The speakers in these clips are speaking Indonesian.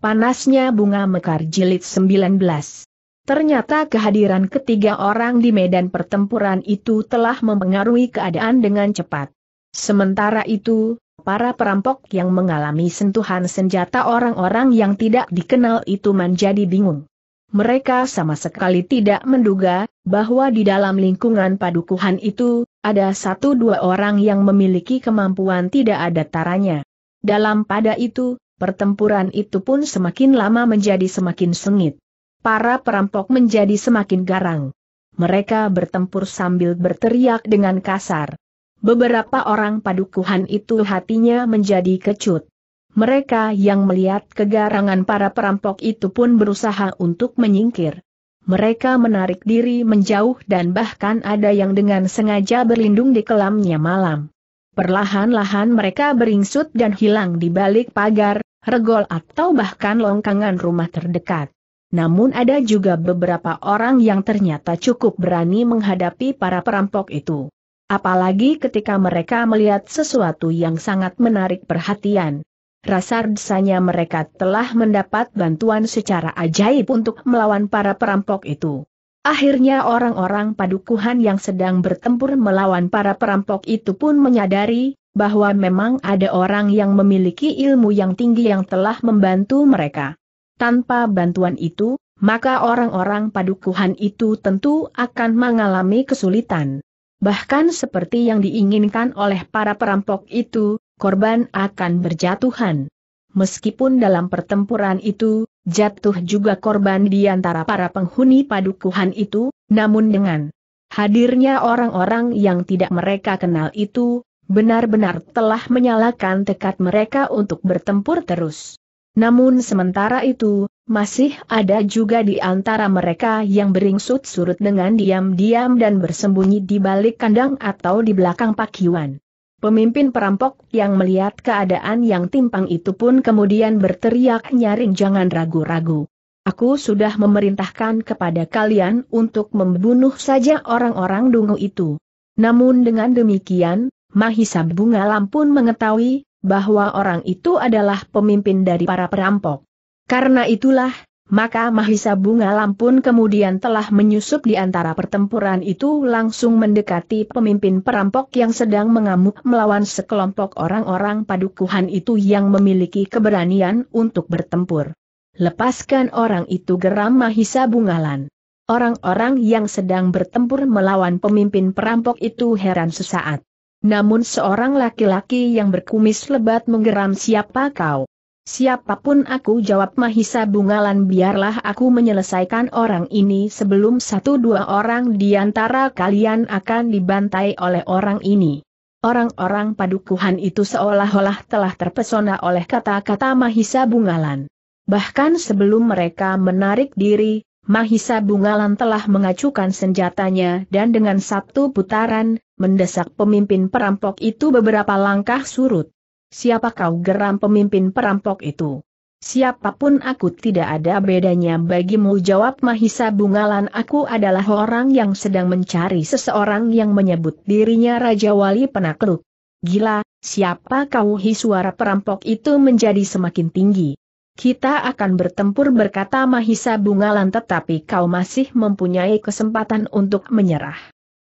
Panasnya bunga mekar jilid 19. Ternyata kehadiran ketiga orang di medan pertempuran itu telah mempengaruhi keadaan dengan cepat. Sementara itu, para perampok yang mengalami sentuhan senjata orang-orang yang tidak dikenal itu menjadi bingung. Mereka sama sekali tidak menduga bahwa di dalam lingkungan padukuhan itu ada satu dua orang yang memiliki kemampuan tidak ada taranya. Dalam pada itu, pertempuran itu pun semakin lama menjadi semakin sengit. Para perampok menjadi semakin garang. Mereka bertempur sambil berteriak dengan kasar. Beberapa orang padukuhan itu hatinya menjadi kecut. Mereka yang melihat kegarangan para perampok itu pun berusaha untuk menyingkir. Mereka menarik diri menjauh dan bahkan ada yang dengan sengaja berlindung di kelamnya malam. Perlahan-lahan mereka beringsut dan hilang di balik pagar, regol atau bahkan longkangan rumah terdekat. Namun ada juga beberapa orang yang ternyata cukup berani menghadapi para perampok itu. Apalagi ketika mereka melihat sesuatu yang sangat menarik perhatian. Rasa desanya mereka telah mendapat bantuan secara ajaib untuk melawan para perampok itu. Akhirnya orang-orang padukuhan yang sedang bertempur melawan para perampok itu pun menyadari bahwa memang ada orang yang memiliki ilmu yang tinggi yang telah membantu mereka. Tanpa bantuan itu, maka orang-orang padukuhan itu tentu akan mengalami kesulitan. Bahkan seperti yang diinginkan oleh para perampok itu, korban akan berjatuhan. Meskipun dalam pertempuran itu, jatuh juga korban di antara para penghuni padukuhan itu, namun dengan hadirnya orang-orang yang tidak mereka kenal itu, benar-benar telah menyalakan tekad mereka untuk bertempur terus. Namun sementara itu, masih ada juga di antara mereka yang beringsut surut dengan diam-diam dan bersembunyi di balik kandang atau di belakang pakiwan. Pemimpin perampok yang melihat keadaan yang timpang itu pun kemudian berteriak nyaring jangan ragu-ragu. Aku sudah memerintahkan kepada kalian untuk membunuh saja orang-orang dungu itu. Namun dengan demikian, Mahisa Bunga Lampun mengetahui bahwa orang itu adalah pemimpin dari para perampok. Karena itulah, maka Mahisa Bunga Lampun kemudian telah menyusup di antara pertempuran itu langsung mendekati pemimpin perampok yang sedang mengamuk melawan sekelompok orang-orang padukuhan itu yang memiliki keberanian untuk bertempur. Lepaskan orang itu geram Mahisa Bungalan. Orang-orang yang sedang bertempur melawan pemimpin perampok itu heran sesaat. Namun seorang laki-laki yang berkumis lebat menggeram siapa kau? Siapapun aku jawab Mahisa Bungalan biarlah aku menyelesaikan orang ini sebelum satu dua orang di antara kalian akan dibantai oleh orang ini. Orang-orang padukuhan itu seolah-olah telah terpesona oleh kata-kata Mahisa Bungalan. Bahkan sebelum mereka menarik diri, Mahisa Bungalan telah mengacukan senjatanya dan dengan satu putaran, mendesak pemimpin perampok itu beberapa langkah surut. Siapa kau geram pemimpin perampok itu? Siapapun aku tidak ada bedanya bagimu jawab Mahisa Bungalan aku adalah orang yang sedang mencari seseorang yang menyebut dirinya Raja Wali Penakluk. Gila, siapa kau hi suara perampok itu menjadi semakin tinggi. Kita akan bertempur berkata Mahisa Bungalan tetapi kau masih mempunyai kesempatan untuk menyerah.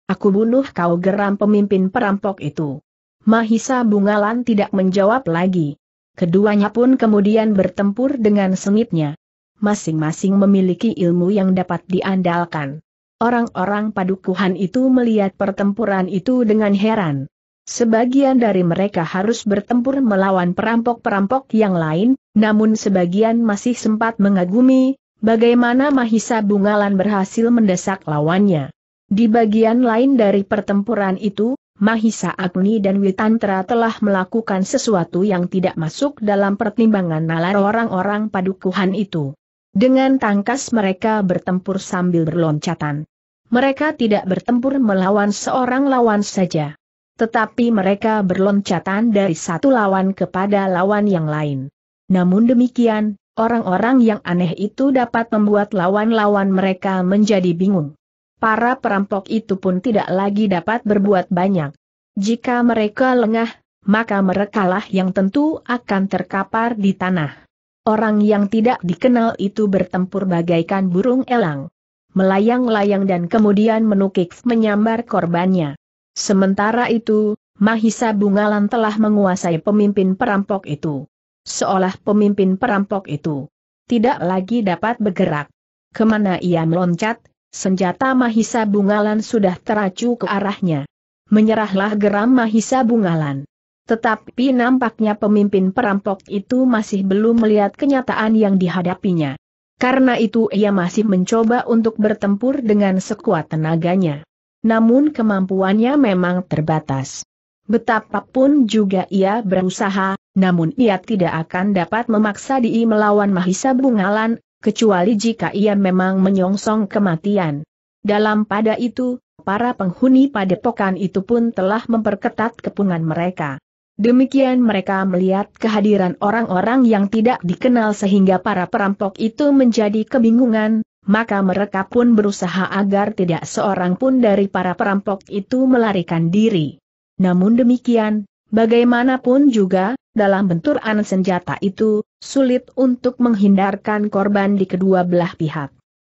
Aku bunuh kau geram pemimpin perampok itu. Mahisa Bungalan tidak menjawab lagi. Keduanya pun kemudian bertempur dengan sengitnya. Masing-masing memiliki ilmu yang dapat diandalkan. Orang-orang padukuhan itu melihat pertempuran itu dengan heran. Sebagian dari mereka harus bertempur melawan perampok-perampok yang lain, namun sebagian masih sempat mengagumi, bagaimana Mahisa Bungalan berhasil mendesak lawannya. Di bagian lain dari pertempuran itu, Mahisa Agni dan Witantra telah melakukan sesuatu yang tidak masuk dalam pertimbangan nalar orang-orang padukuhan itu. Dengan tangkas mereka bertempur sambil berloncatan. Mereka tidak bertempur melawan seorang lawan saja. Tetapi mereka berloncatan dari satu lawan kepada lawan yang lain. Namun demikian, orang-orang yang aneh itu dapat membuat lawan-lawan mereka menjadi bingung. Para perampok itu pun tidak lagi dapat berbuat banyak. Jika mereka lengah, maka merekalah yang tentu akan terkapar di tanah. Orang yang tidak dikenal itu bertempur bagaikan burung elang. Melayang-layang dan kemudian menukik menyambar korbannya. Sementara itu, Mahisa Bungalan telah menguasai pemimpin perampok itu seolah pemimpin perampok itu tidak lagi dapat bergerak. Kemana ia meloncat, senjata Mahisa Bungalan sudah teracu ke arahnya. Menyerahlah geram Mahisa Bungalan. Tetapi nampaknya pemimpin perampok itu masih belum melihat kenyataan yang dihadapinya. Karena itu ia masih mencoba untuk bertempur dengan sekuat tenaganya. Namun kemampuannya memang terbatas. Betapapun juga ia berusaha, namun ia tidak akan dapat memaksa Dii melawan Mahisa Bungalan, kecuali jika ia memang menyongsong kematian. Dalam pada itu, para penghuni padepokan itu pun telah memperketat kepungan mereka. Demikian mereka melihat kehadiran orang-orang yang tidak dikenal sehingga para perampok itu menjadi kebingungan, maka mereka pun berusaha agar tidak seorang pun dari para perampok itu melarikan diri. Namun demikian, Bagaimanapun juga, dalam benturan senjata itu, sulit untuk menghindarkan korban di kedua belah pihak.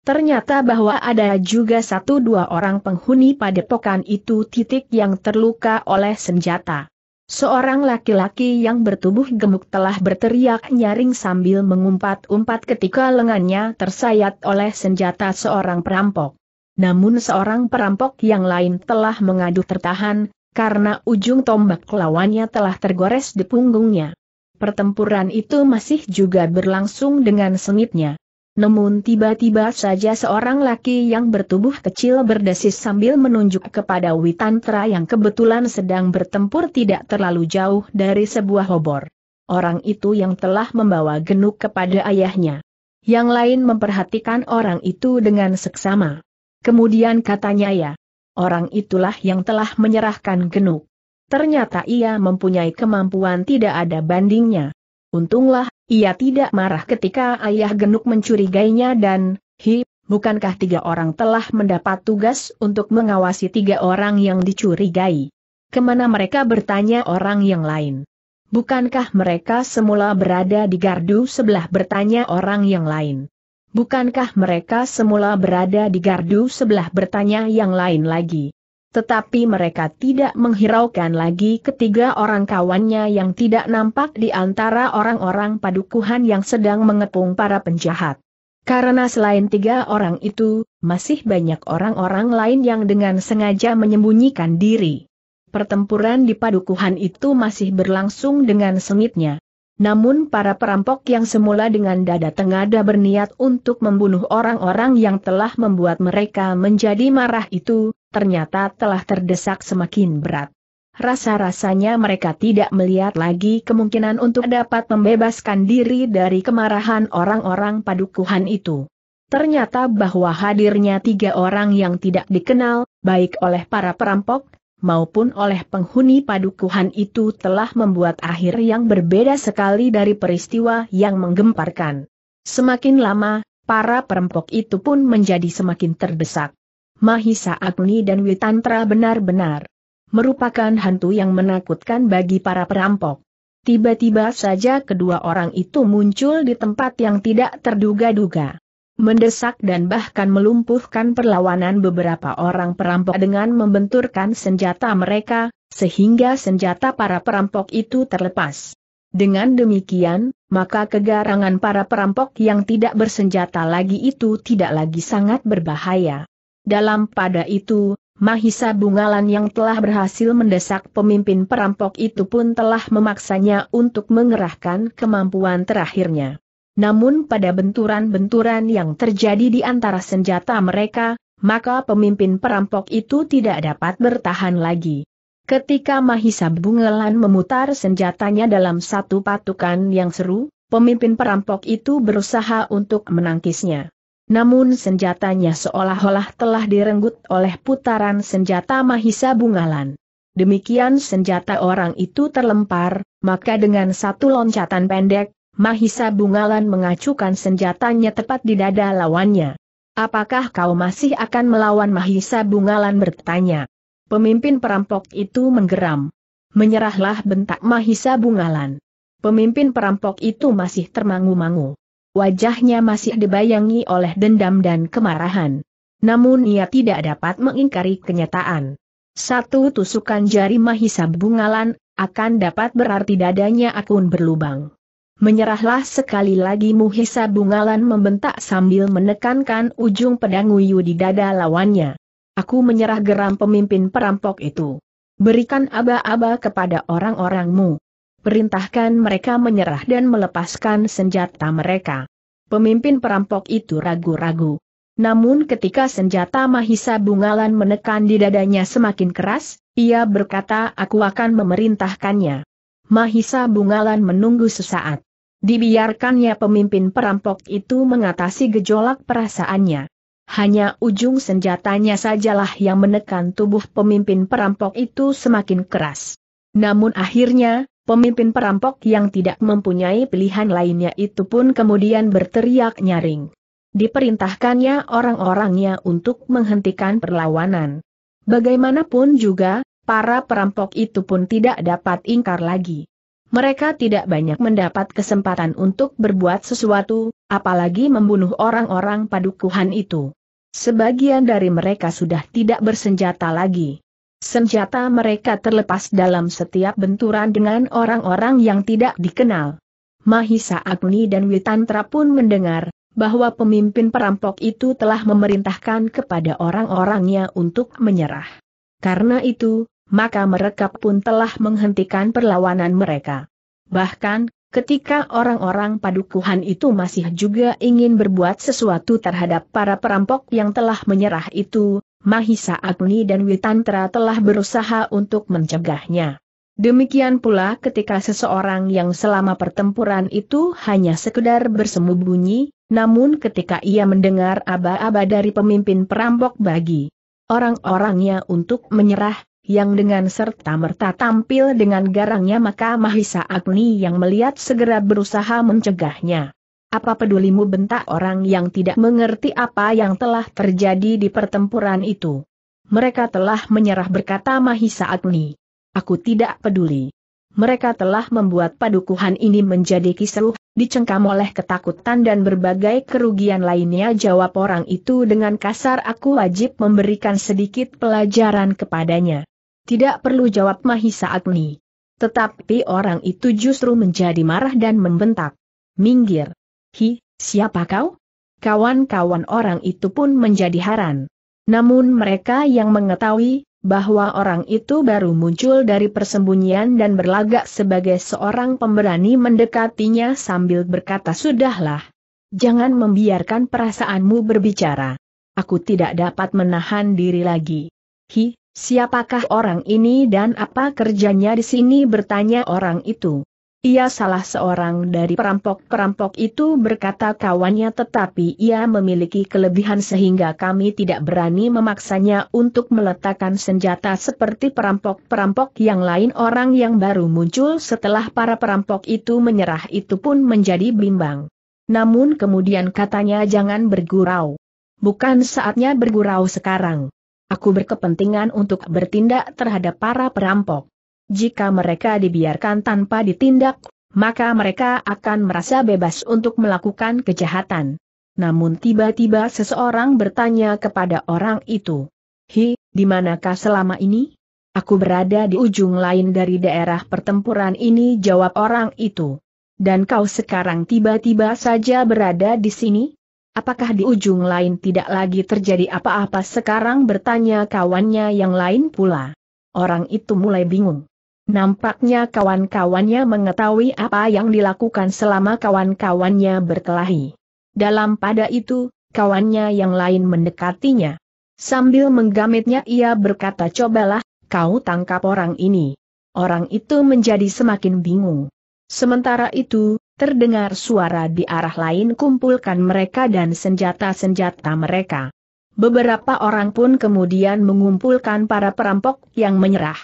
Ternyata bahwa ada juga satu dua orang penghuni padepokan itu titik yang terluka oleh senjata. Seorang laki-laki yang bertubuh gemuk telah berteriak nyaring sambil mengumpat-umpat ketika lengannya tersayat oleh senjata seorang perampok. Namun seorang perampok yang lain telah mengadu tertahan, karena ujung tombak lawannya telah tergores di punggungnya. Pertempuran itu masih juga berlangsung dengan sengitnya. Namun tiba-tiba saja seorang laki yang bertubuh kecil berdesis sambil menunjuk kepada Witantra yang kebetulan sedang bertempur tidak terlalu jauh dari sebuah obor. Orang itu yang telah membawa genuk kepada ayahnya. Yang lain memperhatikan orang itu dengan seksama. Kemudian katanya ya, Orang itulah yang telah menyerahkan genuk. Ternyata ia mempunyai kemampuan tidak ada bandingnya. Untunglah, ia tidak marah ketika ayah genuk mencurigainya dan, hi, bukankah tiga orang telah mendapat tugas untuk mengawasi tiga orang yang dicurigai? Kemana mereka bertanya orang yang lain? Bukankah mereka semula berada di gardu sebelah bertanya orang yang lain? Bukankah mereka semula berada di gardu sebelah bertanya yang lain lagi? Tetapi mereka tidak menghiraukan lagi ketiga orang kawannya yang tidak nampak di antara orang-orang padukuhan yang sedang mengepung para penjahat. Karena selain tiga orang itu, masih banyak orang-orang lain yang dengan sengaja menyembunyikan diri. Pertempuran di padukuhan itu masih berlangsung dengan sengitnya. Namun para perampok yang semula dengan dada tengada berniat untuk membunuh orang-orang yang telah membuat mereka menjadi marah itu, ternyata telah terdesak semakin berat. Rasa-rasanya mereka tidak melihat lagi kemungkinan untuk dapat membebaskan diri dari kemarahan orang-orang padukuhan itu. Ternyata bahwa hadirnya tiga orang yang tidak dikenal, baik oleh para perampok, maupun oleh penghuni padukuhan itu telah membuat akhir yang berbeda sekali dari peristiwa yang menggemparkan. Semakin lama, para perempok itu pun menjadi semakin terdesak. Mahisa Agni dan Witantra benar-benar merupakan hantu yang menakutkan bagi para perampok. Tiba-tiba saja kedua orang itu muncul di tempat yang tidak terduga-duga mendesak dan bahkan melumpuhkan perlawanan beberapa orang perampok dengan membenturkan senjata mereka, sehingga senjata para perampok itu terlepas. Dengan demikian, maka kegarangan para perampok yang tidak bersenjata lagi itu tidak lagi sangat berbahaya. Dalam pada itu, Mahisa Bungalan yang telah berhasil mendesak pemimpin perampok itu pun telah memaksanya untuk mengerahkan kemampuan terakhirnya. Namun pada benturan-benturan yang terjadi di antara senjata mereka, maka pemimpin perampok itu tidak dapat bertahan lagi. Ketika Mahisa Bungelan memutar senjatanya dalam satu patukan yang seru, pemimpin perampok itu berusaha untuk menangkisnya. Namun senjatanya seolah-olah telah direnggut oleh putaran senjata Mahisa Bungalan. Demikian senjata orang itu terlempar, maka dengan satu loncatan pendek, Mahisa Bungalan mengacukan senjatanya tepat di dada lawannya. Apakah kau masih akan melawan Mahisa Bungalan bertanya. Pemimpin perampok itu menggeram. Menyerahlah bentak Mahisa Bungalan. Pemimpin perampok itu masih termangu-mangu. Wajahnya masih dibayangi oleh dendam dan kemarahan. Namun ia tidak dapat mengingkari kenyataan. Satu tusukan jari Mahisa Bungalan, akan dapat berarti dadanya akun berlubang. Menyerahlah sekali lagi Muhisa Bungalan membentak sambil menekankan ujung pedang Uyu di dada lawannya. Aku menyerah geram pemimpin perampok itu. Berikan aba-aba kepada orang-orangmu. Perintahkan mereka menyerah dan melepaskan senjata mereka. Pemimpin perampok itu ragu-ragu. Namun ketika senjata Mahisa Bungalan menekan di dadanya semakin keras, ia berkata aku akan memerintahkannya. Mahisa Bungalan menunggu sesaat. Dibiarkannya pemimpin perampok itu mengatasi gejolak perasaannya. Hanya ujung senjatanya sajalah yang menekan tubuh pemimpin perampok itu semakin keras. Namun akhirnya, pemimpin perampok yang tidak mempunyai pilihan lainnya itu pun kemudian berteriak nyaring. Diperintahkannya orang-orangnya untuk menghentikan perlawanan. Bagaimanapun juga, para perampok itu pun tidak dapat ingkar lagi. Mereka tidak banyak mendapat kesempatan untuk berbuat sesuatu, apalagi membunuh orang-orang padukuhan itu. Sebagian dari mereka sudah tidak bersenjata lagi. Senjata mereka terlepas dalam setiap benturan dengan orang-orang yang tidak dikenal. Mahisa Agni dan Witantra pun mendengar bahwa pemimpin perampok itu telah memerintahkan kepada orang-orangnya untuk menyerah. Karena itu, maka mereka pun telah menghentikan perlawanan mereka. Bahkan, ketika orang-orang padukuhan itu masih juga ingin berbuat sesuatu terhadap para perampok yang telah menyerah itu, Mahisa Agni dan Witantra telah berusaha untuk mencegahnya. Demikian pula ketika seseorang yang selama pertempuran itu hanya sekedar bersembunyi, namun ketika ia mendengar aba-aba dari pemimpin perampok bagi orang-orangnya untuk menyerah, yang dengan serta-merta tampil dengan garangnya maka Mahisa Agni yang melihat segera berusaha mencegahnya. Apa pedulimu bentak orang yang tidak mengerti apa yang telah terjadi di pertempuran itu. Mereka telah menyerah berkata Mahisa Agni. Aku tidak peduli. Mereka telah membuat padukuhan ini menjadi kisruh, dicengkam oleh ketakutan dan berbagai kerugian lainnya jawab orang itu dengan kasar aku wajib memberikan sedikit pelajaran kepadanya. Tidak perlu jawab Mahisa Agni. Tetapi orang itu justru menjadi marah dan membentak. Minggir. Hi, siapa kau? Kawan-kawan orang itu pun menjadi haran. Namun mereka yang mengetahui, bahwa orang itu baru muncul dari persembunyian dan berlagak sebagai seorang pemberani mendekatinya sambil berkata sudahlah. Jangan membiarkan perasaanmu berbicara. Aku tidak dapat menahan diri lagi. Hi, Siapakah orang ini dan apa kerjanya di sini bertanya orang itu. Ia salah seorang dari perampok-perampok itu berkata kawannya tetapi ia memiliki kelebihan sehingga kami tidak berani memaksanya untuk meletakkan senjata seperti perampok-perampok yang lain orang yang baru muncul setelah para perampok itu menyerah itu pun menjadi bimbang. Namun kemudian katanya jangan bergurau. Bukan saatnya bergurau sekarang. Aku berkepentingan untuk bertindak terhadap para perampok. Jika mereka dibiarkan tanpa ditindak, maka mereka akan merasa bebas untuk melakukan kejahatan. Namun tiba-tiba seseorang bertanya kepada orang itu, Hi, di manakah selama ini? Aku berada di ujung lain dari daerah pertempuran ini jawab orang itu. Dan kau sekarang tiba-tiba saja berada di sini? Apakah di ujung lain tidak lagi terjadi apa-apa sekarang bertanya kawannya yang lain pula. Orang itu mulai bingung. Nampaknya kawan-kawannya mengetahui apa yang dilakukan selama kawan-kawannya berkelahi. Dalam pada itu, kawannya yang lain mendekatinya. Sambil menggamitnya ia berkata cobalah, kau tangkap orang ini. Orang itu menjadi semakin bingung. Sementara itu, terdengar suara di arah lain kumpulkan mereka dan senjata-senjata mereka. Beberapa orang pun kemudian mengumpulkan para perampok yang menyerah.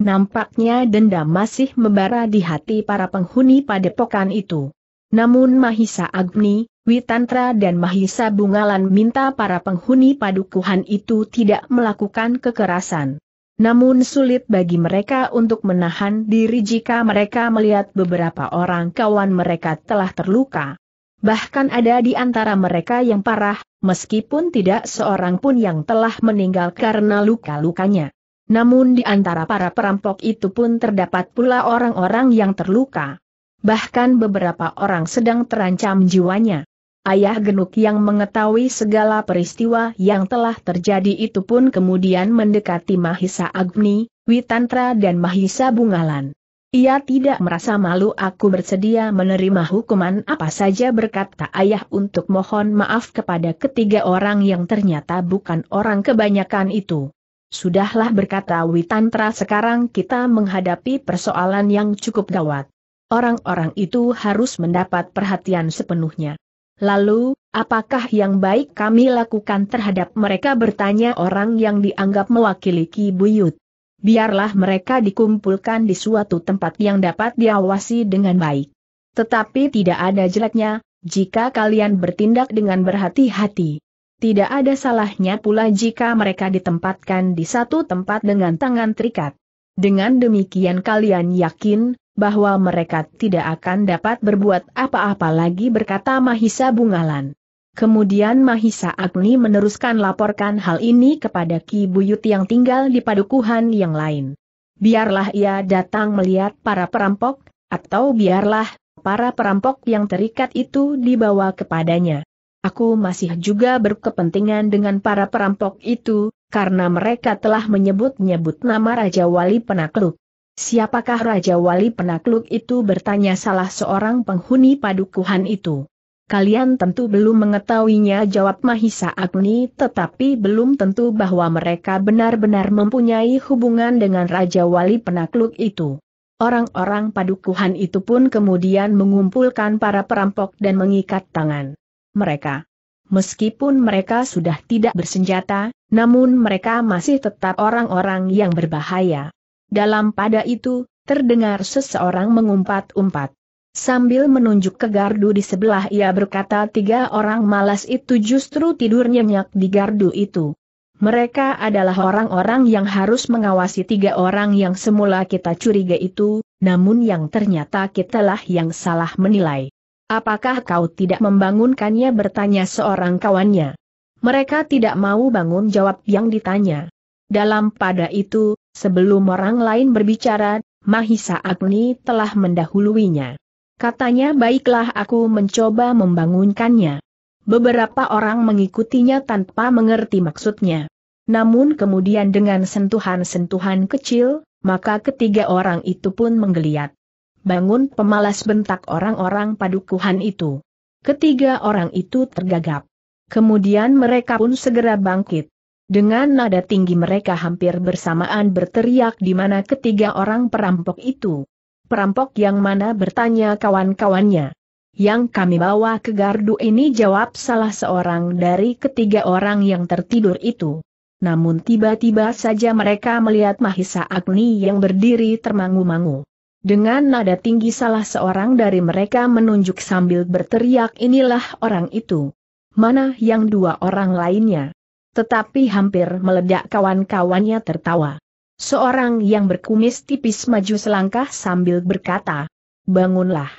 Nampaknya dendam masih membara di hati para penghuni padepokan itu. Namun Mahisa Agni, Witantra dan Mahisa Bungalan minta para penghuni padukuhan itu tidak melakukan kekerasan. Namun sulit bagi mereka untuk menahan diri jika mereka melihat beberapa orang kawan mereka telah terluka. Bahkan ada di antara mereka yang parah, meskipun tidak seorang pun yang telah meninggal karena luka-lukanya. Namun di antara para perampok itu pun terdapat pula orang-orang yang terluka. Bahkan beberapa orang sedang terancam jiwanya ayah genuk yang mengetahui segala peristiwa yang telah terjadi itu pun kemudian mendekati Mahisa Agni, Witantra dan Mahisa Bungalan. Ia tidak merasa malu aku bersedia menerima hukuman apa saja berkata ayah untuk mohon maaf kepada ketiga orang yang ternyata bukan orang kebanyakan itu. Sudahlah berkata Witantra sekarang kita menghadapi persoalan yang cukup gawat. Orang-orang itu harus mendapat perhatian sepenuhnya. Lalu, apakah yang baik kami lakukan terhadap mereka bertanya orang yang dianggap mewakili Ki Buyut. Biarlah mereka dikumpulkan di suatu tempat yang dapat diawasi dengan baik. Tetapi tidak ada jeleknya, jika kalian bertindak dengan berhati-hati. Tidak ada salahnya pula jika mereka ditempatkan di satu tempat dengan tangan terikat. Dengan demikian kalian yakin, bahwa mereka tidak akan dapat berbuat apa-apa lagi berkata Mahisa Bungalan. Kemudian Mahisa Agni meneruskan laporkan hal ini kepada Ki Buyut yang tinggal di padukuhan yang lain. Biarlah ia datang melihat para perampok, atau biarlah para perampok yang terikat itu dibawa kepadanya. Aku masih juga berkepentingan dengan para perampok itu, karena mereka telah menyebut-nyebut nama Raja Wali Penakluk. Siapakah Raja Wali penakluk itu bertanya salah seorang penghuni padukuhan itu. Kalian tentu belum mengetahuinya jawab Mahisa Agni tetapi belum tentu bahwa mereka benar-benar mempunyai hubungan dengan Raja Wali penakluk itu. Orang-orang padukuhan itu pun kemudian mengumpulkan para perampok dan mengikat tangan mereka. Meskipun mereka sudah tidak bersenjata, namun mereka masih tetap orang-orang yang berbahaya. Dalam pada itu, terdengar seseorang mengumpat-umpat. Sambil menunjuk ke gardu di sebelah ia berkata tiga orang malas itu justru tidur nyenyak di gardu itu. Mereka adalah orang-orang yang harus mengawasi tiga orang yang semula kita curiga itu, namun yang ternyata kitalah yang salah menilai. Apakah kau tidak membangunkannya bertanya seorang kawannya. Mereka tidak mau bangun jawab yang ditanya. Dalam pada itu, Sebelum orang lain berbicara, Mahisa Agni telah mendahuluinya. Katanya baiklah aku mencoba membangunkannya. Beberapa orang mengikutinya tanpa mengerti maksudnya. Namun kemudian dengan sentuhan-sentuhan kecil, maka ketiga orang itu pun menggeliat. Bangun pemalas bentak orang-orang padukuhan itu. Ketiga orang itu tergagap. Kemudian mereka pun segera bangkit. Dengan nada tinggi mereka hampir bersamaan berteriak di mana ketiga orang perampok itu. Perampok yang mana bertanya kawan-kawannya. Yang kami bawa ke gardu ini jawab salah seorang dari ketiga orang yang tertidur itu. Namun tiba-tiba saja mereka melihat Mahisa Agni yang berdiri termangu-mangu. Dengan nada tinggi salah seorang dari mereka menunjuk sambil berteriak inilah orang itu. Mana yang dua orang lainnya? tetapi hampir meledak kawan-kawannya tertawa. Seorang yang berkumis tipis maju selangkah sambil berkata, Bangunlah.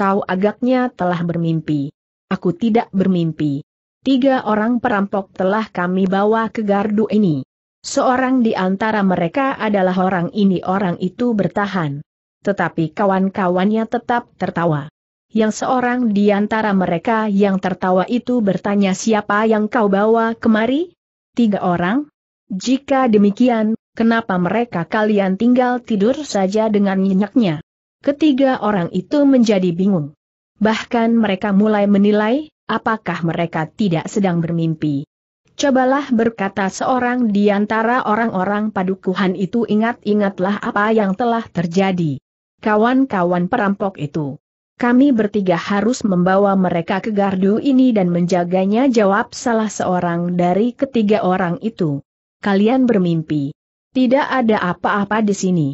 Kau agaknya telah bermimpi. Aku tidak bermimpi. Tiga orang perampok telah kami bawa ke gardu ini. Seorang di antara mereka adalah orang ini orang itu bertahan. Tetapi kawan-kawannya tetap tertawa. Yang seorang di antara mereka yang tertawa itu bertanya siapa yang kau bawa kemari? Tiga orang? Jika demikian, kenapa mereka kalian tinggal tidur saja dengan nyenyaknya? Ketiga orang itu menjadi bingung. Bahkan mereka mulai menilai, apakah mereka tidak sedang bermimpi. Cobalah berkata seorang di antara orang-orang padukuhan itu ingat-ingatlah apa yang telah terjadi. Kawan-kawan perampok itu kami bertiga harus membawa mereka ke gardu ini dan menjaganya jawab salah seorang dari ketiga orang itu. Kalian bermimpi. Tidak ada apa-apa di sini.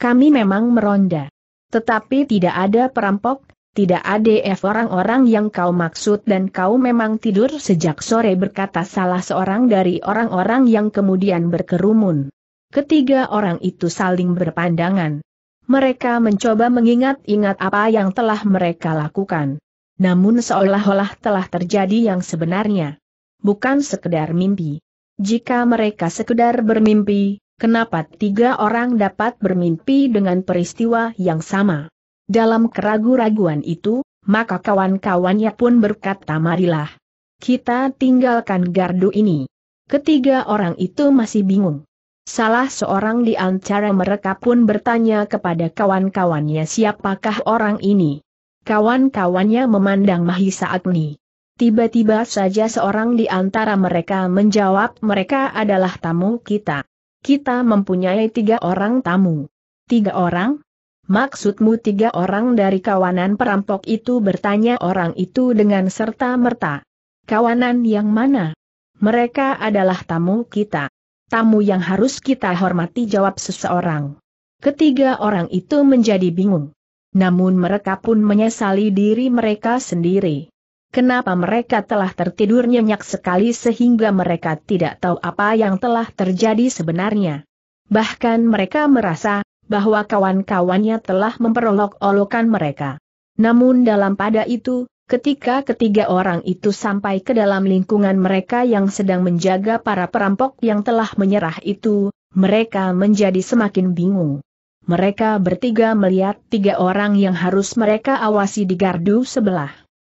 Kami memang meronda. Tetapi tidak ada perampok, tidak ada ef orang-orang yang kau maksud dan kau memang tidur sejak sore berkata salah seorang dari orang-orang yang kemudian berkerumun. Ketiga orang itu saling berpandangan. Mereka mencoba mengingat-ingat apa yang telah mereka lakukan. Namun seolah-olah telah terjadi yang sebenarnya. Bukan sekedar mimpi. Jika mereka sekedar bermimpi, kenapa tiga orang dapat bermimpi dengan peristiwa yang sama? Dalam keragu-raguan itu, maka kawan-kawannya pun berkata marilah. Kita tinggalkan gardu ini. Ketiga orang itu masih bingung. Salah seorang di antara mereka pun bertanya kepada kawan-kawannya siapakah orang ini. Kawan-kawannya memandang Mahisa Agni. Tiba-tiba saja seorang di antara mereka menjawab mereka adalah tamu kita. Kita mempunyai tiga orang tamu. Tiga orang? Maksudmu tiga orang dari kawanan perampok itu bertanya orang itu dengan serta merta. Kawanan yang mana? Mereka adalah tamu kita. Tamu yang harus kita hormati jawab seseorang. Ketiga orang itu menjadi bingung. Namun mereka pun menyesali diri mereka sendiri. Kenapa mereka telah tertidur nyenyak sekali sehingga mereka tidak tahu apa yang telah terjadi sebenarnya. Bahkan mereka merasa bahwa kawan-kawannya telah memperolok-olokan mereka. Namun dalam pada itu, Ketika ketiga orang itu sampai ke dalam lingkungan mereka yang sedang menjaga para perampok yang telah menyerah itu, mereka menjadi semakin bingung. Mereka bertiga melihat tiga orang yang harus mereka awasi di gardu sebelah.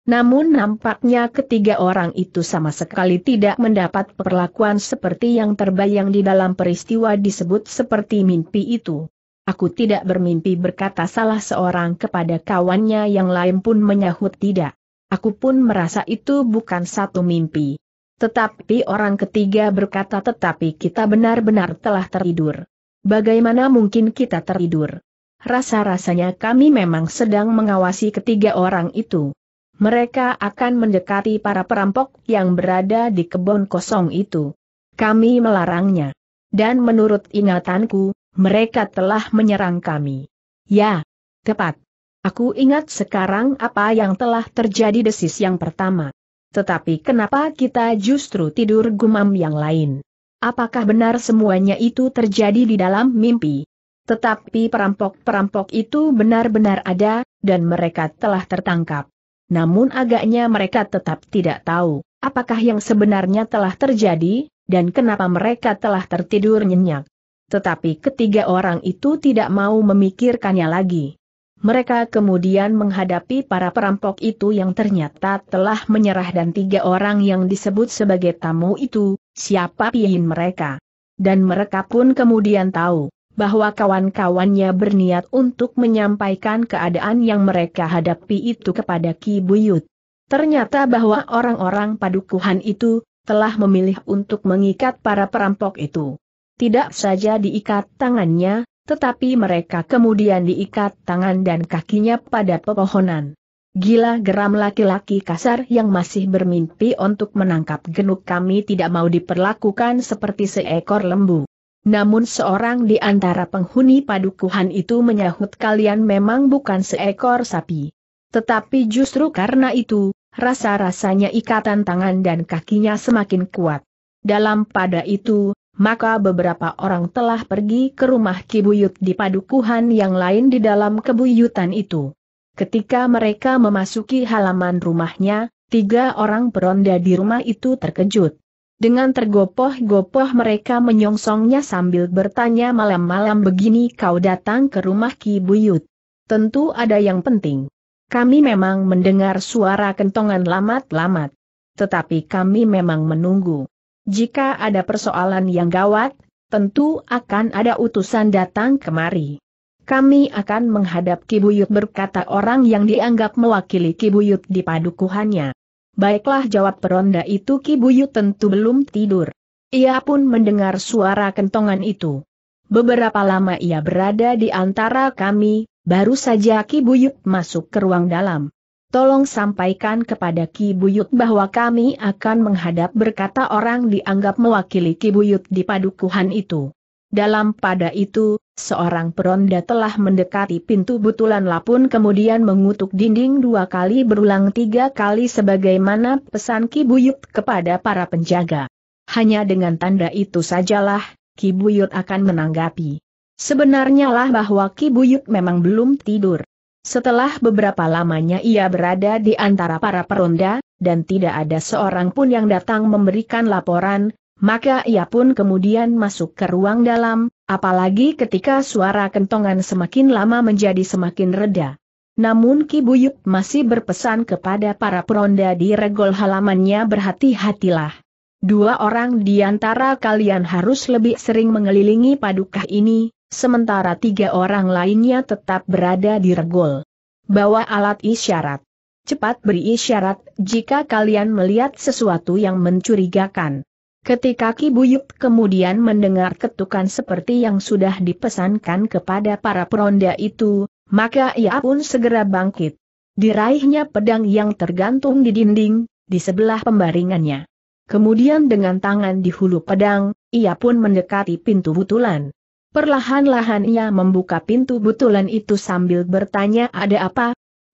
Namun nampaknya ketiga orang itu sama sekali tidak mendapat perlakuan seperti yang terbayang di dalam peristiwa disebut seperti mimpi itu. Aku tidak bermimpi berkata salah seorang kepada kawannya yang lain pun menyahut tidak. Aku pun merasa itu bukan satu mimpi. Tetapi orang ketiga berkata tetapi kita benar-benar telah tertidur. Bagaimana mungkin kita tertidur? Rasa-rasanya kami memang sedang mengawasi ketiga orang itu. Mereka akan mendekati para perampok yang berada di kebun kosong itu. Kami melarangnya. Dan menurut ingatanku, mereka telah menyerang kami. Ya, tepat. Aku ingat sekarang apa yang telah terjadi desis yang pertama. Tetapi kenapa kita justru tidur gumam yang lain? Apakah benar semuanya itu terjadi di dalam mimpi? Tetapi perampok-perampok itu benar-benar ada, dan mereka telah tertangkap. Namun agaknya mereka tetap tidak tahu, apakah yang sebenarnya telah terjadi, dan kenapa mereka telah tertidur nyenyak. Tetapi ketiga orang itu tidak mau memikirkannya lagi mereka kemudian menghadapi para perampok itu yang ternyata telah menyerah dan tiga orang yang disebut sebagai tamu itu, siapa pihin mereka. Dan mereka pun kemudian tahu, bahwa kawan-kawannya berniat untuk menyampaikan keadaan yang mereka hadapi itu kepada Ki Buyut. Ternyata bahwa orang-orang padukuhan itu, telah memilih untuk mengikat para perampok itu. Tidak saja diikat tangannya, tetapi mereka kemudian diikat tangan dan kakinya pada pepohonan. Gila geram laki-laki kasar yang masih bermimpi untuk menangkap genuk kami tidak mau diperlakukan seperti seekor lembu. Namun seorang di antara penghuni padukuhan itu menyahut kalian memang bukan seekor sapi. Tetapi justru karena itu, rasa-rasanya ikatan tangan dan kakinya semakin kuat. Dalam pada itu, maka beberapa orang telah pergi ke rumah Kibuyut di padukuhan yang lain di dalam kebuyutan itu. Ketika mereka memasuki halaman rumahnya, tiga orang peronda di rumah itu terkejut. Dengan tergopoh-gopoh mereka menyongsongnya sambil bertanya malam-malam begini kau datang ke rumah Kibuyut. Tentu ada yang penting. Kami memang mendengar suara kentongan lamat-lamat. Tetapi kami memang menunggu. Jika ada persoalan yang gawat, tentu akan ada utusan datang kemari. Kami akan menghadap Kibuyut berkata orang yang dianggap mewakili Kibuyut di padukuhannya. Baiklah jawab peronda itu Kibuyut tentu belum tidur. Ia pun mendengar suara kentongan itu. Beberapa lama ia berada di antara kami, baru saja Kibuyut masuk ke ruang dalam tolong sampaikan kepada Ki Buyut bahwa kami akan menghadap berkata orang dianggap mewakili Ki Buyut di padukuhan itu. Dalam pada itu, seorang peronda telah mendekati pintu butulan lapun kemudian mengutuk dinding dua kali berulang tiga kali sebagaimana pesan Ki Buyut kepada para penjaga. Hanya dengan tanda itu sajalah, Ki Buyut akan menanggapi. Sebenarnya lah bahwa Ki Buyut memang belum tidur. Setelah beberapa lamanya ia berada di antara para peronda, dan tidak ada seorang pun yang datang memberikan laporan, maka ia pun kemudian masuk ke ruang dalam, apalagi ketika suara kentongan semakin lama menjadi semakin reda. Namun Ki Buyuk masih berpesan kepada para peronda di regol halamannya berhati-hatilah. Dua orang di antara kalian harus lebih sering mengelilingi padukah ini, sementara tiga orang lainnya tetap berada di regol. Bawa alat isyarat. Cepat beri isyarat jika kalian melihat sesuatu yang mencurigakan. Ketika Ki Buyuk kemudian mendengar ketukan seperti yang sudah dipesankan kepada para peronda itu, maka ia pun segera bangkit. Diraihnya pedang yang tergantung di dinding, di sebelah pembaringannya. Kemudian dengan tangan di hulu pedang, ia pun mendekati pintu butulan. Perlahan-lahan ia membuka pintu butulan itu sambil bertanya ada apa.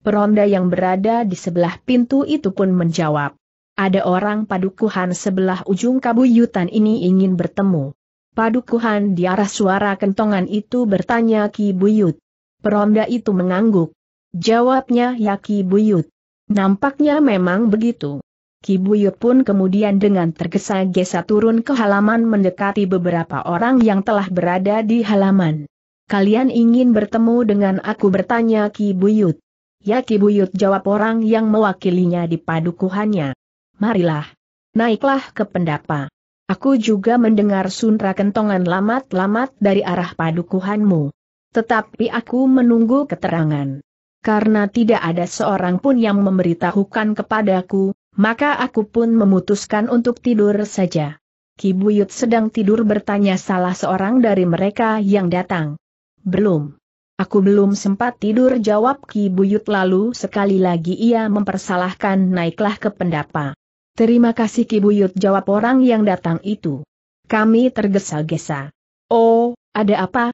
Peronda yang berada di sebelah pintu itu pun menjawab. Ada orang padukuhan sebelah ujung kabuyutan ini ingin bertemu. Padukuhan di arah suara kentongan itu bertanya Ki Buyut. Peronda itu mengangguk. Jawabnya ya Ki Buyut. Nampaknya memang begitu. Kibuyut pun kemudian dengan tergesa-gesa turun ke halaman mendekati beberapa orang yang telah berada di halaman. Kalian ingin bertemu dengan aku bertanya Kibuyut. Ya Kibuyut jawab orang yang mewakilinya di padukuhannya. Marilah. Naiklah ke pendapa. Aku juga mendengar sunra kentongan lamat-lamat dari arah padukuhanmu. Tetapi aku menunggu keterangan. Karena tidak ada seorang pun yang memberitahukan kepadaku, maka aku pun memutuskan untuk tidur saja. Ki Buyut sedang tidur bertanya salah seorang dari mereka yang datang. Belum. Aku belum sempat tidur jawab Ki Buyut lalu sekali lagi ia mempersalahkan naiklah ke pendapa. Terima kasih Ki Buyut jawab orang yang datang itu. Kami tergesa-gesa. Oh, ada apa?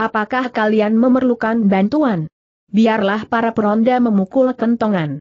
Apakah kalian memerlukan bantuan? Biarlah para peronda memukul kentongan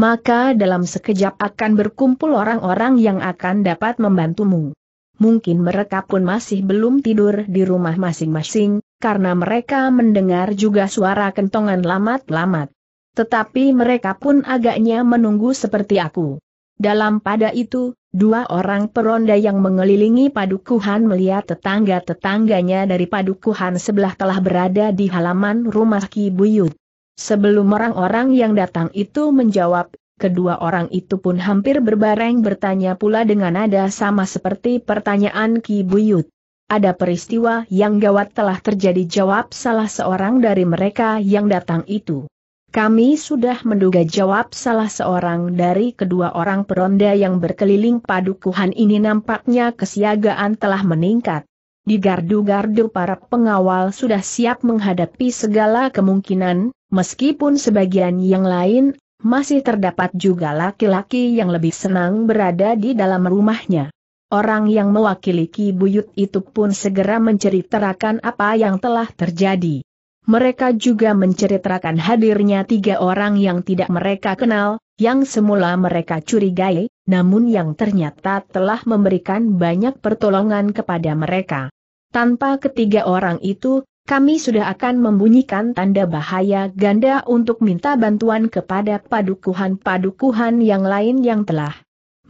maka dalam sekejap akan berkumpul orang-orang yang akan dapat membantumu. Mungkin mereka pun masih belum tidur di rumah masing-masing, karena mereka mendengar juga suara kentongan lamat-lamat. Tetapi mereka pun agaknya menunggu seperti aku. Dalam pada itu, dua orang peronda yang mengelilingi padukuhan melihat tetangga-tetangganya dari padukuhan sebelah telah berada di halaman rumah Ki Buyut. Sebelum orang-orang yang datang itu menjawab, kedua orang itu pun hampir berbareng bertanya pula dengan nada sama seperti pertanyaan Ki Buyut. Ada peristiwa yang gawat telah terjadi jawab salah seorang dari mereka yang datang itu. Kami sudah menduga jawab salah seorang dari kedua orang peronda yang berkeliling padukuhan ini nampaknya kesiagaan telah meningkat. Di gardu-gardu para pengawal sudah siap menghadapi segala kemungkinan, Meskipun sebagian yang lain, masih terdapat juga laki-laki yang lebih senang berada di dalam rumahnya. Orang yang mewakili Ki Buyut itu pun segera menceritakan apa yang telah terjadi. Mereka juga menceritakan hadirnya tiga orang yang tidak mereka kenal, yang semula mereka curigai, namun yang ternyata telah memberikan banyak pertolongan kepada mereka. Tanpa ketiga orang itu, kami sudah akan membunyikan tanda bahaya ganda untuk minta bantuan kepada padukuhan-padukuhan yang lain yang telah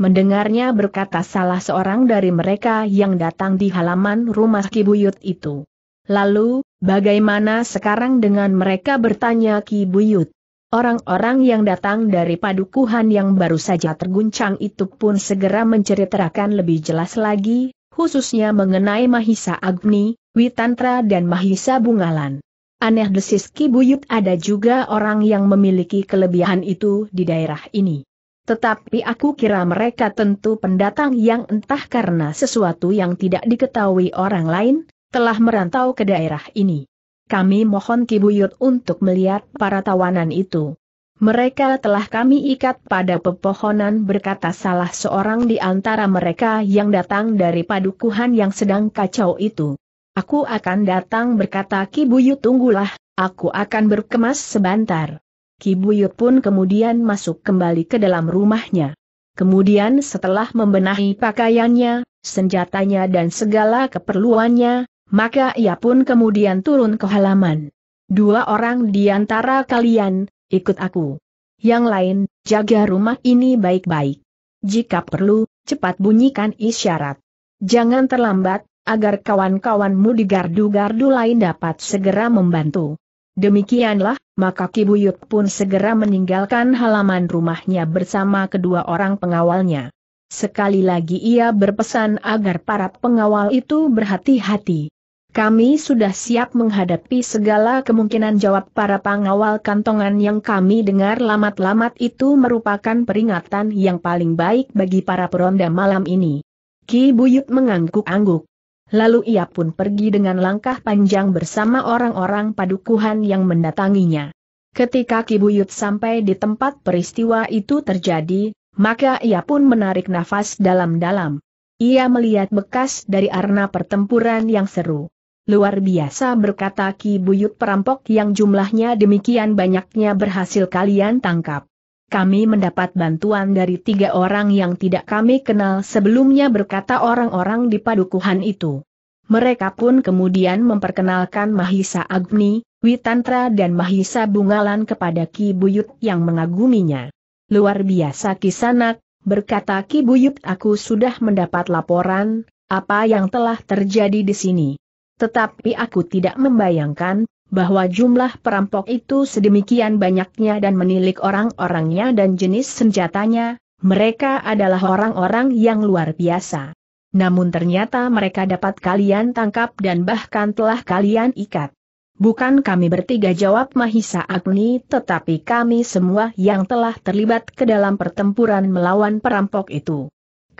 mendengarnya berkata salah seorang dari mereka yang datang di halaman rumah Kibuyut itu. Lalu, bagaimana sekarang dengan mereka bertanya Kibuyut? Orang-orang yang datang dari padukuhan yang baru saja terguncang itu pun segera menceritakan lebih jelas lagi, khususnya mengenai Mahisa Agni, Witantra dan Mahisa Bungalan. Aneh desis Buyut ada juga orang yang memiliki kelebihan itu di daerah ini. Tetapi aku kira mereka tentu pendatang yang entah karena sesuatu yang tidak diketahui orang lain, telah merantau ke daerah ini. Kami mohon Kibuyut untuk melihat para tawanan itu. Mereka telah kami ikat pada pepohonan berkata salah seorang di antara mereka yang datang dari padukuhan yang sedang kacau itu. Aku akan datang berkata Kibuyut tunggulah, aku akan berkemas sebentar. Kibuyut pun kemudian masuk kembali ke dalam rumahnya. Kemudian setelah membenahi pakaiannya, senjatanya dan segala keperluannya, maka ia pun kemudian turun ke halaman. Dua orang di antara kalian, ikut aku. Yang lain, jaga rumah ini baik-baik. Jika perlu, cepat bunyikan isyarat. Jangan terlambat, agar kawan-kawanmu di gardu-gardu lain dapat segera membantu. Demikianlah, maka Kibuyut pun segera meninggalkan halaman rumahnya bersama kedua orang pengawalnya. Sekali lagi ia berpesan agar para pengawal itu berhati-hati. Kami sudah siap menghadapi segala kemungkinan jawab para pengawal kantongan yang kami dengar lamat-lamat itu merupakan peringatan yang paling baik bagi para peronda malam ini. Ki Buyut mengangguk-angguk. Lalu ia pun pergi dengan langkah panjang bersama orang-orang padukuhan yang mendatanginya. Ketika Ki Buyut sampai di tempat peristiwa itu terjadi, maka ia pun menarik nafas dalam-dalam. Ia melihat bekas dari arena pertempuran yang seru luar biasa berkata Ki Buyut perampok yang jumlahnya demikian banyaknya berhasil kalian tangkap. Kami mendapat bantuan dari tiga orang yang tidak kami kenal sebelumnya berkata orang-orang di padukuhan itu. Mereka pun kemudian memperkenalkan Mahisa Agni, Witantra dan Mahisa Bungalan kepada Ki Buyut yang mengaguminya. Luar biasa kisanak, berkata Ki Buyut aku sudah mendapat laporan, apa yang telah terjadi di sini. Tetapi aku tidak membayangkan, bahwa jumlah perampok itu sedemikian banyaknya dan menilik orang-orangnya dan jenis senjatanya, mereka adalah orang-orang yang luar biasa. Namun ternyata mereka dapat kalian tangkap dan bahkan telah kalian ikat. Bukan kami bertiga jawab Mahisa Agni tetapi kami semua yang telah terlibat ke dalam pertempuran melawan perampok itu.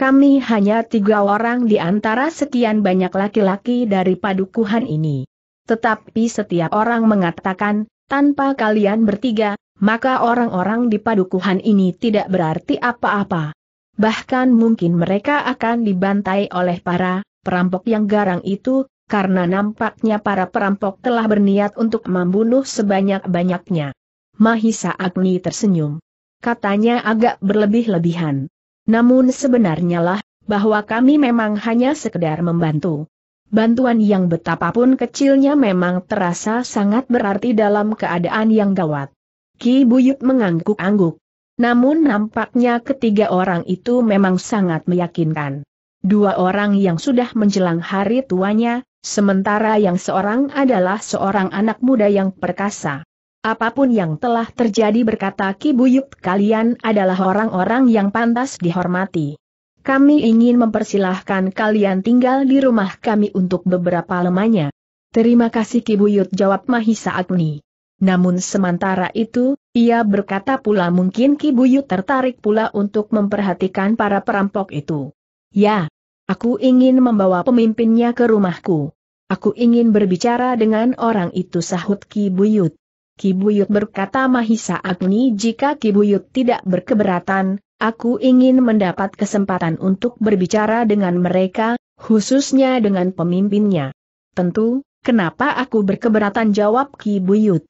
Kami hanya tiga orang di antara sekian banyak laki-laki dari padukuhan ini. Tetapi setiap orang mengatakan, tanpa kalian bertiga, maka orang-orang di padukuhan ini tidak berarti apa-apa. Bahkan mungkin mereka akan dibantai oleh para perampok yang garang itu, karena nampaknya para perampok telah berniat untuk membunuh sebanyak-banyaknya. Mahisa Agni tersenyum. Katanya agak berlebih-lebihan. Namun sebenarnya lah, bahwa kami memang hanya sekedar membantu. Bantuan yang betapapun kecilnya memang terasa sangat berarti dalam keadaan yang gawat. Ki Buyut mengangguk-angguk. Namun nampaknya ketiga orang itu memang sangat meyakinkan. Dua orang yang sudah menjelang hari tuanya, sementara yang seorang adalah seorang anak muda yang perkasa. Apapun yang telah terjadi berkata Ki Buyuk kalian adalah orang-orang yang pantas dihormati. Kami ingin mempersilahkan kalian tinggal di rumah kami untuk beberapa lemahnya. Terima kasih Ki Buyut jawab Mahisa Agni. Namun sementara itu, ia berkata pula mungkin Ki Buyut tertarik pula untuk memperhatikan para perampok itu. Ya, aku ingin membawa pemimpinnya ke rumahku. Aku ingin berbicara dengan orang itu sahut Ki Buyut. Kibuyut berkata Mahisa Agni jika Kibuyut tidak berkeberatan, aku ingin mendapat kesempatan untuk berbicara dengan mereka, khususnya dengan pemimpinnya. Tentu, kenapa aku berkeberatan jawab Kibuyut.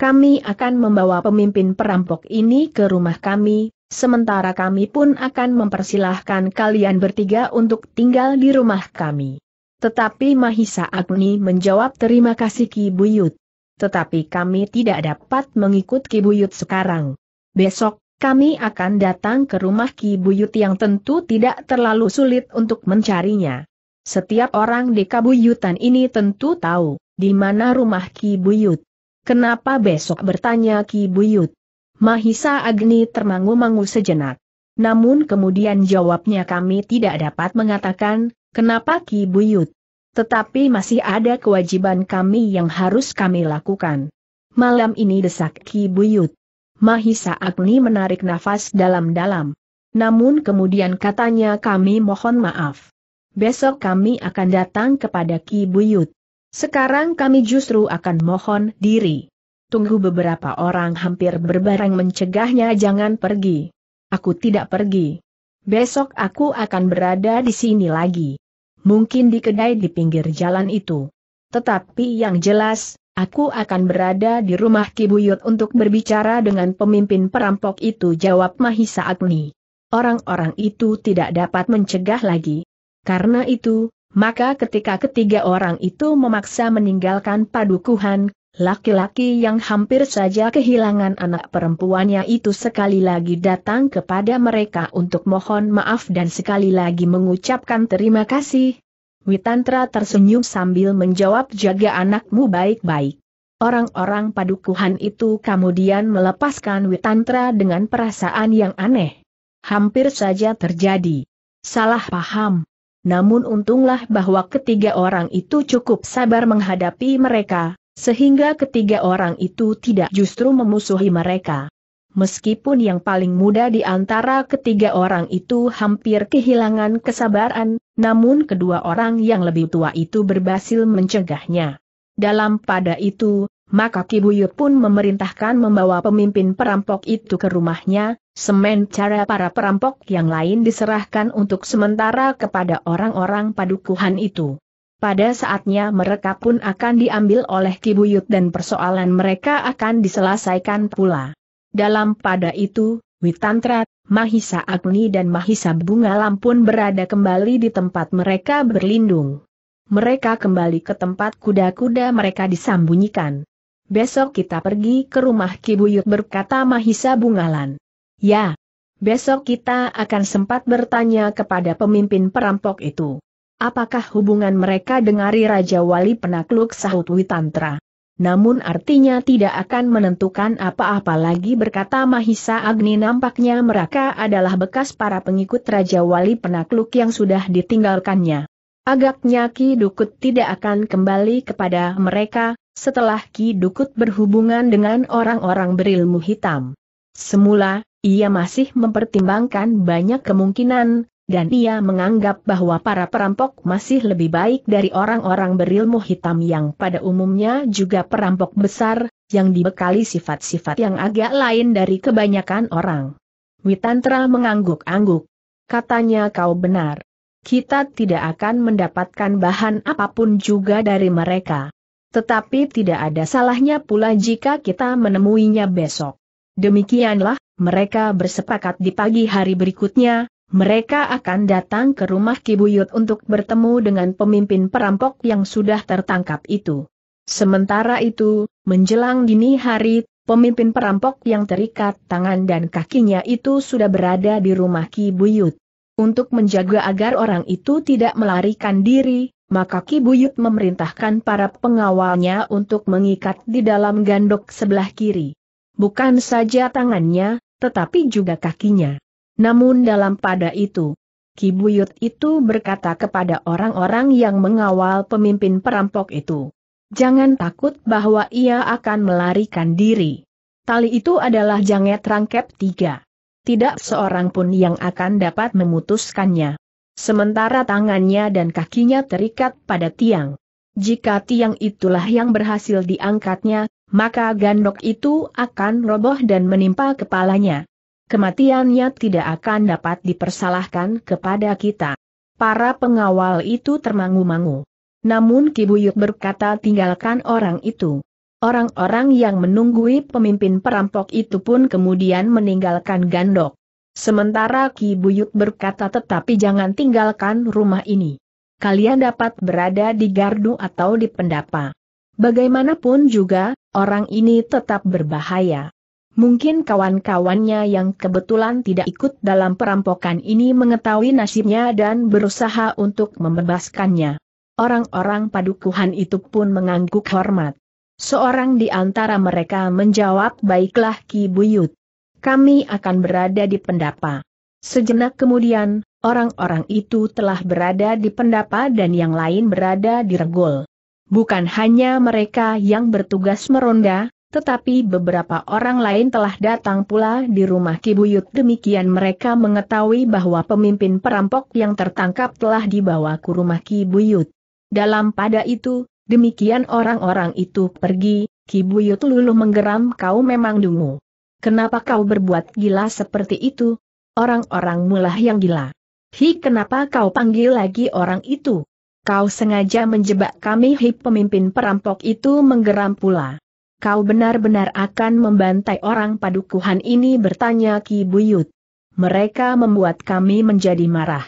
Kami akan membawa pemimpin perampok ini ke rumah kami, sementara kami pun akan mempersilahkan kalian bertiga untuk tinggal di rumah kami. Tetapi Mahisa Agni menjawab terima kasih Kibuyut tetapi kami tidak dapat mengikut Ki Buyut sekarang. Besok, kami akan datang ke rumah Ki Buyut yang tentu tidak terlalu sulit untuk mencarinya. Setiap orang di Kabuyutan ini tentu tahu, di mana rumah Ki Buyut. Kenapa besok bertanya Ki Buyut? Mahisa Agni termangu-mangu sejenak. Namun kemudian jawabnya kami tidak dapat mengatakan, kenapa Ki Buyut. Tetapi masih ada kewajiban kami yang harus kami lakukan. Malam ini desak Ki Buyut. Mahisa Agni menarik nafas dalam-dalam. Namun kemudian katanya kami mohon maaf. Besok kami akan datang kepada Ki Buyut. Sekarang kami justru akan mohon diri. Tunggu beberapa orang hampir berbareng mencegahnya jangan pergi. Aku tidak pergi. Besok aku akan berada di sini lagi mungkin di kedai di pinggir jalan itu. Tetapi yang jelas, aku akan berada di rumah Kibuyut untuk berbicara dengan pemimpin perampok itu jawab Mahisa Agni. Orang-orang itu tidak dapat mencegah lagi. Karena itu, maka ketika ketiga orang itu memaksa meninggalkan padukuhan, Laki-laki yang hampir saja kehilangan anak perempuannya itu sekali lagi datang kepada mereka untuk mohon maaf dan sekali lagi mengucapkan terima kasih. Witantra tersenyum sambil menjawab jaga anakmu baik-baik. Orang-orang padukuhan itu kemudian melepaskan Witantra dengan perasaan yang aneh. Hampir saja terjadi. Salah paham. Namun untunglah bahwa ketiga orang itu cukup sabar menghadapi mereka, sehingga ketiga orang itu tidak justru memusuhi mereka. Meskipun yang paling muda di antara ketiga orang itu hampir kehilangan kesabaran, namun kedua orang yang lebih tua itu berhasil mencegahnya. Dalam pada itu, maka Kibuyu pun memerintahkan membawa pemimpin perampok itu ke rumahnya, sementara para perampok yang lain diserahkan untuk sementara kepada orang-orang padukuhan itu. Pada saatnya mereka pun akan diambil oleh Kibuyut dan persoalan mereka akan diselesaikan pula. Dalam pada itu, Witantra, Mahisa Agni dan Mahisa Bunga pun berada kembali di tempat mereka berlindung. Mereka kembali ke tempat kuda-kuda mereka disambunyikan. Besok kita pergi ke rumah Kibuyut berkata Mahisa Bungalan. Ya, besok kita akan sempat bertanya kepada pemimpin perampok itu apakah hubungan mereka dengari Raja Wali penakluk sahut Witantra. Namun artinya tidak akan menentukan apa-apa lagi berkata Mahisa Agni nampaknya mereka adalah bekas para pengikut Raja Wali penakluk yang sudah ditinggalkannya. Agaknya Ki Dukut tidak akan kembali kepada mereka, setelah Ki Dukut berhubungan dengan orang-orang berilmu hitam. Semula, ia masih mempertimbangkan banyak kemungkinan, dan ia menganggap bahwa para perampok masih lebih baik dari orang-orang berilmu hitam yang pada umumnya juga perampok besar, yang dibekali sifat-sifat yang agak lain dari kebanyakan orang. Witantra mengangguk-angguk. Katanya kau benar. Kita tidak akan mendapatkan bahan apapun juga dari mereka. Tetapi tidak ada salahnya pula jika kita menemuinya besok. Demikianlah, mereka bersepakat di pagi hari berikutnya, mereka akan datang ke rumah Kibuyut untuk bertemu dengan pemimpin perampok yang sudah tertangkap itu. Sementara itu, menjelang dini hari, pemimpin perampok yang terikat tangan dan kakinya itu sudah berada di rumah Kibuyut. Untuk menjaga agar orang itu tidak melarikan diri, maka Kibuyut memerintahkan para pengawalnya untuk mengikat di dalam gandok sebelah kiri. Bukan saja tangannya, tetapi juga kakinya. Namun dalam pada itu, Kibuyut itu berkata kepada orang-orang yang mengawal pemimpin perampok itu. Jangan takut bahwa ia akan melarikan diri. Tali itu adalah janget rangkep tiga. Tidak seorang pun yang akan dapat memutuskannya. Sementara tangannya dan kakinya terikat pada tiang. Jika tiang itulah yang berhasil diangkatnya, maka gandok itu akan roboh dan menimpa kepalanya kematiannya tidak akan dapat dipersalahkan kepada kita. Para pengawal itu termangu-mangu. Namun Kibuyuk berkata tinggalkan orang itu. Orang-orang yang menunggui pemimpin perampok itu pun kemudian meninggalkan gandok. Sementara Ki Buyuk berkata tetapi jangan tinggalkan rumah ini. Kalian dapat berada di gardu atau di pendapa. Bagaimanapun juga, orang ini tetap berbahaya. Mungkin kawan-kawannya yang kebetulan tidak ikut dalam perampokan ini mengetahui nasibnya dan berusaha untuk membebaskannya. Orang-orang padukuhan itu pun mengangguk hormat. Seorang di antara mereka menjawab baiklah Ki Buyut. Kami akan berada di pendapa. Sejenak kemudian, orang-orang itu telah berada di pendapa dan yang lain berada di regol. Bukan hanya mereka yang bertugas meronda, tetapi beberapa orang lain telah datang pula di rumah Kibuyut demikian mereka mengetahui bahwa pemimpin perampok yang tertangkap telah dibawa ke rumah Kibuyut. Dalam pada itu, demikian orang-orang itu pergi, Kibuyut luluh menggeram kau memang dungu. Kenapa kau berbuat gila seperti itu? Orang-orang mulah yang gila. Hi kenapa kau panggil lagi orang itu? Kau sengaja menjebak kami Hi pemimpin perampok itu menggeram pula kau benar-benar akan membantai orang padukuhan ini bertanya Ki Buyut. Mereka membuat kami menjadi marah.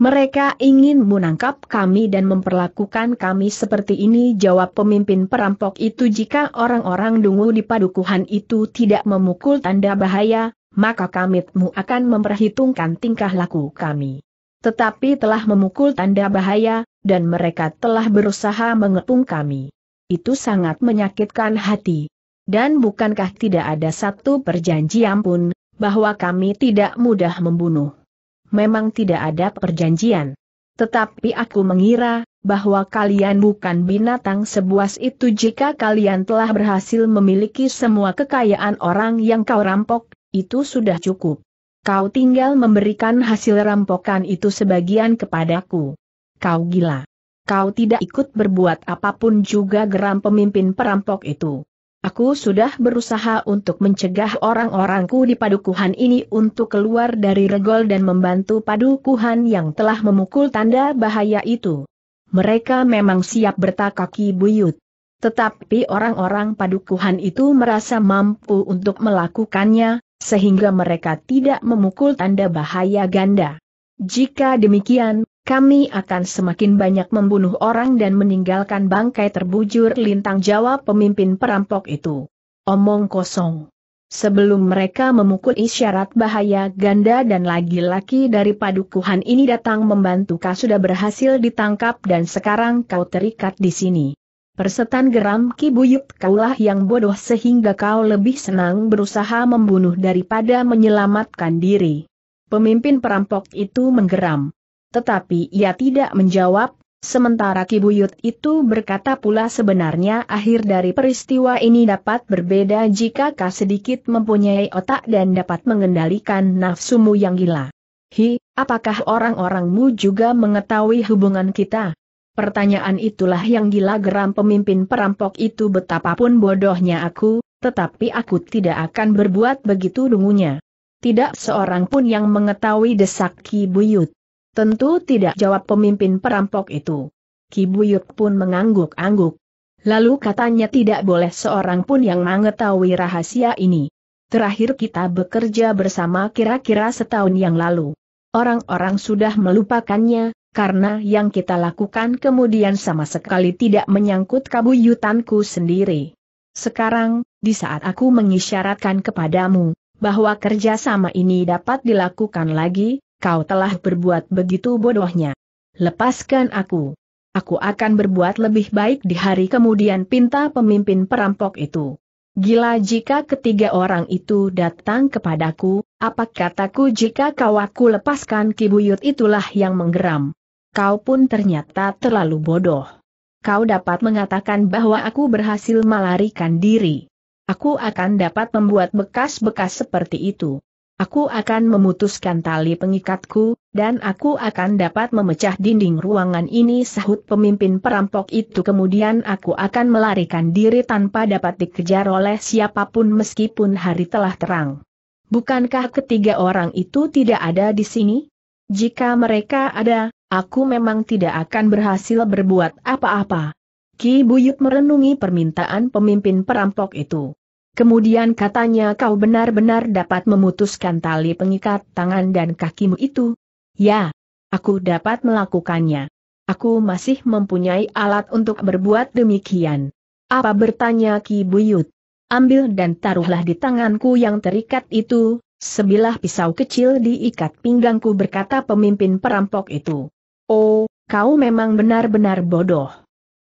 Mereka ingin menangkap kami dan memperlakukan kami seperti ini jawab pemimpin perampok itu jika orang-orang dungu di padukuhan itu tidak memukul tanda bahaya, maka kamitmu akan memperhitungkan tingkah laku kami. Tetapi telah memukul tanda bahaya, dan mereka telah berusaha mengepung kami. Itu sangat menyakitkan hati. Dan bukankah tidak ada satu perjanjian pun, bahwa kami tidak mudah membunuh? Memang tidak ada perjanjian. Tetapi aku mengira, bahwa kalian bukan binatang sebuas itu jika kalian telah berhasil memiliki semua kekayaan orang yang kau rampok, itu sudah cukup. Kau tinggal memberikan hasil rampokan itu sebagian kepadaku. Kau gila kau tidak ikut berbuat apapun juga geram pemimpin perampok itu. Aku sudah berusaha untuk mencegah orang-orangku di padukuhan ini untuk keluar dari regol dan membantu padukuhan yang telah memukul tanda bahaya itu. Mereka memang siap bertakaki buyut. Tetapi orang-orang padukuhan itu merasa mampu untuk melakukannya, sehingga mereka tidak memukul tanda bahaya ganda. Jika demikian, kami akan semakin banyak membunuh orang dan meninggalkan bangkai terbujur lintang jawab pemimpin perampok itu. Omong kosong. Sebelum mereka memukul isyarat bahaya ganda dan lagi laki dari padukuhan ini datang membantu kau sudah berhasil ditangkap dan sekarang kau terikat di sini. Persetan geram Ki kaulah yang bodoh sehingga kau lebih senang berusaha membunuh daripada menyelamatkan diri. Pemimpin perampok itu menggeram. Tetapi ia tidak menjawab, sementara Kibuyut itu berkata pula sebenarnya akhir dari peristiwa ini dapat berbeda jika kau sedikit mempunyai otak dan dapat mengendalikan nafsumu yang gila. Hi, apakah orang-orangmu juga mengetahui hubungan kita? Pertanyaan itulah yang gila geram pemimpin perampok itu betapapun bodohnya aku, tetapi aku tidak akan berbuat begitu dungunya. Tidak seorang pun yang mengetahui desak Ki Tentu tidak jawab pemimpin perampok itu. Kibuyut pun mengangguk-angguk. Lalu katanya tidak boleh seorang pun yang mengetahui rahasia ini. Terakhir kita bekerja bersama kira-kira setahun yang lalu. Orang-orang sudah melupakannya, karena yang kita lakukan kemudian sama sekali tidak menyangkut kabuyutanku sendiri. Sekarang, di saat aku mengisyaratkan kepadamu, bahwa kerjasama ini dapat dilakukan lagi, kau telah berbuat begitu bodohnya. Lepaskan aku. Aku akan berbuat lebih baik di hari kemudian pinta pemimpin perampok itu. Gila jika ketiga orang itu datang kepadaku, apa kataku jika kau aku lepaskan kibuyut itulah yang menggeram. Kau pun ternyata terlalu bodoh. Kau dapat mengatakan bahwa aku berhasil melarikan diri. Aku akan dapat membuat bekas-bekas seperti itu. Aku akan memutuskan tali pengikatku, dan aku akan dapat memecah dinding ruangan ini sahut pemimpin perampok itu kemudian aku akan melarikan diri tanpa dapat dikejar oleh siapapun meskipun hari telah terang. Bukankah ketiga orang itu tidak ada di sini? Jika mereka ada, aku memang tidak akan berhasil berbuat apa-apa. Ki Buyut merenungi permintaan pemimpin perampok itu. Kemudian katanya kau benar-benar dapat memutuskan tali pengikat tangan dan kakimu itu. Ya, aku dapat melakukannya. Aku masih mempunyai alat untuk berbuat demikian. Apa bertanya Ki Buyut? Ambil dan taruhlah di tanganku yang terikat itu, sebilah pisau kecil diikat pinggangku berkata pemimpin perampok itu. Oh, kau memang benar-benar bodoh.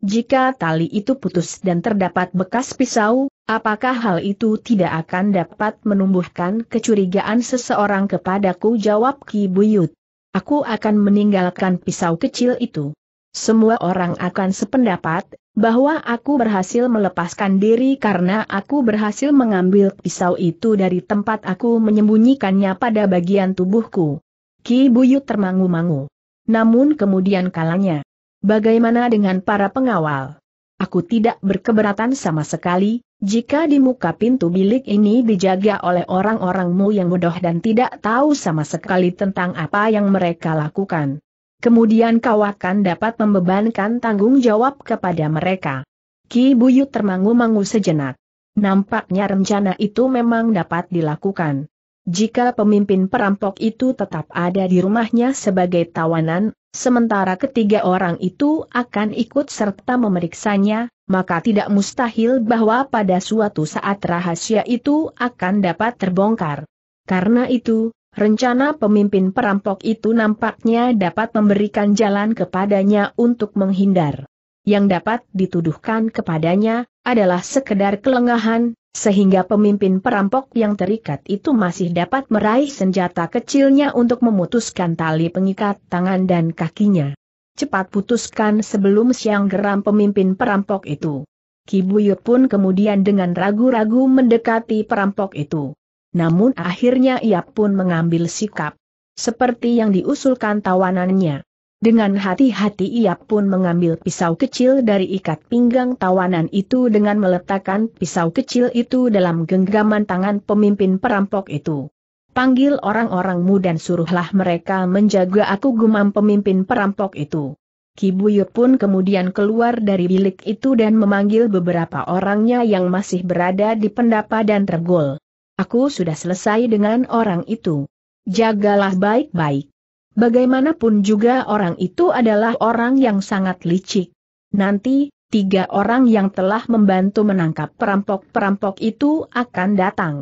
Jika tali itu putus dan terdapat bekas pisau, apakah hal itu tidak akan dapat menumbuhkan kecurigaan seseorang kepadaku? Jawab Ki Buyut. Aku akan meninggalkan pisau kecil itu. Semua orang akan sependapat, bahwa aku berhasil melepaskan diri karena aku berhasil mengambil pisau itu dari tempat aku menyembunyikannya pada bagian tubuhku. Ki Buyut termangu-mangu. Namun kemudian kalanya, Bagaimana dengan para pengawal? Aku tidak berkeberatan sama sekali, jika di muka pintu bilik ini dijaga oleh orang-orangmu yang bodoh dan tidak tahu sama sekali tentang apa yang mereka lakukan. Kemudian kau akan dapat membebankan tanggung jawab kepada mereka. Ki Buyut termangu-mangu sejenak. Nampaknya rencana itu memang dapat dilakukan. Jika pemimpin perampok itu tetap ada di rumahnya sebagai tawanan, sementara ketiga orang itu akan ikut serta memeriksanya, maka tidak mustahil bahwa pada suatu saat rahasia itu akan dapat terbongkar. Karena itu, rencana pemimpin perampok itu nampaknya dapat memberikan jalan kepadanya untuk menghindar yang dapat dituduhkan kepadanya, adalah sekedar kelengahan, sehingga pemimpin perampok yang terikat itu masih dapat meraih senjata kecilnya untuk memutuskan tali pengikat tangan dan kakinya. Cepat putuskan sebelum siang geram pemimpin perampok itu. Kibuyut pun kemudian dengan ragu-ragu mendekati perampok itu. Namun akhirnya ia pun mengambil sikap. Seperti yang diusulkan tawanannya. Dengan hati-hati ia pun mengambil pisau kecil dari ikat pinggang tawanan itu dengan meletakkan pisau kecil itu dalam genggaman tangan pemimpin perampok itu. Panggil orang-orangmu dan suruhlah mereka menjaga aku gumam pemimpin perampok itu. Kibuyu pun kemudian keluar dari bilik itu dan memanggil beberapa orangnya yang masih berada di pendapa dan tergol. Aku sudah selesai dengan orang itu. Jagalah baik-baik. Bagaimanapun juga orang itu adalah orang yang sangat licik. Nanti, tiga orang yang telah membantu menangkap perampok-perampok itu akan datang.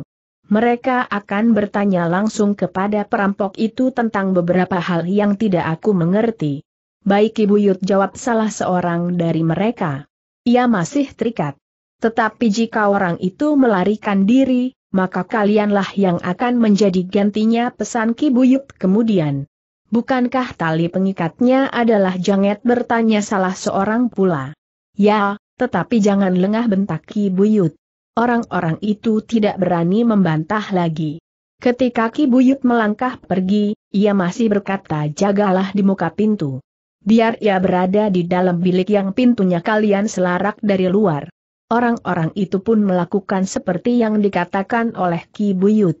Mereka akan bertanya langsung kepada perampok itu tentang beberapa hal yang tidak aku mengerti. Baik Ibu Yud jawab salah seorang dari mereka. Ia masih terikat. Tetapi jika orang itu melarikan diri, maka kalianlah yang akan menjadi gantinya pesan Kibuyut Buyut kemudian. Bukankah tali pengikatnya adalah janget bertanya salah seorang pula? Ya, tetapi jangan lengah bentak Ki Buyut. Orang-orang itu tidak berani membantah lagi. Ketika Ki Buyut melangkah pergi, ia masih berkata jagalah di muka pintu. Biar ia berada di dalam bilik yang pintunya kalian selarak dari luar. Orang-orang itu pun melakukan seperti yang dikatakan oleh Ki Buyut.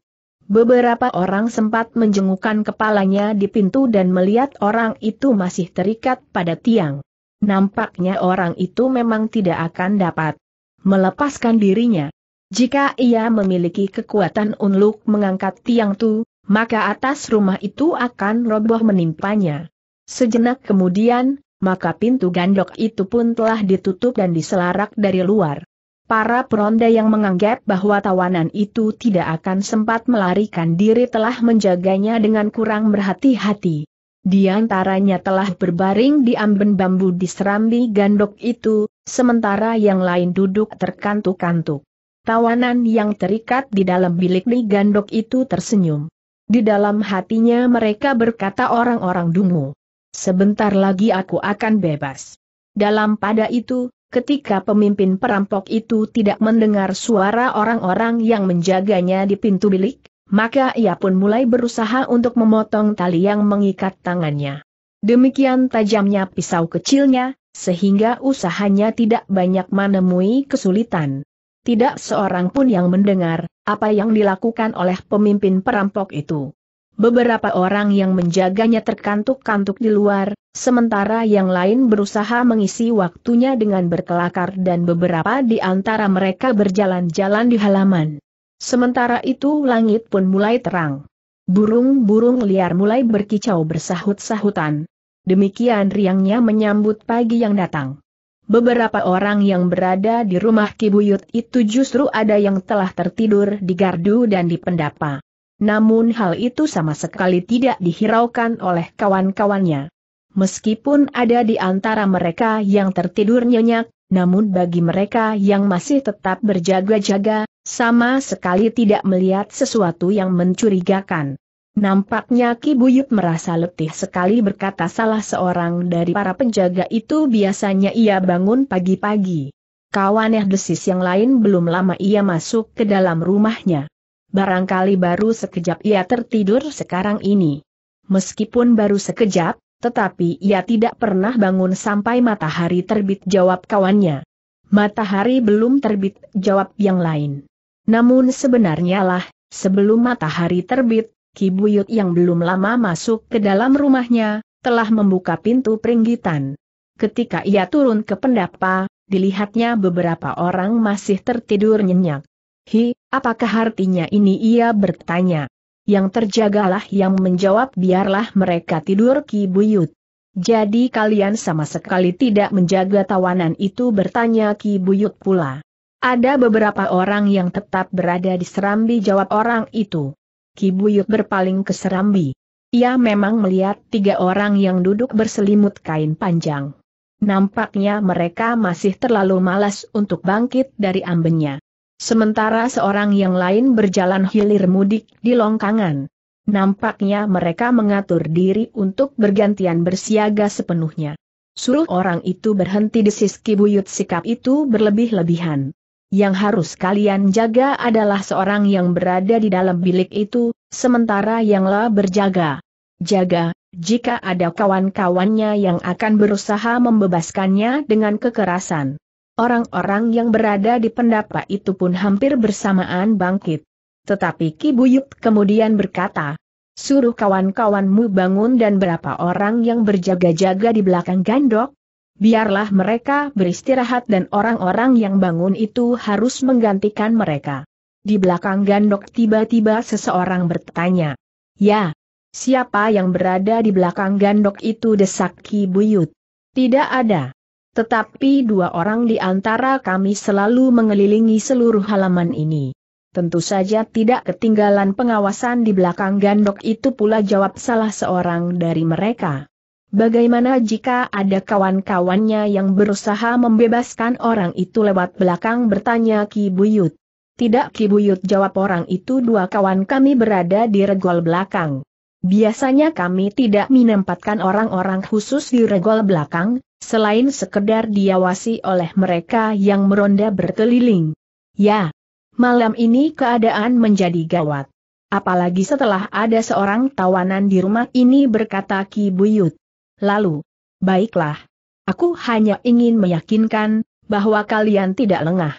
Beberapa orang sempat menjengukkan kepalanya di pintu dan melihat orang itu masih terikat pada tiang. Nampaknya orang itu memang tidak akan dapat melepaskan dirinya. Jika ia memiliki kekuatan untuk mengangkat tiang itu, maka atas rumah itu akan roboh menimpanya. Sejenak kemudian, maka pintu gandok itu pun telah ditutup dan diselarak dari luar. Para peronda yang menganggap bahwa tawanan itu tidak akan sempat melarikan diri telah menjaganya dengan kurang berhati-hati. Di antaranya telah berbaring di amben bambu di serambi gandok itu, sementara yang lain duduk terkantuk-kantuk. Tawanan yang terikat di dalam bilik di gandok itu tersenyum. Di dalam hatinya mereka berkata orang-orang dungu. Sebentar lagi aku akan bebas. Dalam pada itu, ketika pemimpin perampok itu tidak mendengar suara orang-orang yang menjaganya di pintu bilik, maka ia pun mulai berusaha untuk memotong tali yang mengikat tangannya. Demikian tajamnya pisau kecilnya, sehingga usahanya tidak banyak menemui kesulitan. Tidak seorang pun yang mendengar apa yang dilakukan oleh pemimpin perampok itu. Beberapa orang yang menjaganya terkantuk-kantuk di luar, sementara yang lain berusaha mengisi waktunya dengan berkelakar dan beberapa di antara mereka berjalan-jalan di halaman. Sementara itu langit pun mulai terang. Burung-burung liar mulai berkicau bersahut-sahutan. Demikian riangnya menyambut pagi yang datang. Beberapa orang yang berada di rumah Kibuyut itu justru ada yang telah tertidur di gardu dan di pendapa. Namun hal itu sama sekali tidak dihiraukan oleh kawan-kawannya. Meskipun ada di antara mereka yang tertidur nyenyak, namun bagi mereka yang masih tetap berjaga-jaga, sama sekali tidak melihat sesuatu yang mencurigakan. Nampaknya Ki Buyut merasa letih sekali berkata salah seorang dari para penjaga itu biasanya ia bangun pagi-pagi. Kawannya desis yang lain belum lama ia masuk ke dalam rumahnya barangkali baru sekejap ia tertidur sekarang ini. Meskipun baru sekejap, tetapi ia tidak pernah bangun sampai matahari terbit jawab kawannya. Matahari belum terbit jawab yang lain. Namun sebenarnya lah, sebelum matahari terbit, Ki Buyut yang belum lama masuk ke dalam rumahnya, telah membuka pintu peringgitan. Ketika ia turun ke pendapa, dilihatnya beberapa orang masih tertidur nyenyak. Hi, apakah artinya ini ia bertanya. Yang terjagalah yang menjawab biarlah mereka tidur Ki Buyut. Jadi kalian sama sekali tidak menjaga tawanan itu bertanya Ki Buyut pula. Ada beberapa orang yang tetap berada di Serambi jawab orang itu. Ki Buyut berpaling ke Serambi. Ia memang melihat tiga orang yang duduk berselimut kain panjang. Nampaknya mereka masih terlalu malas untuk bangkit dari ambennya. Sementara seorang yang lain berjalan hilir mudik di longkangan. Nampaknya mereka mengatur diri untuk bergantian bersiaga sepenuhnya. Suruh orang itu berhenti di siski buyut sikap itu berlebih-lebihan. Yang harus kalian jaga adalah seorang yang berada di dalam bilik itu, sementara yang lain berjaga. Jaga, jika ada kawan-kawannya yang akan berusaha membebaskannya dengan kekerasan. Orang-orang yang berada di pendapa itu pun hampir bersamaan bangkit. Tetapi Ki Buyut kemudian berkata, Suruh kawan-kawanmu bangun dan berapa orang yang berjaga-jaga di belakang gandok? Biarlah mereka beristirahat dan orang-orang yang bangun itu harus menggantikan mereka. Di belakang gandok tiba-tiba seseorang bertanya. Ya, siapa yang berada di belakang gandok itu desak Ki Buyut? Tidak ada. Tetapi dua orang di antara kami selalu mengelilingi seluruh halaman ini. Tentu saja tidak ketinggalan pengawasan di belakang gandok itu pula jawab salah seorang dari mereka. Bagaimana jika ada kawan-kawannya yang berusaha membebaskan orang itu lewat belakang bertanya Ki Buyut. Tidak Ki Buyut jawab orang itu dua kawan kami berada di regol belakang. Biasanya kami tidak menempatkan orang-orang khusus di regol belakang, Selain sekedar diawasi oleh mereka yang meronda berkeliling. Ya, malam ini keadaan menjadi gawat. Apalagi setelah ada seorang tawanan di rumah ini berkata Ki Buyut. Lalu, baiklah. Aku hanya ingin meyakinkan, bahwa kalian tidak lengah.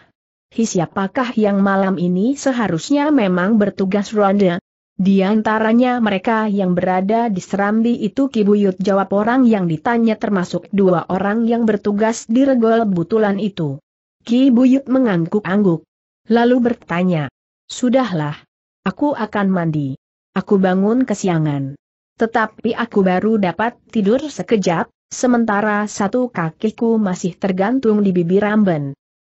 Hi siapakah yang malam ini seharusnya memang bertugas ronde? Di antaranya mereka yang berada di Serambi itu Kibuyut jawab orang yang ditanya termasuk dua orang yang bertugas di regol butulan itu. Kibuyut mengangguk-angguk. Lalu bertanya, Sudahlah. Aku akan mandi. Aku bangun kesiangan. Tetapi aku baru dapat tidur sekejap, sementara satu kakiku masih tergantung di bibir Ki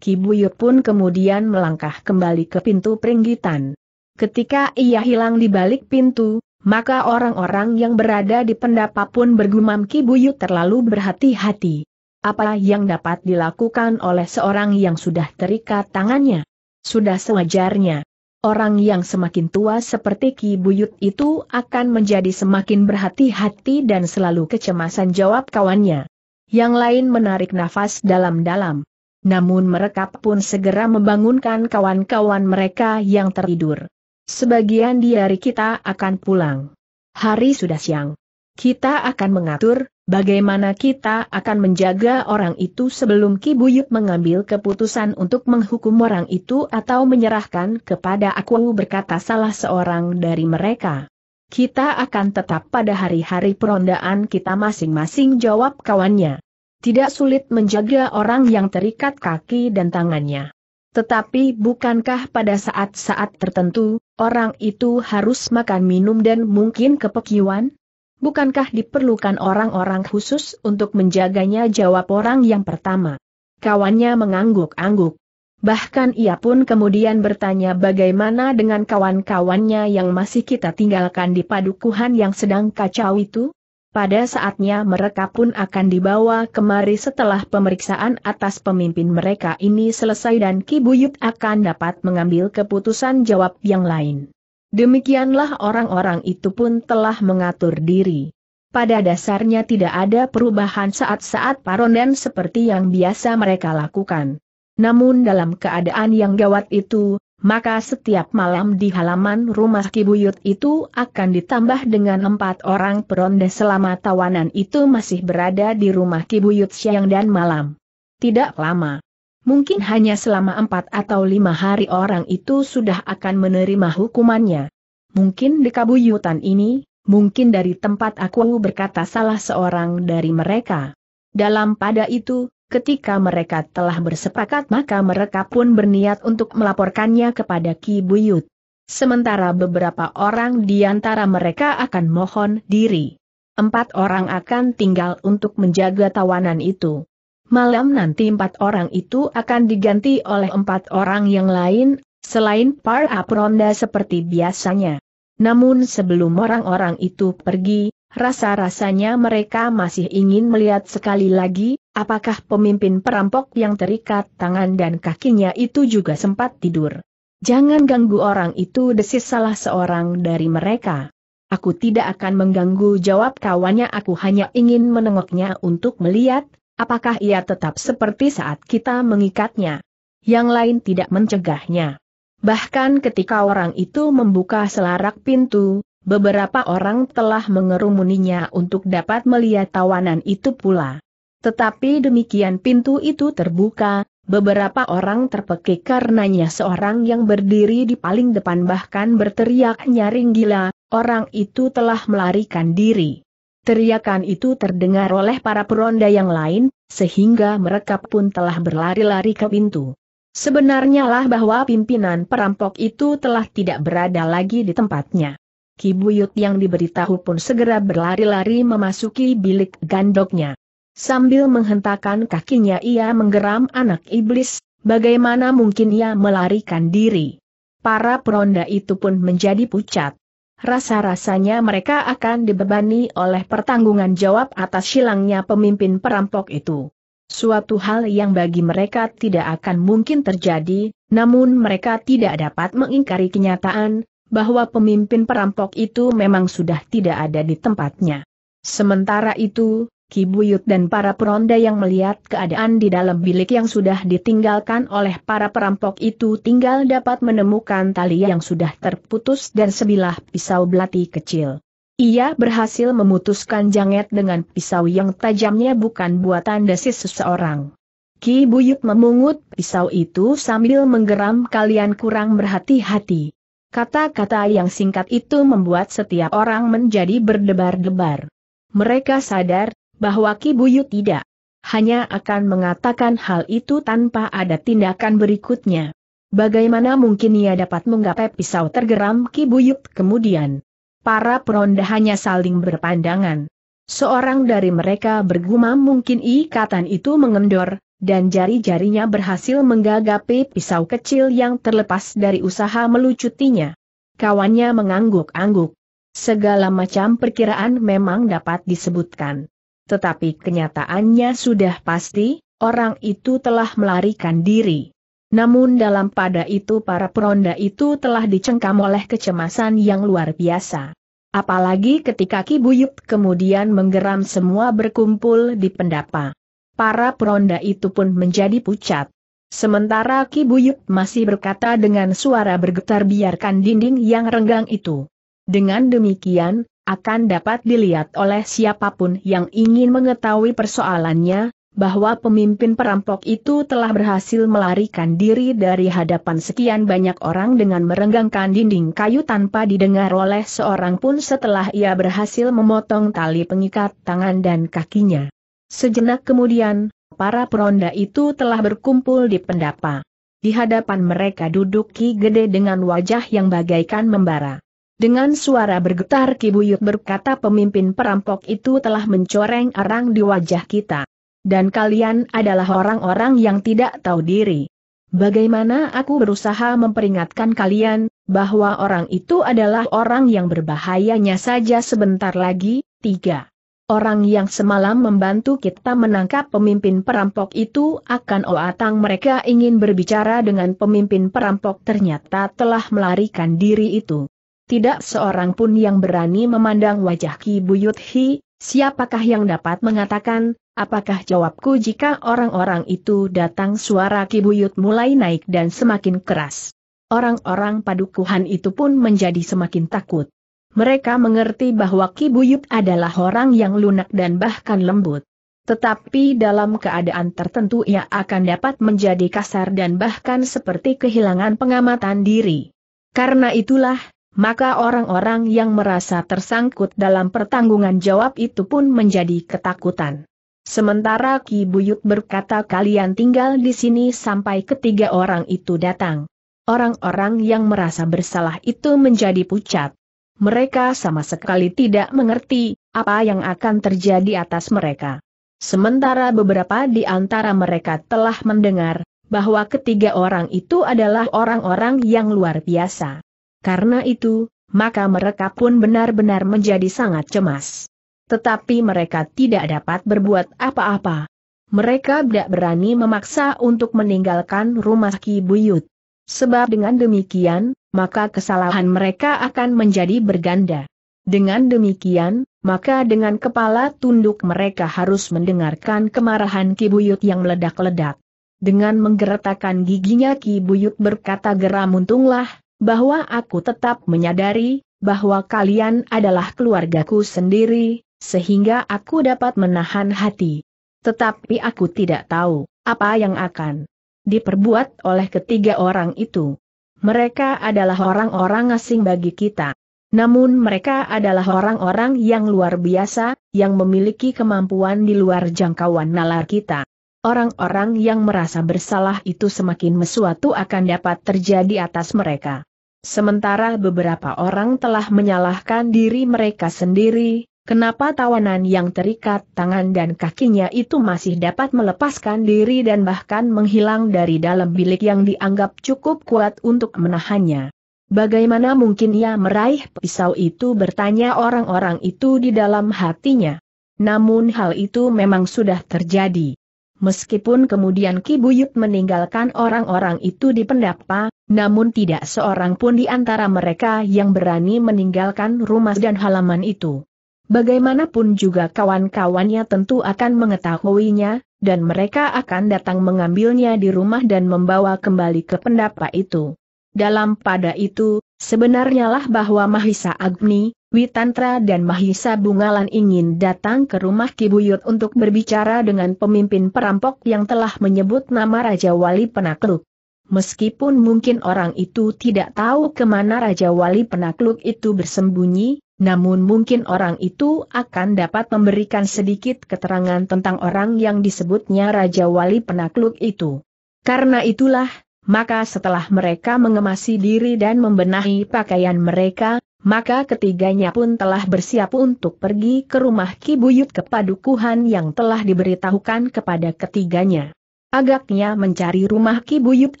Kibuyut pun kemudian melangkah kembali ke pintu peringgitan. Ketika ia hilang di balik pintu, maka orang-orang yang berada di pendapa pun bergumam Ki Kibuyu terlalu berhati-hati. Apa yang dapat dilakukan oleh seorang yang sudah terikat tangannya? Sudah sewajarnya. Orang yang semakin tua seperti Ki Buyut itu akan menjadi semakin berhati-hati dan selalu kecemasan jawab kawannya. Yang lain menarik nafas dalam-dalam. Namun mereka pun segera membangunkan kawan-kawan mereka yang tertidur. Sebagian diari kita akan pulang. Hari sudah siang. Kita akan mengatur, bagaimana kita akan menjaga orang itu sebelum Ki Buyut mengambil keputusan untuk menghukum orang itu atau menyerahkan kepada aku berkata salah seorang dari mereka. Kita akan tetap pada hari-hari perondaan kita masing-masing jawab kawannya. Tidak sulit menjaga orang yang terikat kaki dan tangannya. Tetapi bukankah pada saat-saat tertentu, orang itu harus makan minum dan mungkin kepekiwan? Bukankah diperlukan orang-orang khusus untuk menjaganya jawab orang yang pertama? Kawannya mengangguk-angguk. Bahkan ia pun kemudian bertanya bagaimana dengan kawan-kawannya yang masih kita tinggalkan di padukuhan yang sedang kacau itu? pada saatnya mereka pun akan dibawa kemari setelah pemeriksaan atas pemimpin mereka ini selesai dan Kibuyut akan dapat mengambil keputusan jawab yang lain. Demikianlah orang-orang itu pun telah mengatur diri. Pada dasarnya tidak ada perubahan saat-saat parondan seperti yang biasa mereka lakukan. Namun dalam keadaan yang gawat itu, maka setiap malam di halaman rumah Kibuyut itu akan ditambah dengan empat orang peronda selama tawanan itu masih berada di rumah Kibuyut siang dan malam. Tidak lama. Mungkin hanya selama empat atau lima hari orang itu sudah akan menerima hukumannya. Mungkin di kabuyutan ini, mungkin dari tempat aku berkata salah seorang dari mereka. Dalam pada itu, Ketika mereka telah bersepakat maka mereka pun berniat untuk melaporkannya kepada Ki Buyut. Sementara beberapa orang di antara mereka akan mohon diri. Empat orang akan tinggal untuk menjaga tawanan itu. Malam nanti empat orang itu akan diganti oleh empat orang yang lain, selain par apronda seperti biasanya. Namun sebelum orang-orang itu pergi, rasa-rasanya mereka masih ingin melihat sekali lagi, Apakah pemimpin perampok yang terikat tangan dan kakinya itu juga sempat tidur? Jangan ganggu orang itu desis salah seorang dari mereka. Aku tidak akan mengganggu jawab kawannya aku hanya ingin menengoknya untuk melihat, apakah ia tetap seperti saat kita mengikatnya. Yang lain tidak mencegahnya. Bahkan ketika orang itu membuka selarak pintu, beberapa orang telah mengerumuninya untuk dapat melihat tawanan itu pula. Tetapi demikian pintu itu terbuka, beberapa orang terpekik karenanya seorang yang berdiri di paling depan bahkan berteriak nyaring gila, orang itu telah melarikan diri. Teriakan itu terdengar oleh para peronda yang lain, sehingga mereka pun telah berlari-lari ke pintu. Sebenarnya lah bahwa pimpinan perampok itu telah tidak berada lagi di tempatnya. Kibuyut yang diberitahu pun segera berlari-lari memasuki bilik gandoknya. Sambil menghentakkan kakinya ia menggeram anak iblis, bagaimana mungkin ia melarikan diri. Para peronda itu pun menjadi pucat. Rasa-rasanya mereka akan dibebani oleh pertanggungan jawab atas hilangnya pemimpin perampok itu. Suatu hal yang bagi mereka tidak akan mungkin terjadi, namun mereka tidak dapat mengingkari kenyataan, bahwa pemimpin perampok itu memang sudah tidak ada di tempatnya. Sementara itu, Ki Buyut dan para peronda yang melihat keadaan di dalam bilik yang sudah ditinggalkan oleh para perampok itu tinggal dapat menemukan tali yang sudah terputus dan sebilah pisau belati kecil. Ia berhasil memutuskan janget dengan pisau yang tajamnya bukan buatan desis seseorang. Ki Buyut memungut pisau itu sambil menggeram kalian kurang berhati-hati. Kata-kata yang singkat itu membuat setiap orang menjadi berdebar-debar. Mereka sadar, bahwa Kibuyu tidak hanya akan mengatakan hal itu tanpa ada tindakan berikutnya. Bagaimana mungkin ia dapat menggapai pisau tergeram Kibuyut kemudian? Para peronda hanya saling berpandangan. Seorang dari mereka bergumam mungkin ikatan itu mengendor, dan jari-jarinya berhasil menggagapi pisau kecil yang terlepas dari usaha melucutinya. Kawannya mengangguk-angguk. Segala macam perkiraan memang dapat disebutkan tetapi kenyataannya sudah pasti, orang itu telah melarikan diri. Namun dalam pada itu para peronda itu telah dicengkam oleh kecemasan yang luar biasa. Apalagi ketika Ki Buyut kemudian menggeram semua berkumpul di pendapa. Para peronda itu pun menjadi pucat. Sementara Ki Buyut masih berkata dengan suara bergetar biarkan dinding yang renggang itu. Dengan demikian, akan dapat dilihat oleh siapapun yang ingin mengetahui persoalannya, bahwa pemimpin perampok itu telah berhasil melarikan diri dari hadapan sekian banyak orang dengan merenggangkan dinding kayu tanpa didengar oleh seorang pun setelah ia berhasil memotong tali pengikat tangan dan kakinya. Sejenak kemudian, para peronda itu telah berkumpul di pendapa. Di hadapan mereka duduk Ki Gede dengan wajah yang bagaikan membara. Dengan suara bergetar kibuyut berkata pemimpin perampok itu telah mencoreng arang di wajah kita. Dan kalian adalah orang-orang yang tidak tahu diri. Bagaimana aku berusaha memperingatkan kalian, bahwa orang itu adalah orang yang berbahayanya saja sebentar lagi, tiga. Orang yang semalam membantu kita menangkap pemimpin perampok itu akan oatang mereka ingin berbicara dengan pemimpin perampok ternyata telah melarikan diri itu tidak seorang pun yang berani memandang wajah Ki Buyut Hi, siapakah yang dapat mengatakan, apakah jawabku jika orang-orang itu datang suara Ki Buyut mulai naik dan semakin keras. Orang-orang padukuhan itu pun menjadi semakin takut. Mereka mengerti bahwa Ki Buyut adalah orang yang lunak dan bahkan lembut. Tetapi dalam keadaan tertentu ia akan dapat menjadi kasar dan bahkan seperti kehilangan pengamatan diri. Karena itulah, maka orang-orang yang merasa tersangkut dalam pertanggungan jawab itu pun menjadi ketakutan. Sementara Ki Buyut berkata kalian tinggal di sini sampai ketiga orang itu datang. Orang-orang yang merasa bersalah itu menjadi pucat. Mereka sama sekali tidak mengerti apa yang akan terjadi atas mereka. Sementara beberapa di antara mereka telah mendengar bahwa ketiga orang itu adalah orang-orang yang luar biasa. Karena itu, maka mereka pun benar-benar menjadi sangat cemas. Tetapi mereka tidak dapat berbuat apa-apa. Mereka tidak berani memaksa untuk meninggalkan rumah Ki Buyut. Sebab dengan demikian, maka kesalahan mereka akan menjadi berganda. Dengan demikian, maka dengan kepala tunduk mereka harus mendengarkan kemarahan Ki Buyut yang meledak-ledak. Dengan menggeretakkan giginya Ki Buyut berkata geram untunglah, bahwa aku tetap menyadari bahwa kalian adalah keluargaku sendiri, sehingga aku dapat menahan hati. Tetapi aku tidak tahu apa yang akan diperbuat oleh ketiga orang itu. Mereka adalah orang-orang asing bagi kita. Namun mereka adalah orang-orang yang luar biasa, yang memiliki kemampuan di luar jangkauan nalar kita. Orang-orang yang merasa bersalah itu semakin mesuatu akan dapat terjadi atas mereka. Sementara beberapa orang telah menyalahkan diri mereka sendiri, kenapa tawanan yang terikat tangan dan kakinya itu masih dapat melepaskan diri dan bahkan menghilang dari dalam bilik yang dianggap cukup kuat untuk menahannya. Bagaimana mungkin ia meraih pisau itu bertanya orang-orang itu di dalam hatinya. Namun hal itu memang sudah terjadi. Meskipun kemudian Ki Buyut meninggalkan orang-orang itu di pendapa, namun tidak seorang pun di antara mereka yang berani meninggalkan rumah dan halaman itu. Bagaimanapun juga kawan-kawannya tentu akan mengetahuinya, dan mereka akan datang mengambilnya di rumah dan membawa kembali ke pendapa itu. Dalam pada itu, sebenarnya lah bahwa Mahisa Agni, Witantra dan Mahisa Bungalan ingin datang ke rumah Kibuyut untuk berbicara dengan pemimpin perampok yang telah menyebut nama Raja Wali Penakluk. Meskipun mungkin orang itu tidak tahu kemana Raja Wali penakluk itu bersembunyi, namun mungkin orang itu akan dapat memberikan sedikit keterangan tentang orang yang disebutnya Raja Wali penakluk itu. Karena itulah, maka setelah mereka mengemasi diri dan membenahi pakaian mereka, maka ketiganya pun telah bersiap untuk pergi ke rumah Kibuyut kepadukuhan yang telah diberitahukan kepada ketiganya. Agaknya mencari rumah Kibuyut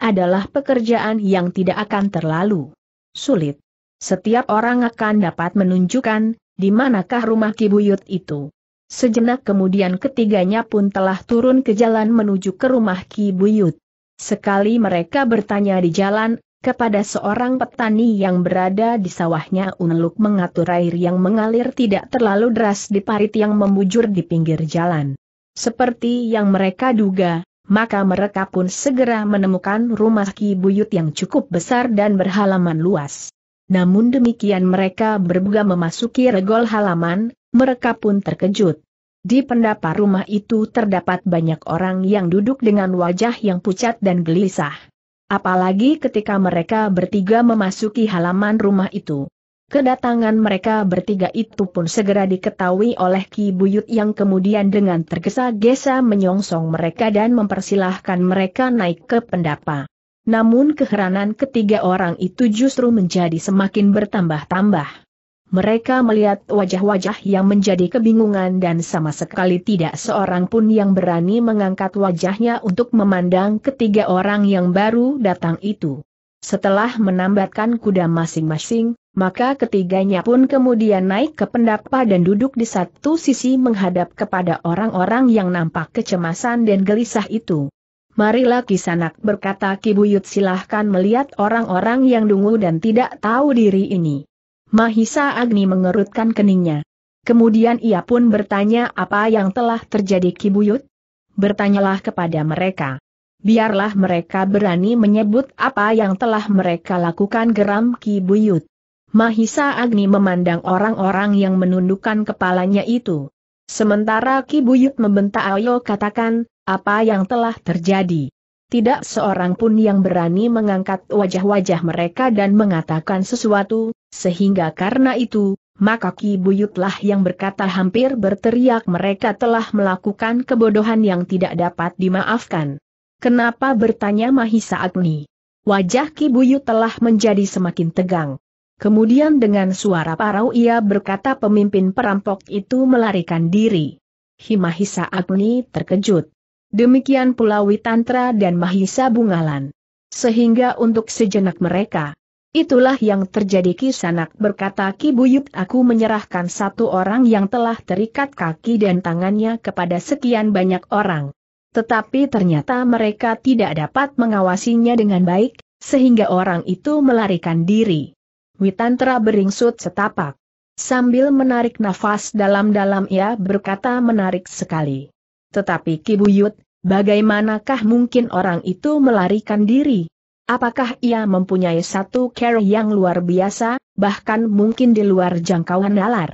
adalah pekerjaan yang tidak akan terlalu sulit. Setiap orang akan dapat menunjukkan di manakah rumah Kibuyut itu. Sejenak kemudian ketiganya pun telah turun ke jalan menuju ke rumah Kibuyut. Sekali mereka bertanya di jalan, kepada seorang petani yang berada di sawahnya Uneluk mengatur air yang mengalir tidak terlalu deras di parit yang membujur di pinggir jalan. Seperti yang mereka duga, maka mereka pun segera menemukan rumah Ki Buyut yang cukup besar dan berhalaman luas. Namun demikian mereka berbuga memasuki regol halaman, mereka pun terkejut. Di pendapa rumah itu terdapat banyak orang yang duduk dengan wajah yang pucat dan gelisah. Apalagi ketika mereka bertiga memasuki halaman rumah itu. Kedatangan mereka bertiga itu pun segera diketahui oleh Ki Buyut yang kemudian dengan tergesa-gesa menyongsong mereka dan mempersilahkan mereka naik ke pendapa. Namun keheranan ketiga orang itu justru menjadi semakin bertambah-tambah. Mereka melihat wajah-wajah yang menjadi kebingungan dan sama sekali tidak seorang pun yang berani mengangkat wajahnya untuk memandang ketiga orang yang baru datang itu. Setelah menambatkan kuda masing-masing, maka ketiganya pun kemudian naik ke pendapa dan duduk di satu sisi menghadap kepada orang-orang yang nampak kecemasan dan gelisah itu. Marilah kisanak berkata Kibuyut silahkan melihat orang-orang yang dungu dan tidak tahu diri ini. Mahisa Agni mengerutkan keningnya. Kemudian ia pun bertanya apa yang telah terjadi Kibuyut? Bertanyalah kepada mereka. Biarlah mereka berani menyebut apa yang telah mereka lakukan geram Kibuyut. Mahisa Agni memandang orang-orang yang menundukkan kepalanya itu. Sementara Ki Buyut membentak ayo katakan, apa yang telah terjadi. Tidak seorang pun yang berani mengangkat wajah-wajah mereka dan mengatakan sesuatu, sehingga karena itu, maka Ki Buyutlah yang berkata hampir berteriak mereka telah melakukan kebodohan yang tidak dapat dimaafkan. Kenapa bertanya Mahisa Agni? Wajah Ki Buyut telah menjadi semakin tegang. Kemudian dengan suara parau ia berkata pemimpin perampok itu melarikan diri. Himahisa Agni terkejut. Demikian pula Witantra dan Mahisa Bungalan. Sehingga untuk sejenak mereka. Itulah yang terjadi Kisanak berkata Ki Buyut aku menyerahkan satu orang yang telah terikat kaki dan tangannya kepada sekian banyak orang. Tetapi ternyata mereka tidak dapat mengawasinya dengan baik, sehingga orang itu melarikan diri. Witantra beringsut setapak. Sambil menarik nafas dalam-dalam ia berkata menarik sekali. Tetapi Kibuyut, bagaimanakah mungkin orang itu melarikan diri? Apakah ia mempunyai satu care yang luar biasa, bahkan mungkin di luar jangkauan nalar?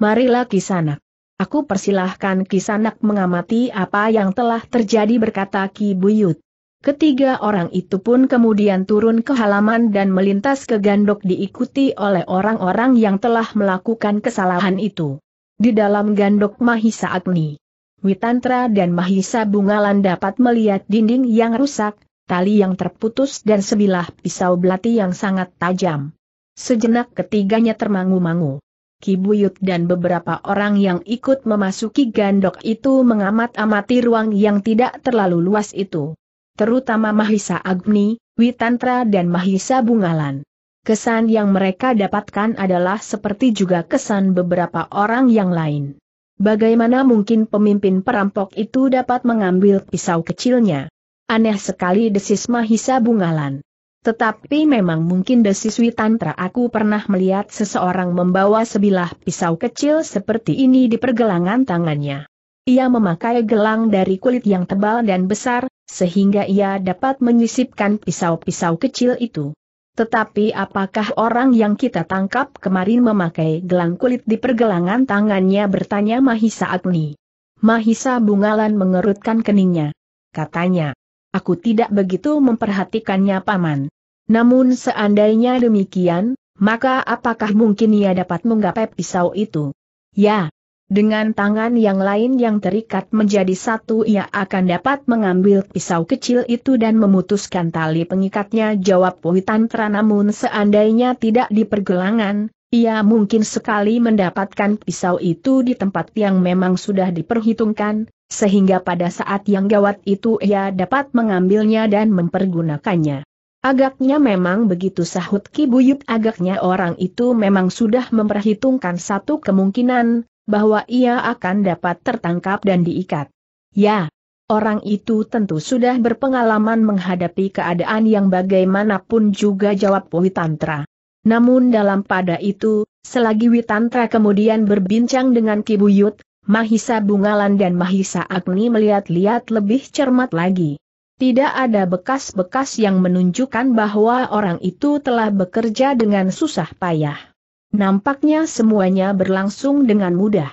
Marilah Kisanak. Aku persilahkan Kisanak mengamati apa yang telah terjadi berkata Kibuyut. Ketiga orang itu pun kemudian turun ke halaman dan melintas ke gandok diikuti oleh orang-orang yang telah melakukan kesalahan itu. Di dalam gandok Mahisa Agni, Witantra dan Mahisa Bungalan dapat melihat dinding yang rusak, tali yang terputus dan sebilah pisau belati yang sangat tajam. Sejenak ketiganya termangu-mangu. Kibuyut dan beberapa orang yang ikut memasuki gandok itu mengamat-amati ruang yang tidak terlalu luas itu terutama Mahisa Agni, Witantra dan Mahisa Bungalan. Kesan yang mereka dapatkan adalah seperti juga kesan beberapa orang yang lain. Bagaimana mungkin pemimpin perampok itu dapat mengambil pisau kecilnya? Aneh sekali desis Mahisa Bungalan. Tetapi memang mungkin desis Witantra aku pernah melihat seseorang membawa sebilah pisau kecil seperti ini di pergelangan tangannya. Ia memakai gelang dari kulit yang tebal dan besar, sehingga ia dapat menyisipkan pisau-pisau kecil itu. Tetapi apakah orang yang kita tangkap kemarin memakai gelang kulit di pergelangan tangannya bertanya Mahisa Agni. Mahisa Bungalan mengerutkan keningnya. Katanya, aku tidak begitu memperhatikannya paman. Namun seandainya demikian, maka apakah mungkin ia dapat menggapai pisau itu? Ya, dengan tangan yang lain yang terikat menjadi satu ia akan dapat mengambil pisau kecil itu dan memutuskan tali pengikatnya jawab Puhitantra namun seandainya tidak di pergelangan, ia mungkin sekali mendapatkan pisau itu di tempat yang memang sudah diperhitungkan, sehingga pada saat yang gawat itu ia dapat mengambilnya dan mempergunakannya. Agaknya memang begitu sahut Kibuyut agaknya orang itu memang sudah memperhitungkan satu kemungkinan, bahwa ia akan dapat tertangkap dan diikat. Ya, orang itu tentu sudah berpengalaman menghadapi keadaan yang bagaimanapun juga jawab Witantra. Namun dalam pada itu, selagi Witantra kemudian berbincang dengan Kibuyut, Mahisa Bungalan dan Mahisa Agni melihat-lihat lebih cermat lagi. Tidak ada bekas-bekas yang menunjukkan bahwa orang itu telah bekerja dengan susah payah. Nampaknya semuanya berlangsung dengan mudah.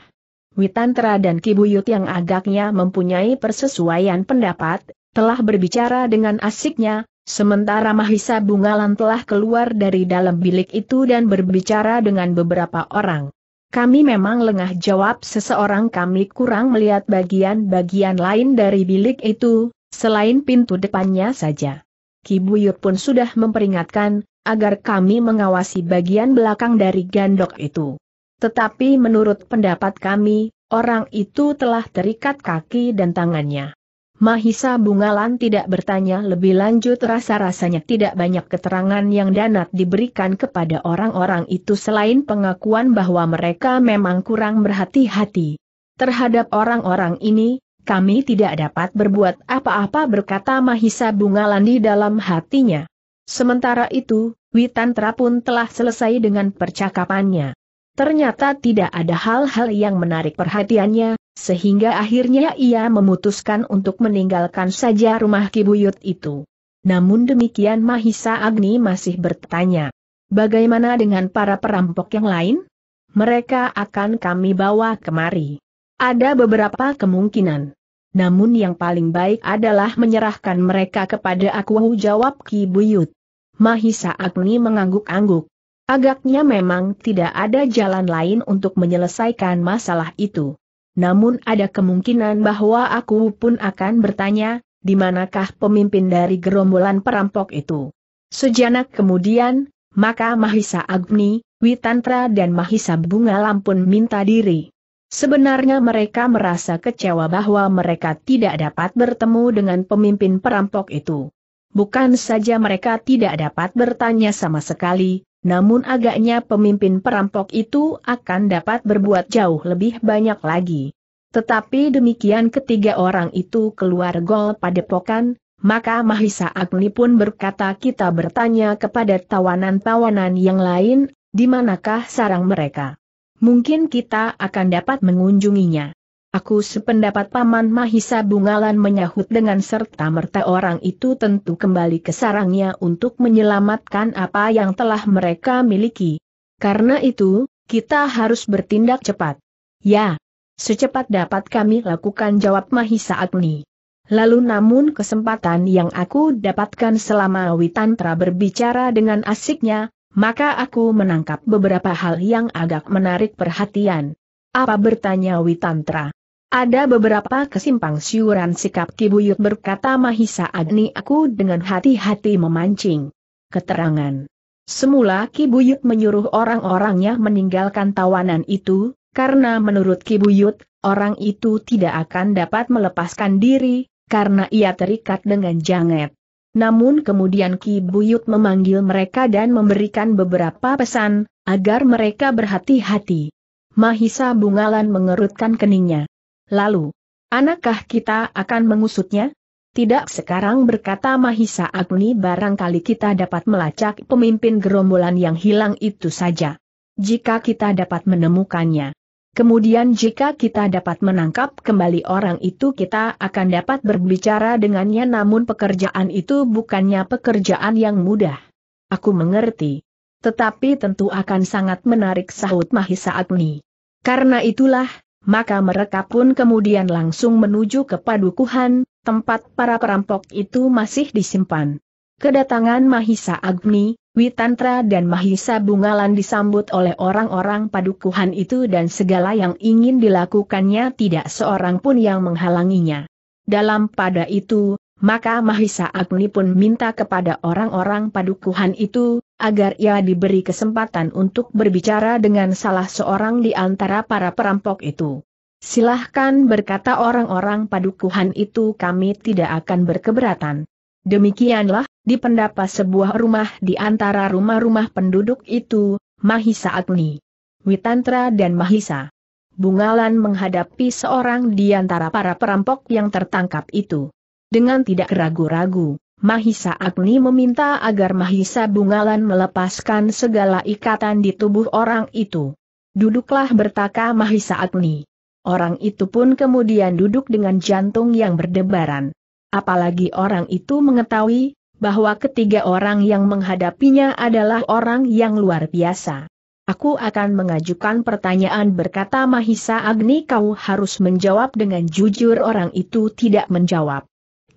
Witantra dan Kibuyut yang agaknya mempunyai persesuaian pendapat, telah berbicara dengan asiknya, sementara Mahisa Bungalan telah keluar dari dalam bilik itu dan berbicara dengan beberapa orang. Kami memang lengah jawab seseorang kami kurang melihat bagian-bagian lain dari bilik itu, selain pintu depannya saja. Kibuyut pun sudah memperingatkan, agar kami mengawasi bagian belakang dari gandok itu. Tetapi menurut pendapat kami, orang itu telah terikat kaki dan tangannya. Mahisa Bungalan tidak bertanya lebih lanjut rasa-rasanya tidak banyak keterangan yang Danat diberikan kepada orang-orang itu selain pengakuan bahwa mereka memang kurang berhati-hati. Terhadap orang-orang ini, kami tidak dapat berbuat apa-apa berkata Mahisa Bungalan di dalam hatinya. Sementara itu, Witantra pun telah selesai dengan percakapannya. Ternyata tidak ada hal-hal yang menarik perhatiannya, sehingga akhirnya ia memutuskan untuk meninggalkan saja rumah Kibuyut itu. Namun demikian Mahisa Agni masih bertanya, bagaimana dengan para perampok yang lain? Mereka akan kami bawa kemari. Ada beberapa kemungkinan. Namun yang paling baik adalah menyerahkan mereka kepada aku jawab Kibuyut. Mahisa Agni mengangguk-angguk. Agaknya memang tidak ada jalan lain untuk menyelesaikan masalah itu. Namun ada kemungkinan bahwa aku pun akan bertanya, di manakah pemimpin dari gerombolan perampok itu? Sejanak kemudian, maka Mahisa Agni, Witantra dan Mahisa Bunga pun minta diri. Sebenarnya mereka merasa kecewa bahwa mereka tidak dapat bertemu dengan pemimpin perampok itu. Bukan saja mereka tidak dapat bertanya sama sekali, namun agaknya pemimpin perampok itu akan dapat berbuat jauh lebih banyak lagi. Tetapi demikian ketiga orang itu keluar gol pada pokan, maka Mahisa Agni pun berkata kita bertanya kepada tawanan-tawanan yang lain, di manakah sarang mereka? Mungkin kita akan dapat mengunjunginya. Aku sependapat Paman Mahisa Bungalan menyahut dengan serta-merta orang itu tentu kembali ke sarangnya untuk menyelamatkan apa yang telah mereka miliki. Karena itu, kita harus bertindak cepat. Ya, secepat dapat kami lakukan jawab Mahisa Agni. Lalu namun kesempatan yang aku dapatkan selama Witantra berbicara dengan asiknya, maka aku menangkap beberapa hal yang agak menarik perhatian. Apa bertanya Witantra? Ada beberapa kesimpang siuran sikap Kibuyut berkata Mahisa Agni aku dengan hati-hati memancing. Keterangan. Semula Kibuyut menyuruh orang-orangnya meninggalkan tawanan itu, karena menurut Kibuyut, orang itu tidak akan dapat melepaskan diri, karena ia terikat dengan janget. Namun kemudian Ki Buyut memanggil mereka dan memberikan beberapa pesan, agar mereka berhati-hati. Mahisa Bungalan mengerutkan keningnya. Lalu, anakkah kita akan mengusutnya? Tidak sekarang berkata Mahisa Agni barangkali kita dapat melacak pemimpin gerombolan yang hilang itu saja. Jika kita dapat menemukannya. Kemudian jika kita dapat menangkap kembali orang itu kita akan dapat berbicara dengannya namun pekerjaan itu bukannya pekerjaan yang mudah. Aku mengerti. Tetapi tentu akan sangat menarik sahut Mahisa Agni. Karena itulah, maka mereka pun kemudian langsung menuju ke padukuhan, tempat para perampok itu masih disimpan. Kedatangan Mahisa Agni, Witantra dan Mahisa Bungalan disambut oleh orang-orang padukuhan itu dan segala yang ingin dilakukannya tidak seorang pun yang menghalanginya. Dalam pada itu, maka Mahisa Agni pun minta kepada orang-orang padukuhan itu, agar ia diberi kesempatan untuk berbicara dengan salah seorang di antara para perampok itu. Silahkan berkata orang-orang padukuhan itu kami tidak akan berkeberatan. Demikianlah, di pendapa sebuah rumah di antara rumah-rumah penduduk itu, Mahisa Agni, Witantra dan Mahisa. Bungalan menghadapi seorang di antara para perampok yang tertangkap itu. Dengan tidak ragu-ragu, Mahisa Agni meminta agar Mahisa Bungalan melepaskan segala ikatan di tubuh orang itu. Duduklah bertaka Mahisa Agni. Orang itu pun kemudian duduk dengan jantung yang berdebaran. Apalagi orang itu mengetahui, bahwa ketiga orang yang menghadapinya adalah orang yang luar biasa. Aku akan mengajukan pertanyaan berkata Mahisa Agni kau harus menjawab dengan jujur orang itu tidak menjawab.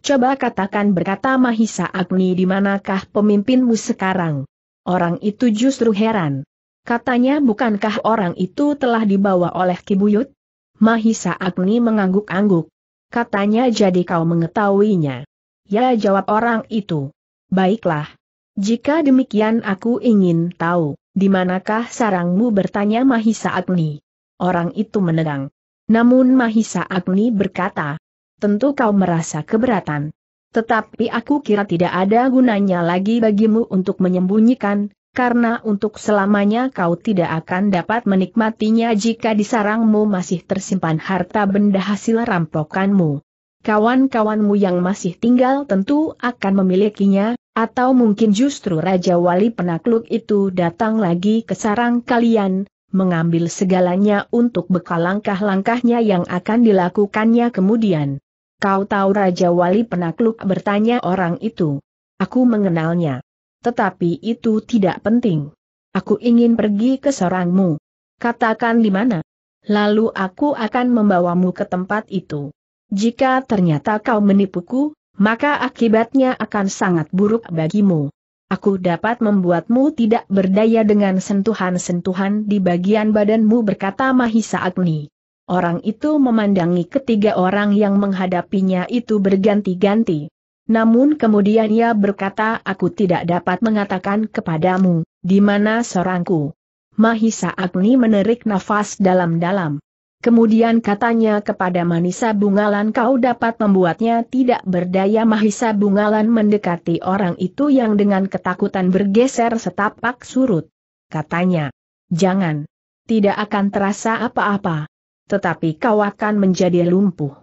Coba katakan berkata Mahisa Agni di manakah pemimpinmu sekarang? Orang itu justru heran. Katanya bukankah orang itu telah dibawa oleh Kibuyut? Mahisa Agni mengangguk-angguk. Katanya jadi kau mengetahuinya. Ya jawab orang itu. Baiklah. Jika demikian aku ingin tahu, di manakah sarangmu bertanya Mahisa Agni. Orang itu menegang. Namun Mahisa Agni berkata, tentu kau merasa keberatan. Tetapi aku kira tidak ada gunanya lagi bagimu untuk menyembunyikan, karena untuk selamanya kau tidak akan dapat menikmatinya jika di sarangmu masih tersimpan harta benda hasil rampokanmu. Kawan-kawanmu yang masih tinggal tentu akan memilikinya, atau mungkin justru Raja Wali penakluk itu datang lagi ke sarang kalian, mengambil segalanya untuk bekal langkah-langkahnya yang akan dilakukannya kemudian. Kau tahu Raja Wali penakluk bertanya orang itu. Aku mengenalnya. Tetapi itu tidak penting. Aku ingin pergi ke sorangmu. Katakan di mana. Lalu aku akan membawamu ke tempat itu. Jika ternyata kau menipuku, maka akibatnya akan sangat buruk bagimu. Aku dapat membuatmu tidak berdaya dengan sentuhan-sentuhan di bagian badanmu berkata Mahisa Agni. Orang itu memandangi ketiga orang yang menghadapinya itu berganti-ganti. Namun kemudian ia berkata aku tidak dapat mengatakan kepadamu, di mana sorangku. Mahisa Agni menerik nafas dalam-dalam. Kemudian katanya kepada Manisa Bungalan kau dapat membuatnya tidak berdaya Mahisa Bungalan mendekati orang itu yang dengan ketakutan bergeser setapak surut. Katanya, jangan. Tidak akan terasa apa-apa tetapi kau akan menjadi lumpuh.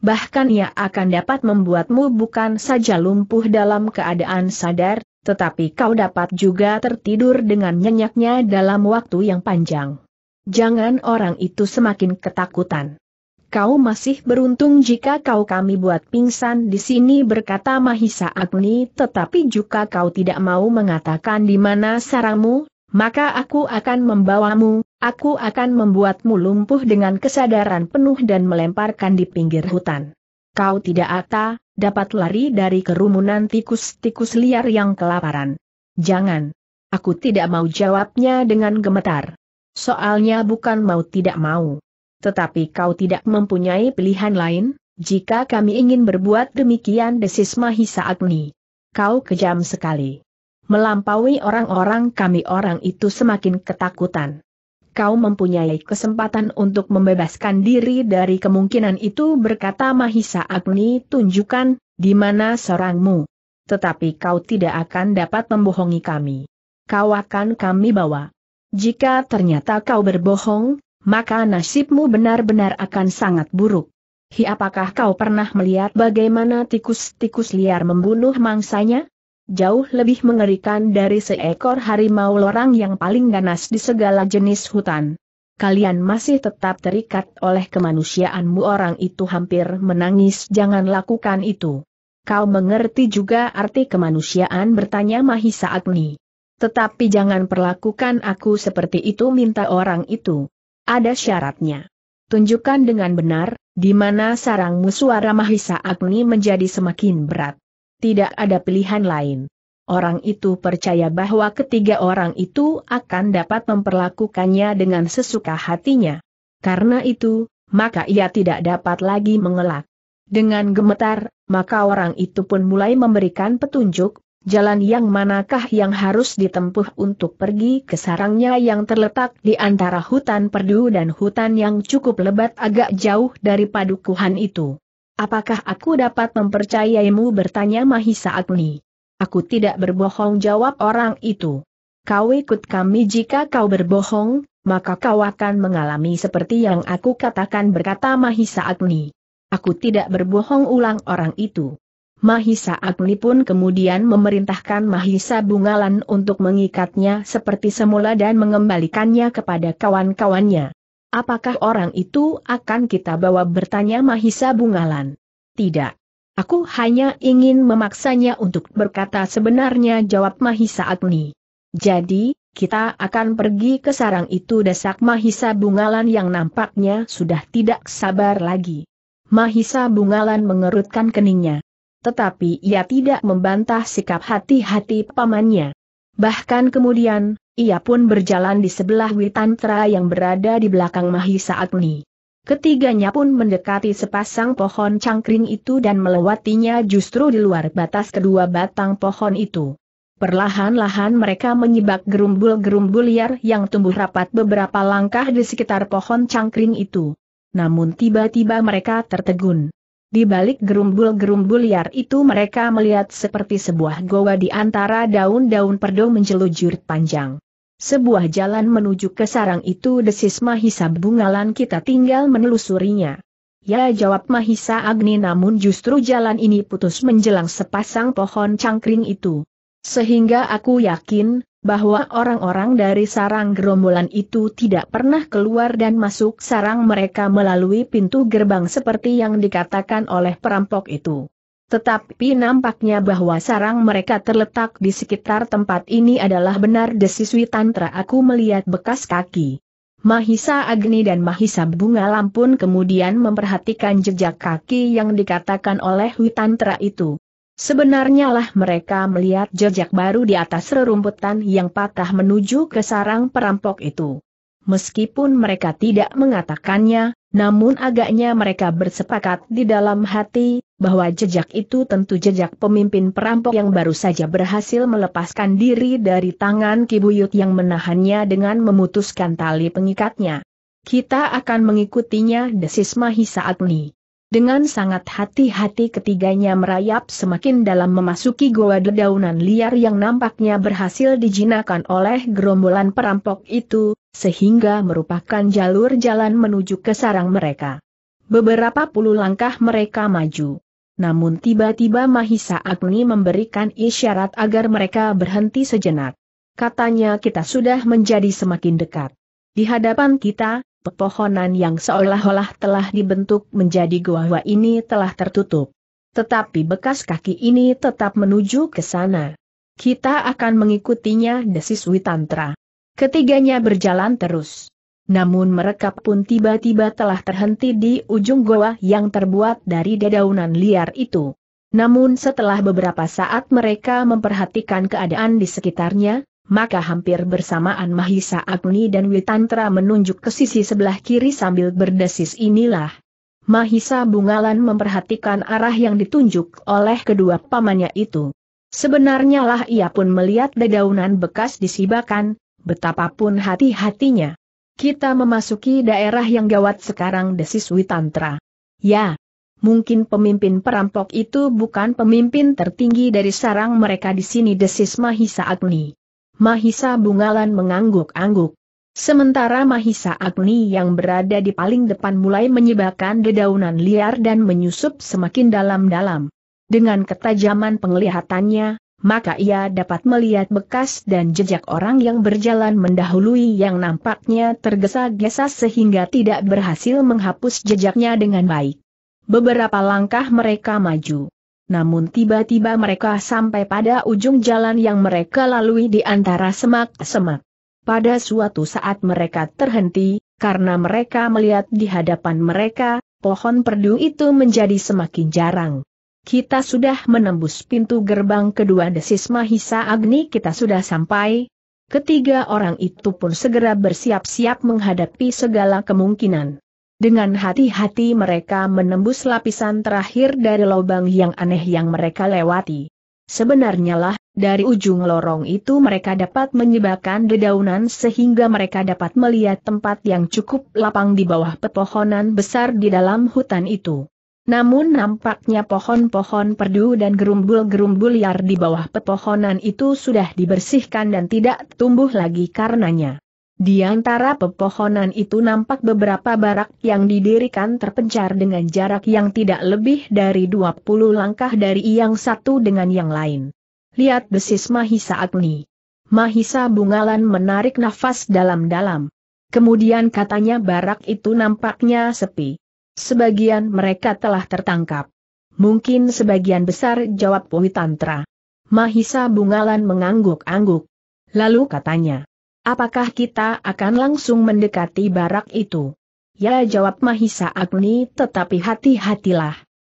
Bahkan ia akan dapat membuatmu bukan saja lumpuh dalam keadaan sadar, tetapi kau dapat juga tertidur dengan nyenyaknya dalam waktu yang panjang. Jangan orang itu semakin ketakutan. Kau masih beruntung jika kau kami buat pingsan di sini berkata Mahisa Agni tetapi juga kau tidak mau mengatakan di mana sarangmu, maka aku akan membawamu, aku akan membuatmu lumpuh dengan kesadaran penuh dan melemparkan di pinggir hutan. Kau tidak ata, dapat lari dari kerumunan tikus-tikus liar yang kelaparan. Jangan. Aku tidak mau jawabnya dengan gemetar. Soalnya bukan mau tidak mau. Tetapi kau tidak mempunyai pilihan lain, jika kami ingin berbuat demikian desis Mahisa Agni. Kau kejam sekali melampaui orang-orang kami orang itu semakin ketakutan. Kau mempunyai kesempatan untuk membebaskan diri dari kemungkinan itu berkata Mahisa Agni tunjukkan, di mana seorangmu. Tetapi kau tidak akan dapat membohongi kami. Kau akan kami bawa. Jika ternyata kau berbohong, maka nasibmu benar-benar akan sangat buruk. Hi apakah kau pernah melihat bagaimana tikus-tikus liar membunuh mangsanya? jauh lebih mengerikan dari seekor harimau lorang yang paling ganas di segala jenis hutan. Kalian masih tetap terikat oleh kemanusiaanmu orang itu hampir menangis jangan lakukan itu. Kau mengerti juga arti kemanusiaan bertanya Mahisa Agni. Tetapi jangan perlakukan aku seperti itu minta orang itu. Ada syaratnya. Tunjukkan dengan benar, di mana sarangmu suara Mahisa Agni menjadi semakin berat tidak ada pilihan lain. Orang itu percaya bahwa ketiga orang itu akan dapat memperlakukannya dengan sesuka hatinya. Karena itu, maka ia tidak dapat lagi mengelak. Dengan gemetar, maka orang itu pun mulai memberikan petunjuk, jalan yang manakah yang harus ditempuh untuk pergi ke sarangnya yang terletak di antara hutan perdu dan hutan yang cukup lebat agak jauh dari padukuhan itu. Apakah aku dapat mempercayaimu bertanya Mahisa Agni? Aku tidak berbohong jawab orang itu. Kau ikut kami jika kau berbohong, maka kau akan mengalami seperti yang aku katakan berkata Mahisa Agni. Aku tidak berbohong ulang orang itu. Mahisa Agni pun kemudian memerintahkan Mahisa Bungalan untuk mengikatnya seperti semula dan mengembalikannya kepada kawan-kawannya. Apakah orang itu akan kita bawa bertanya Mahisa Bungalan? Tidak. Aku hanya ingin memaksanya untuk berkata sebenarnya jawab Mahisa Agni. Jadi, kita akan pergi ke sarang itu desak Mahisa Bungalan yang nampaknya sudah tidak sabar lagi. Mahisa Bungalan mengerutkan keningnya. Tetapi ia tidak membantah sikap hati-hati pamannya. Bahkan kemudian, ia pun berjalan di sebelah Witantra yang berada di belakang Mahisa Agni. Ketiganya pun mendekati sepasang pohon cangkring itu dan melewatinya justru di luar batas kedua batang pohon itu. Perlahan-lahan mereka menyibak gerumbul-gerumbul liar yang tumbuh rapat beberapa langkah di sekitar pohon cangkring itu. Namun tiba-tiba mereka tertegun. Di balik gerumbul-gerumbul liar itu mereka melihat seperti sebuah goa di antara daun-daun perdo menjelujur panjang. Sebuah jalan menuju ke sarang itu desis Mahisa Bungalan kita tinggal menelusurinya. Ya jawab Mahisa Agni namun justru jalan ini putus menjelang sepasang pohon cangkring itu. Sehingga aku yakin, bahwa orang-orang dari sarang gerombolan itu tidak pernah keluar dan masuk sarang mereka melalui pintu gerbang seperti yang dikatakan oleh perampok itu. Tetapi nampaknya bahwa sarang mereka terletak di sekitar tempat ini adalah benar desiswi tantra aku melihat bekas kaki. Mahisa Agni dan Mahisa Bunga Lampun kemudian memperhatikan jejak kaki yang dikatakan oleh Witantra itu. Sebenarnya lah mereka melihat jejak baru di atas rerumputan yang patah menuju ke sarang perampok itu. Meskipun mereka tidak mengatakannya, namun agaknya mereka bersepakat di dalam hati, bahwa jejak itu tentu jejak pemimpin perampok yang baru saja berhasil melepaskan diri dari tangan Kibuyut yang menahannya dengan memutuskan tali pengikatnya. Kita akan mengikutinya desis saat ini. Dengan sangat hati-hati ketiganya merayap semakin dalam memasuki goa dedaunan liar yang nampaknya berhasil dijinakan oleh gerombolan perampok itu, sehingga merupakan jalur jalan menuju ke sarang mereka. Beberapa puluh langkah mereka maju namun tiba-tiba Mahisa Agni memberikan isyarat agar mereka berhenti sejenak. Katanya kita sudah menjadi semakin dekat. Di hadapan kita, pepohonan yang seolah-olah telah dibentuk menjadi gua gua ini telah tertutup. Tetapi bekas kaki ini tetap menuju ke sana. Kita akan mengikutinya desis Witantra. Ketiganya berjalan terus namun mereka pun tiba-tiba telah terhenti di ujung goa yang terbuat dari dedaunan liar itu. Namun setelah beberapa saat mereka memperhatikan keadaan di sekitarnya, maka hampir bersamaan Mahisa Agni dan Witantra menunjuk ke sisi sebelah kiri sambil berdesis inilah. Mahisa Bungalan memperhatikan arah yang ditunjuk oleh kedua pamannya itu. Sebenarnya lah ia pun melihat dedaunan bekas disibakan, betapapun hati-hatinya. Kita memasuki daerah yang gawat sekarang desis Witantra. Ya, mungkin pemimpin perampok itu bukan pemimpin tertinggi dari sarang mereka di sini desis Mahisa Agni. Mahisa Bungalan mengangguk-angguk. Sementara Mahisa Agni yang berada di paling depan mulai menyebabkan dedaunan liar dan menyusup semakin dalam-dalam. Dengan ketajaman penglihatannya, maka ia dapat melihat bekas dan jejak orang yang berjalan mendahului yang nampaknya tergesa-gesa sehingga tidak berhasil menghapus jejaknya dengan baik. Beberapa langkah mereka maju. Namun tiba-tiba mereka sampai pada ujung jalan yang mereka lalui di antara semak-semak. Pada suatu saat mereka terhenti, karena mereka melihat di hadapan mereka, pohon perdu itu menjadi semakin jarang. Kita sudah menembus pintu gerbang kedua desis Mahisa Agni kita sudah sampai. Ketiga orang itu pun segera bersiap-siap menghadapi segala kemungkinan. Dengan hati-hati mereka menembus lapisan terakhir dari lubang yang aneh yang mereka lewati. Sebenarnya lah, dari ujung lorong itu mereka dapat menyebabkan dedaunan sehingga mereka dapat melihat tempat yang cukup lapang di bawah pepohonan besar di dalam hutan itu. Namun nampaknya pohon-pohon perdu dan gerumbul-gerumbul liar di bawah pepohonan itu sudah dibersihkan dan tidak tumbuh lagi karenanya. Di antara pepohonan itu nampak beberapa barak yang didirikan terpencar dengan jarak yang tidak lebih dari 20 langkah dari yang satu dengan yang lain. Lihat desis Mahisa Agni. Mahisa Bungalan menarik nafas dalam-dalam. Kemudian katanya barak itu nampaknya sepi sebagian mereka telah tertangkap. Mungkin sebagian besar jawab Pui Tantra. Mahisa Bungalan mengangguk-angguk. Lalu katanya, apakah kita akan langsung mendekati barak itu? Ya jawab Mahisa Agni tetapi hati-hatilah.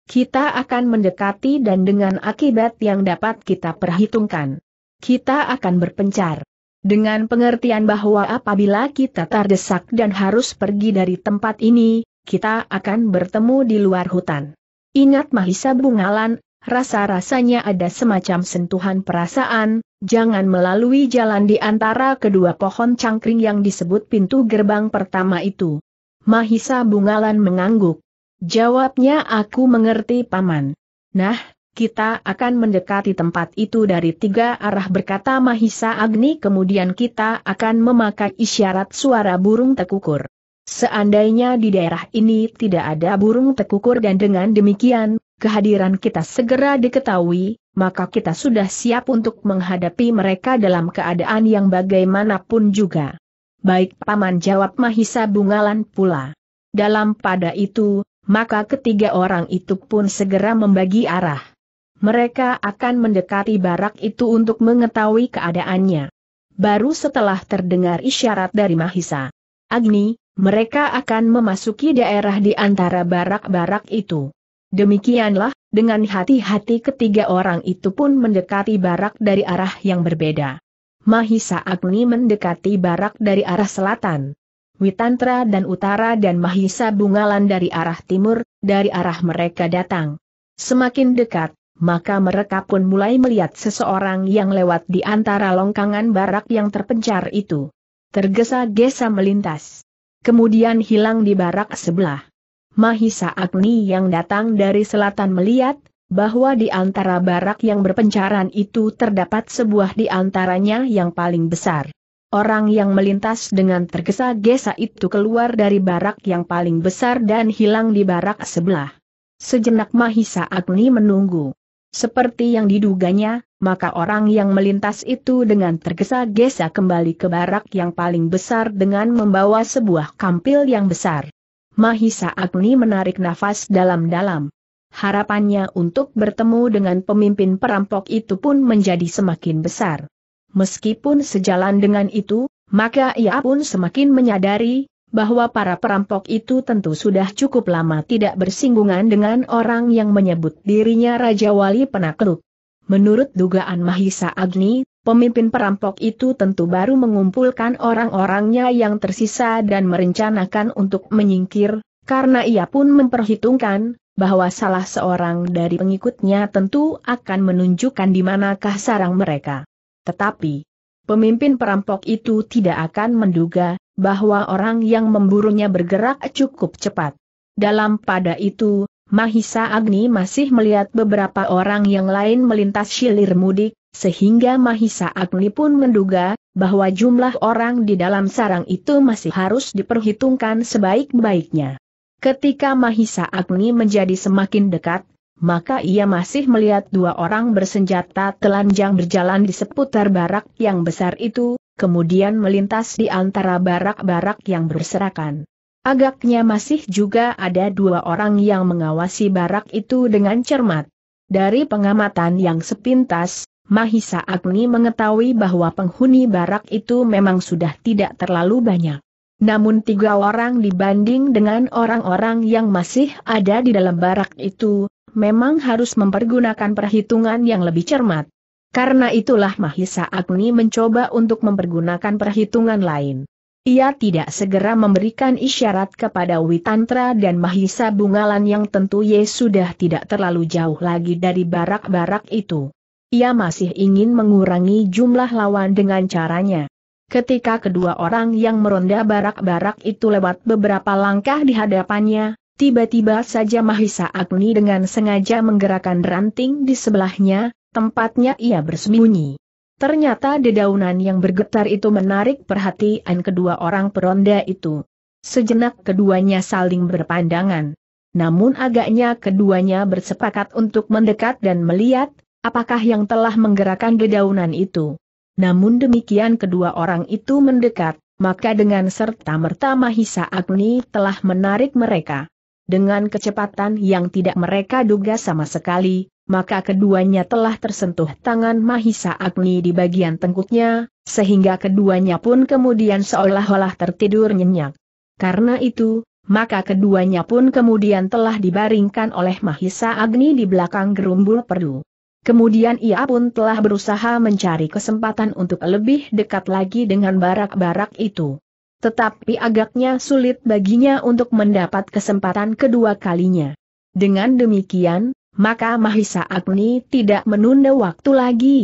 Kita akan mendekati dan dengan akibat yang dapat kita perhitungkan. Kita akan berpencar. Dengan pengertian bahwa apabila kita terdesak dan harus pergi dari tempat ini, kita akan bertemu di luar hutan. Ingat Mahisa Bungalan, rasa-rasanya ada semacam sentuhan perasaan, jangan melalui jalan di antara kedua pohon cangkring yang disebut pintu gerbang pertama itu. Mahisa Bungalan mengangguk. Jawabnya aku mengerti paman. Nah, kita akan mendekati tempat itu dari tiga arah berkata Mahisa Agni kemudian kita akan memakai isyarat suara burung tekukur. Seandainya di daerah ini tidak ada burung tekukur dan dengan demikian, kehadiran kita segera diketahui, maka kita sudah siap untuk menghadapi mereka dalam keadaan yang bagaimanapun juga. Baik Paman jawab Mahisa Bungalan pula. Dalam pada itu, maka ketiga orang itu pun segera membagi arah. Mereka akan mendekati barak itu untuk mengetahui keadaannya. Baru setelah terdengar isyarat dari Mahisa. Agni, mereka akan memasuki daerah di antara barak-barak itu. Demikianlah, dengan hati-hati ketiga orang itu pun mendekati barak dari arah yang berbeda. Mahisa Agni mendekati barak dari arah selatan. Witantra dan utara dan Mahisa Bungalan dari arah timur, dari arah mereka datang. Semakin dekat, maka mereka pun mulai melihat seseorang yang lewat di antara longkangan barak yang terpencar itu. Tergesa-gesa melintas kemudian hilang di barak sebelah. Mahisa Agni yang datang dari selatan melihat, bahwa di antara barak yang berpencaran itu terdapat sebuah di antaranya yang paling besar. Orang yang melintas dengan tergesa-gesa itu keluar dari barak yang paling besar dan hilang di barak sebelah. Sejenak Mahisa Agni menunggu. Seperti yang diduganya, maka orang yang melintas itu dengan tergesa-gesa kembali ke barak yang paling besar dengan membawa sebuah kampil yang besar. Mahisa Agni menarik nafas dalam-dalam. Harapannya untuk bertemu dengan pemimpin perampok itu pun menjadi semakin besar. Meskipun sejalan dengan itu, maka ia pun semakin menyadari bahwa para perampok itu tentu sudah cukup lama tidak bersinggungan dengan orang yang menyebut dirinya Raja Wali Penakluk. Menurut dugaan Mahisa Agni, pemimpin perampok itu tentu baru mengumpulkan orang-orangnya yang tersisa dan merencanakan untuk menyingkir, karena ia pun memperhitungkan bahwa salah seorang dari pengikutnya tentu akan menunjukkan di manakah sarang mereka. Tetapi, pemimpin perampok itu tidak akan menduga bahwa orang yang memburunya bergerak cukup cepat. Dalam pada itu, Mahisa Agni masih melihat beberapa orang yang lain melintas silir mudik, sehingga Mahisa Agni pun menduga bahwa jumlah orang di dalam sarang itu masih harus diperhitungkan sebaik-baiknya. Ketika Mahisa Agni menjadi semakin dekat, maka ia masih melihat dua orang bersenjata telanjang berjalan di seputar barak yang besar itu, kemudian melintas di antara barak-barak yang berserakan. Agaknya masih juga ada dua orang yang mengawasi barak itu dengan cermat. Dari pengamatan yang sepintas, Mahisa Agni mengetahui bahwa penghuni barak itu memang sudah tidak terlalu banyak. Namun tiga orang dibanding dengan orang-orang yang masih ada di dalam barak itu, memang harus mempergunakan perhitungan yang lebih cermat. Karena itulah Mahisa Agni mencoba untuk mempergunakan perhitungan lain. Ia tidak segera memberikan isyarat kepada Witantra dan Mahisa Bungalan yang tentu Ye sudah tidak terlalu jauh lagi dari barak-barak itu. Ia masih ingin mengurangi jumlah lawan dengan caranya. Ketika kedua orang yang meronda barak-barak itu lewat beberapa langkah di hadapannya, tiba-tiba saja Mahisa Agni dengan sengaja menggerakkan ranting di sebelahnya, tempatnya ia bersembunyi. Ternyata dedaunan yang bergetar itu menarik perhatian kedua orang peronda itu. Sejenak keduanya saling berpandangan. Namun agaknya keduanya bersepakat untuk mendekat dan melihat, apakah yang telah menggerakkan dedaunan itu. Namun demikian kedua orang itu mendekat, maka dengan serta-merta Mahisa Agni telah menarik mereka. Dengan kecepatan yang tidak mereka duga sama sekali, maka keduanya telah tersentuh tangan Mahisa Agni di bagian tengkuknya, sehingga keduanya pun kemudian seolah-olah tertidur nyenyak. Karena itu, maka keduanya pun kemudian telah dibaringkan oleh Mahisa Agni di belakang gerumbul perdu. Kemudian ia pun telah berusaha mencari kesempatan untuk lebih dekat lagi dengan barak-barak itu. Tetapi agaknya sulit baginya untuk mendapat kesempatan kedua kalinya. Dengan demikian, maka Mahisa Agni tidak menunda waktu lagi.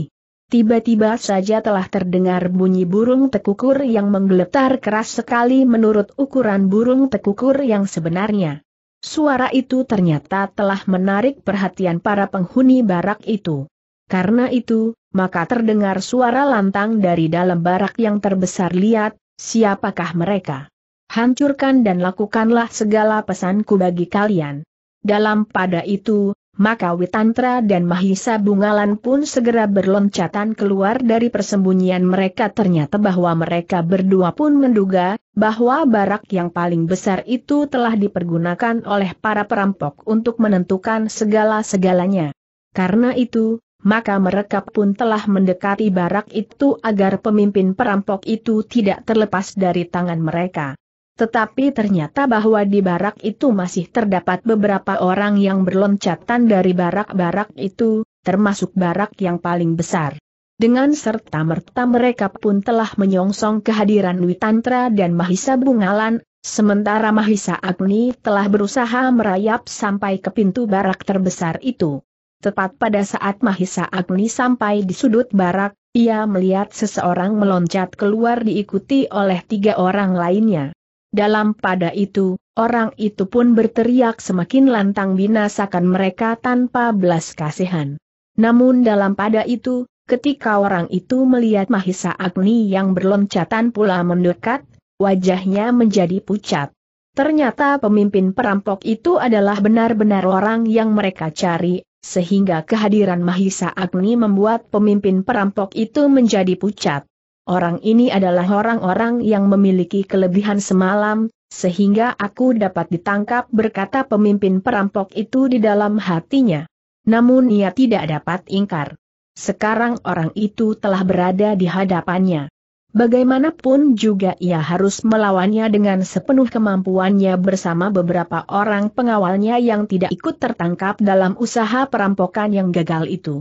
Tiba-tiba saja telah terdengar bunyi burung tekukur yang menggeletar keras sekali menurut ukuran burung tekukur yang sebenarnya. Suara itu ternyata telah menarik perhatian para penghuni barak itu. Karena itu, maka terdengar suara lantang dari dalam barak yang terbesar lihat, siapakah mereka? Hancurkan dan lakukanlah segala pesanku bagi kalian. Dalam pada itu, maka Witantra dan Mahisa Bungalan pun segera berloncatan keluar dari persembunyian mereka ternyata bahwa mereka berdua pun menduga, bahwa barak yang paling besar itu telah dipergunakan oleh para perampok untuk menentukan segala-segalanya. Karena itu, maka mereka pun telah mendekati barak itu agar pemimpin perampok itu tidak terlepas dari tangan mereka. Tetapi ternyata bahwa di barak itu masih terdapat beberapa orang yang berloncatan dari barak-barak itu, termasuk barak yang paling besar. Dengan serta merta mereka pun telah menyongsong kehadiran Witantra dan Mahisa Bungalan, sementara Mahisa Agni telah berusaha merayap sampai ke pintu barak terbesar itu. Tepat pada saat Mahisa Agni sampai di sudut barak, ia melihat seseorang meloncat keluar diikuti oleh tiga orang lainnya. Dalam pada itu, orang itu pun berteriak semakin lantang binasakan mereka tanpa belas kasihan. Namun dalam pada itu, ketika orang itu melihat Mahisa Agni yang berloncatan pula mendekat, wajahnya menjadi pucat. Ternyata pemimpin perampok itu adalah benar-benar orang yang mereka cari, sehingga kehadiran Mahisa Agni membuat pemimpin perampok itu menjadi pucat. Orang ini adalah orang-orang yang memiliki kelebihan semalam, sehingga aku dapat ditangkap berkata pemimpin perampok itu di dalam hatinya. Namun ia tidak dapat ingkar. Sekarang orang itu telah berada di hadapannya. Bagaimanapun juga ia harus melawannya dengan sepenuh kemampuannya bersama beberapa orang pengawalnya yang tidak ikut tertangkap dalam usaha perampokan yang gagal itu.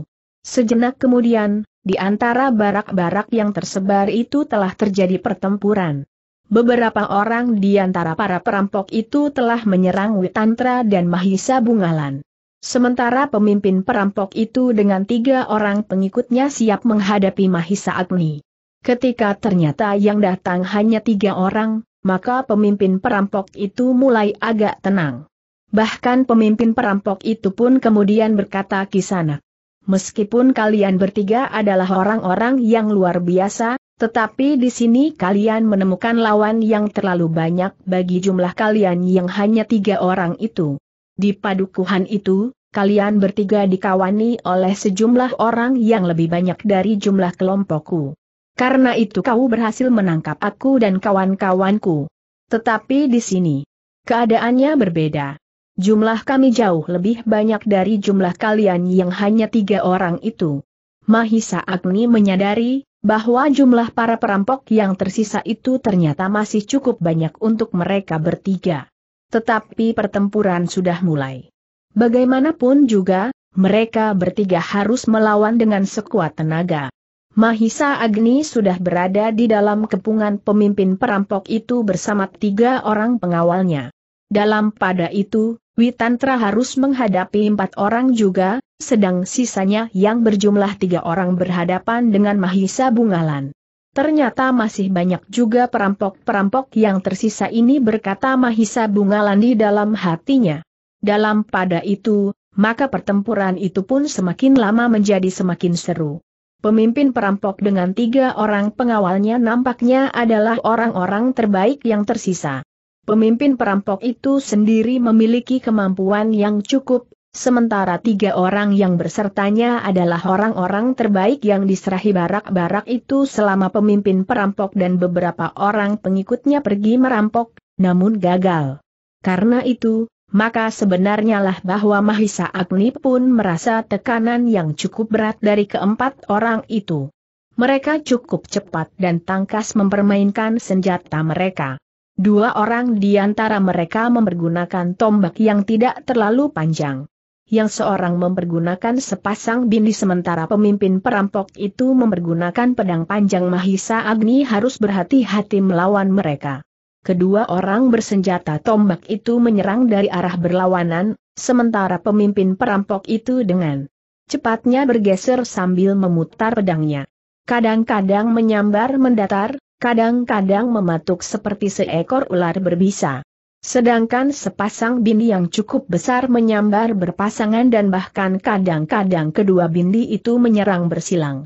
Sejenak kemudian, di antara barak-barak yang tersebar itu telah terjadi pertempuran. Beberapa orang di antara para perampok itu telah menyerang Witantra dan Mahisa Bungalan. Sementara pemimpin perampok itu dengan tiga orang pengikutnya siap menghadapi Mahisa Agni. Ketika ternyata yang datang hanya tiga orang, maka pemimpin perampok itu mulai agak tenang. Bahkan pemimpin perampok itu pun kemudian berkata kisanak. Meskipun kalian bertiga adalah orang-orang yang luar biasa, tetapi di sini kalian menemukan lawan yang terlalu banyak bagi jumlah kalian yang hanya tiga orang itu. Di padukuhan itu, kalian bertiga dikawani oleh sejumlah orang yang lebih banyak dari jumlah kelompokku. Karena itu kau berhasil menangkap aku dan kawan-kawanku. Tetapi di sini, keadaannya berbeda. Jumlah kami jauh lebih banyak dari jumlah kalian yang hanya tiga orang itu. Mahisa Agni menyadari, bahwa jumlah para perampok yang tersisa itu ternyata masih cukup banyak untuk mereka bertiga. Tetapi pertempuran sudah mulai. Bagaimanapun juga, mereka bertiga harus melawan dengan sekuat tenaga. Mahisa Agni sudah berada di dalam kepungan pemimpin perampok itu bersama tiga orang pengawalnya. Dalam pada itu, Witantra harus menghadapi empat orang juga, sedang sisanya yang berjumlah tiga orang berhadapan dengan Mahisa Bungalan. Ternyata masih banyak juga perampok-perampok yang tersisa ini berkata Mahisa Bungalan di dalam hatinya. Dalam pada itu, maka pertempuran itu pun semakin lama menjadi semakin seru. Pemimpin perampok dengan tiga orang pengawalnya nampaknya adalah orang-orang terbaik yang tersisa. Pemimpin perampok itu sendiri memiliki kemampuan yang cukup, sementara tiga orang yang bersertanya adalah orang-orang terbaik yang diserahi barak-barak itu selama pemimpin perampok dan beberapa orang pengikutnya pergi merampok, namun gagal. Karena itu, maka sebenarnya lah bahwa Mahisa Agni pun merasa tekanan yang cukup berat dari keempat orang itu. Mereka cukup cepat dan tangkas mempermainkan senjata mereka. Dua orang di antara mereka mempergunakan tombak yang tidak terlalu panjang. Yang seorang mempergunakan sepasang bindi sementara pemimpin perampok itu mempergunakan pedang panjang Mahisa Agni harus berhati-hati melawan mereka. Kedua orang bersenjata tombak itu menyerang dari arah berlawanan, sementara pemimpin perampok itu dengan cepatnya bergeser sambil memutar pedangnya. Kadang-kadang menyambar mendatar, kadang-kadang mematuk seperti seekor ular berbisa. Sedangkan sepasang bindi yang cukup besar menyambar berpasangan dan bahkan kadang-kadang kedua bindi itu menyerang bersilang.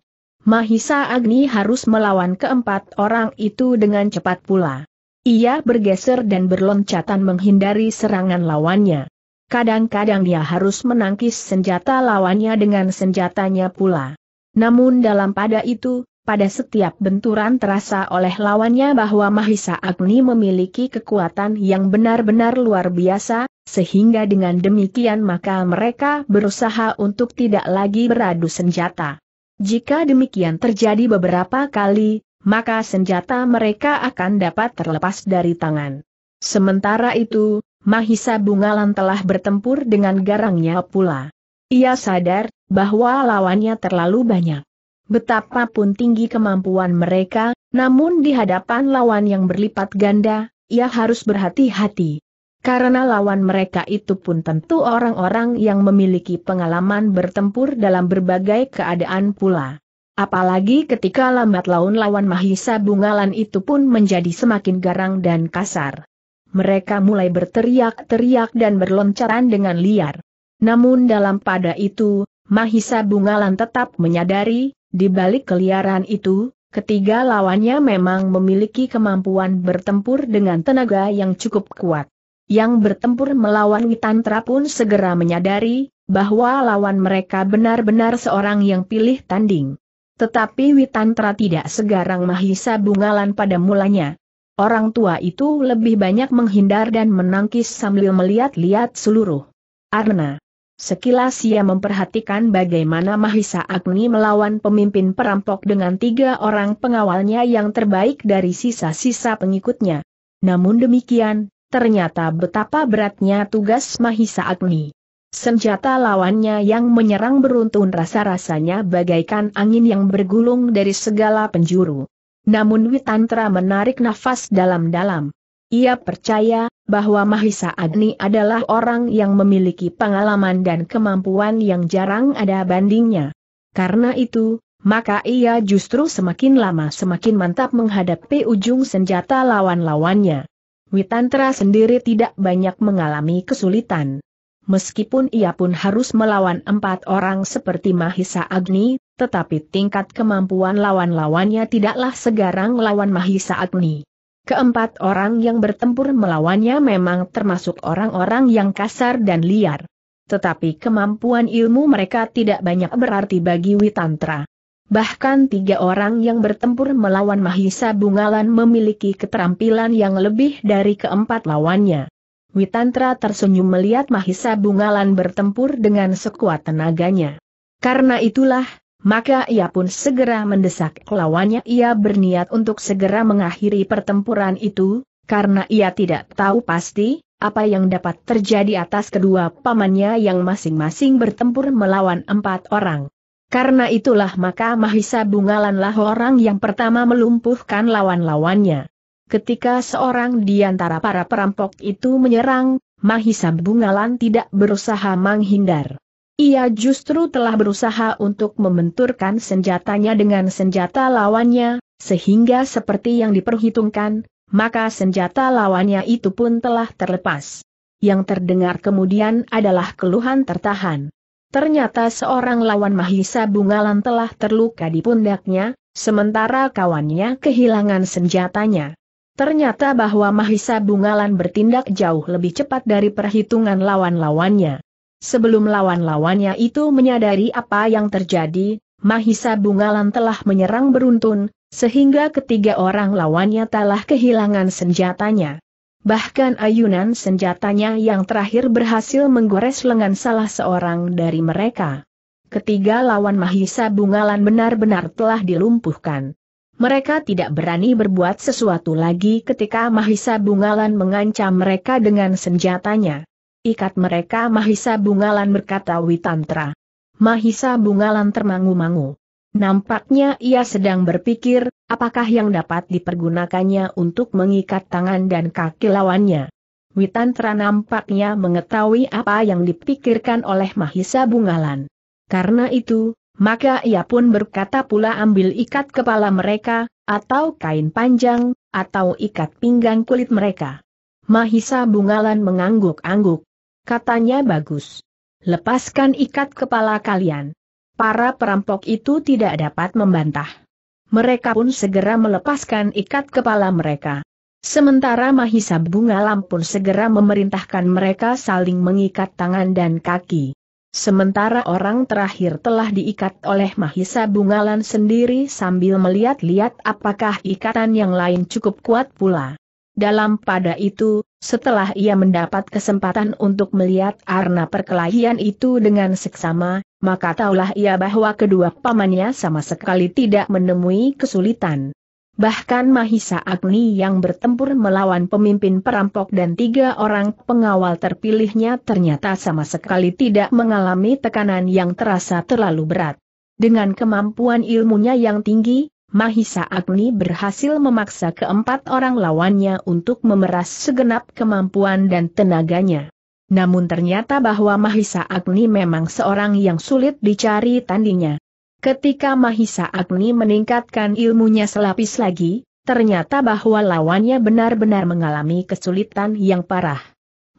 Mahisa Agni harus melawan keempat orang itu dengan cepat pula. Ia bergeser dan berloncatan menghindari serangan lawannya. Kadang-kadang dia harus menangkis senjata lawannya dengan senjatanya pula. Namun dalam pada itu, pada setiap benturan terasa oleh lawannya bahwa Mahisa Agni memiliki kekuatan yang benar-benar luar biasa, sehingga dengan demikian maka mereka berusaha untuk tidak lagi beradu senjata. Jika demikian terjadi beberapa kali, maka senjata mereka akan dapat terlepas dari tangan. Sementara itu, Mahisa Bungalan telah bertempur dengan garangnya pula. Ia sadar bahwa lawannya terlalu banyak. Betapapun tinggi kemampuan mereka, namun di hadapan lawan yang berlipat ganda, ia harus berhati-hati. Karena lawan mereka itu pun tentu orang-orang yang memiliki pengalaman bertempur dalam berbagai keadaan pula. Apalagi ketika lambat laun lawan Mahisa Bungalan itu pun menjadi semakin garang dan kasar. Mereka mulai berteriak-teriak dan berloncaran dengan liar. Namun dalam pada itu, Mahisa Bungalan tetap menyadari, di balik keliaran itu, ketiga lawannya memang memiliki kemampuan bertempur dengan tenaga yang cukup kuat. Yang bertempur melawan Witantra pun segera menyadari, bahwa lawan mereka benar-benar seorang yang pilih tanding. Tetapi Witantra tidak segarang Mahisa Bungalan pada mulanya. Orang tua itu lebih banyak menghindar dan menangkis sambil melihat-lihat seluruh Arna. Sekilas ia memperhatikan bagaimana Mahisa Agni melawan pemimpin perampok dengan tiga orang pengawalnya yang terbaik dari sisa-sisa pengikutnya. Namun demikian, ternyata betapa beratnya tugas Mahisa Agni. Senjata lawannya yang menyerang beruntun rasa-rasanya bagaikan angin yang bergulung dari segala penjuru. Namun Witantra menarik nafas dalam-dalam. Ia percaya, bahwa Mahisa Agni adalah orang yang memiliki pengalaman dan kemampuan yang jarang ada bandingnya. Karena itu, maka ia justru semakin lama semakin mantap menghadapi ujung senjata lawan-lawannya. Witantra sendiri tidak banyak mengalami kesulitan. Meskipun ia pun harus melawan empat orang seperti Mahisa Agni, tetapi tingkat kemampuan lawan-lawannya tidaklah segarang lawan Mahisa Agni. Keempat orang yang bertempur melawannya memang termasuk orang-orang yang kasar dan liar. Tetapi kemampuan ilmu mereka tidak banyak berarti bagi Witantra. Bahkan tiga orang yang bertempur melawan Mahisa Bungalan memiliki keterampilan yang lebih dari keempat lawannya. Witantra tersenyum melihat Mahisa Bungalan bertempur dengan sekuat tenaganya. Karena itulah, maka ia pun segera mendesak lawannya ia berniat untuk segera mengakhiri pertempuran itu, karena ia tidak tahu pasti, apa yang dapat terjadi atas kedua pamannya yang masing-masing bertempur melawan empat orang. Karena itulah maka Mahisa Bungalanlah orang yang pertama melumpuhkan lawan-lawannya. Ketika seorang di antara para perampok itu menyerang, Mahisa Bungalan tidak berusaha menghindar. Ia justru telah berusaha untuk membenturkan senjatanya dengan senjata lawannya, sehingga seperti yang diperhitungkan, maka senjata lawannya itu pun telah terlepas. Yang terdengar kemudian adalah keluhan tertahan. Ternyata seorang lawan Mahisa Bungalan telah terluka di pundaknya, sementara kawannya kehilangan senjatanya. Ternyata bahwa Mahisa Bungalan bertindak jauh lebih cepat dari perhitungan lawan-lawannya. Sebelum lawan-lawannya itu menyadari apa yang terjadi, Mahisa Bungalan telah menyerang beruntun, sehingga ketiga orang lawannya telah kehilangan senjatanya. Bahkan ayunan senjatanya yang terakhir berhasil menggores lengan salah seorang dari mereka. Ketiga lawan Mahisa Bungalan benar-benar telah dilumpuhkan. Mereka tidak berani berbuat sesuatu lagi ketika Mahisa Bungalan mengancam mereka dengan senjatanya. Ikat mereka Mahisa Bungalan berkata Witantra. Mahisa Bungalan termangu-mangu. Nampaknya ia sedang berpikir, apakah yang dapat dipergunakannya untuk mengikat tangan dan kaki lawannya. Witantra nampaknya mengetahui apa yang dipikirkan oleh Mahisa Bungalan. Karena itu, maka ia pun berkata pula ambil ikat kepala mereka, atau kain panjang, atau ikat pinggang kulit mereka. Mahisa Bungalan mengangguk-angguk. Katanya bagus. Lepaskan ikat kepala kalian. Para perampok itu tidak dapat membantah. Mereka pun segera melepaskan ikat kepala mereka. Sementara Mahisa Bunga Lampun segera memerintahkan mereka saling mengikat tangan dan kaki. Sementara orang terakhir telah diikat oleh Mahisa Bungalan sendiri sambil melihat-lihat apakah ikatan yang lain cukup kuat pula. Dalam pada itu, setelah ia mendapat kesempatan untuk melihat arna perkelahian itu dengan seksama, maka taulah ia bahwa kedua pamannya sama sekali tidak menemui kesulitan. Bahkan Mahisa Agni yang bertempur melawan pemimpin perampok dan tiga orang pengawal terpilihnya ternyata sama sekali tidak mengalami tekanan yang terasa terlalu berat. Dengan kemampuan ilmunya yang tinggi, Mahisa Agni berhasil memaksa keempat orang lawannya untuk memeras segenap kemampuan dan tenaganya. Namun ternyata bahwa Mahisa Agni memang seorang yang sulit dicari tandingnya. Ketika Mahisa Agni meningkatkan ilmunya selapis lagi, ternyata bahwa lawannya benar-benar mengalami kesulitan yang parah.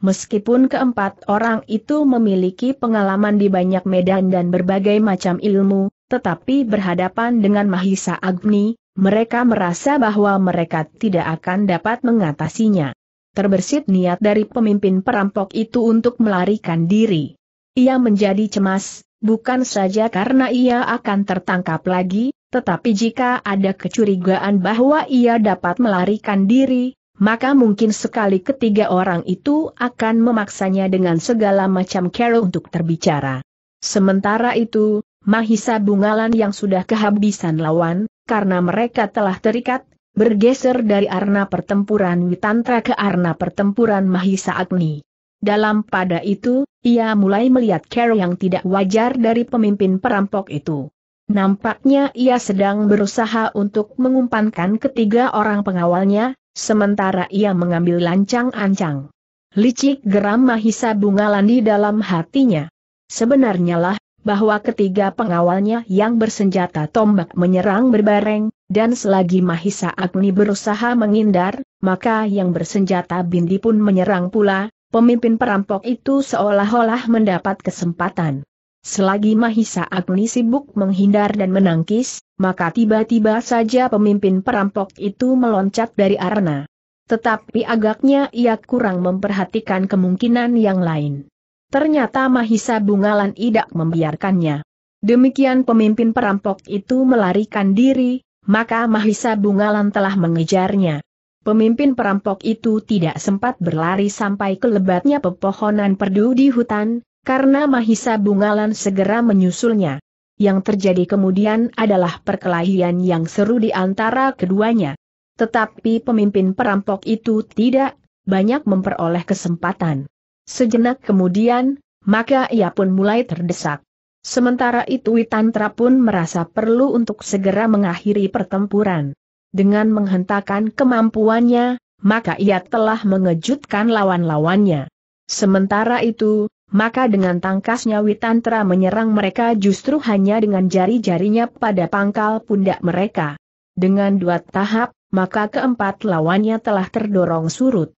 Meskipun keempat orang itu memiliki pengalaman di banyak medan dan berbagai macam ilmu, tetapi berhadapan dengan Mahisa Agni, mereka merasa bahwa mereka tidak akan dapat mengatasinya. Terbersit niat dari pemimpin perampok itu untuk melarikan diri. Ia menjadi cemas, bukan saja karena ia akan tertangkap lagi, tetapi jika ada kecurigaan bahwa ia dapat melarikan diri, maka mungkin sekali ketiga orang itu akan memaksanya dengan segala macam cara untuk terbicara. Sementara itu, Mahisa Bungalan yang sudah kehabisan lawan, karena mereka telah terikat, bergeser dari arna pertempuran Witantra ke arna pertempuran Mahisa Agni. Dalam pada itu, ia mulai melihat cara yang tidak wajar dari pemimpin perampok itu. Nampaknya ia sedang berusaha untuk mengumpankan ketiga orang pengawalnya, sementara ia mengambil lancang-ancang. Licik geram Mahisa Bungalan di dalam hatinya. Sebenarnya lah, bahwa ketiga pengawalnya yang bersenjata tombak menyerang berbareng, dan selagi Mahisa Agni berusaha menghindar, maka yang bersenjata Bindi pun menyerang pula, pemimpin perampok itu seolah-olah mendapat kesempatan. Selagi Mahisa Agni sibuk menghindar dan menangkis, maka tiba-tiba saja pemimpin perampok itu meloncat dari arena. Tetapi agaknya ia kurang memperhatikan kemungkinan yang lain. Ternyata Mahisa Bungalan tidak membiarkannya. Demikian pemimpin perampok itu melarikan diri, maka Mahisa Bungalan telah mengejarnya. Pemimpin perampok itu tidak sempat berlari sampai ke lebatnya pepohonan perdu di hutan, karena Mahisa Bungalan segera menyusulnya. Yang terjadi kemudian adalah perkelahian yang seru di antara keduanya. Tetapi pemimpin perampok itu tidak banyak memperoleh kesempatan. Sejenak kemudian, maka ia pun mulai terdesak. Sementara itu Witantra pun merasa perlu untuk segera mengakhiri pertempuran. Dengan menghentakkan kemampuannya, maka ia telah mengejutkan lawan-lawannya. Sementara itu, maka dengan tangkasnya Witantra menyerang mereka justru hanya dengan jari-jarinya pada pangkal pundak mereka. Dengan dua tahap, maka keempat lawannya telah terdorong surut.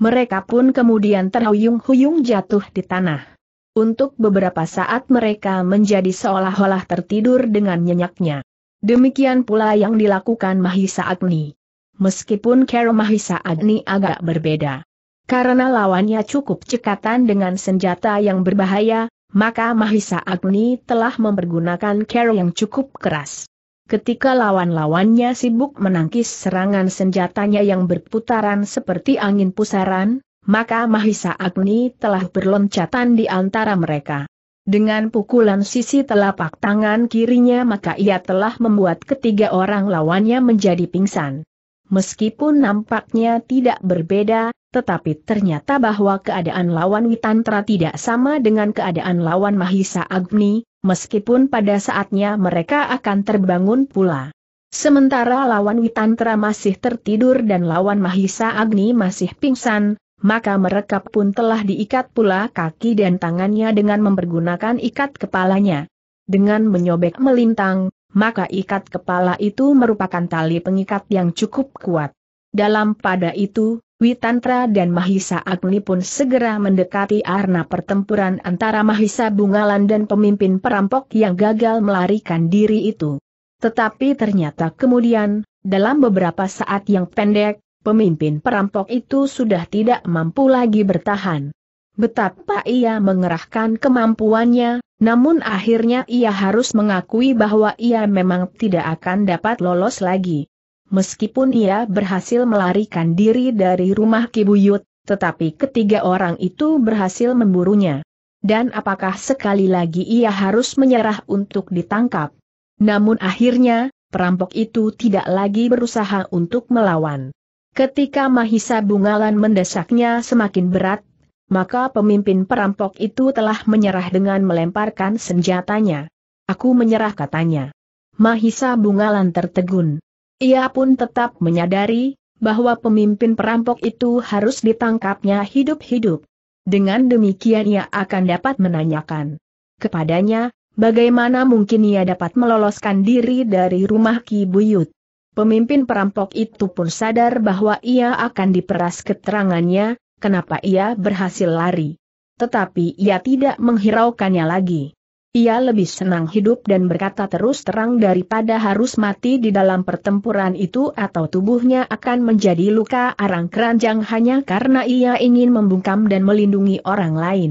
Mereka pun kemudian terhuyung-huyung jatuh di tanah. Untuk beberapa saat mereka menjadi seolah-olah tertidur dengan nyenyaknya. Demikian pula yang dilakukan Mahisa Agni. Meskipun Kero Mahisa Agni agak berbeda. Karena lawannya cukup cekatan dengan senjata yang berbahaya, maka Mahisa Agni telah mempergunakan Kero yang cukup keras. Ketika lawan-lawannya sibuk menangkis serangan senjatanya yang berputaran seperti angin pusaran, maka Mahisa Agni telah berloncatan di antara mereka. Dengan pukulan sisi telapak tangan kirinya maka ia telah membuat ketiga orang lawannya menjadi pingsan. Meskipun nampaknya tidak berbeda, tetapi ternyata bahwa keadaan lawan Witantra tidak sama dengan keadaan lawan Mahisa Agni, meskipun pada saatnya mereka akan terbangun pula. Sementara lawan Witantra masih tertidur dan lawan Mahisa Agni masih pingsan, maka mereka pun telah diikat pula kaki dan tangannya dengan mempergunakan ikat kepalanya. Dengan menyobek melintang, maka ikat kepala itu merupakan tali pengikat yang cukup kuat. Dalam pada itu, Witantra dan Mahisa Agni pun segera mendekati arena pertempuran antara Mahisa Bungalan dan pemimpin perampok yang gagal melarikan diri itu. Tetapi ternyata kemudian, dalam beberapa saat yang pendek, pemimpin perampok itu sudah tidak mampu lagi bertahan. Betapa ia mengerahkan kemampuannya, namun akhirnya ia harus mengakui bahwa ia memang tidak akan dapat lolos lagi. Meskipun ia berhasil melarikan diri dari rumah Kibuyut, tetapi ketiga orang itu berhasil memburunya. Dan apakah sekali lagi ia harus menyerah untuk ditangkap? Namun akhirnya, perampok itu tidak lagi berusaha untuk melawan. Ketika Mahisa Bungalan mendesaknya semakin berat, maka pemimpin perampok itu telah menyerah dengan melemparkan senjatanya. Aku menyerah katanya. Mahisa Bungalan tertegun. Ia pun tetap menyadari bahwa pemimpin perampok itu harus ditangkapnya hidup-hidup. Dengan demikian ia akan dapat menanyakan kepadanya, bagaimana mungkin ia dapat meloloskan diri dari rumah Ki Buyut. Pemimpin perampok itu pun sadar bahwa ia akan diperas keterangannya, kenapa ia berhasil lari. Tetapi ia tidak menghiraukannya lagi. Ia lebih senang hidup dan berkata terus terang daripada harus mati di dalam pertempuran itu atau tubuhnya akan menjadi luka arang keranjang hanya karena ia ingin membungkam dan melindungi orang lain.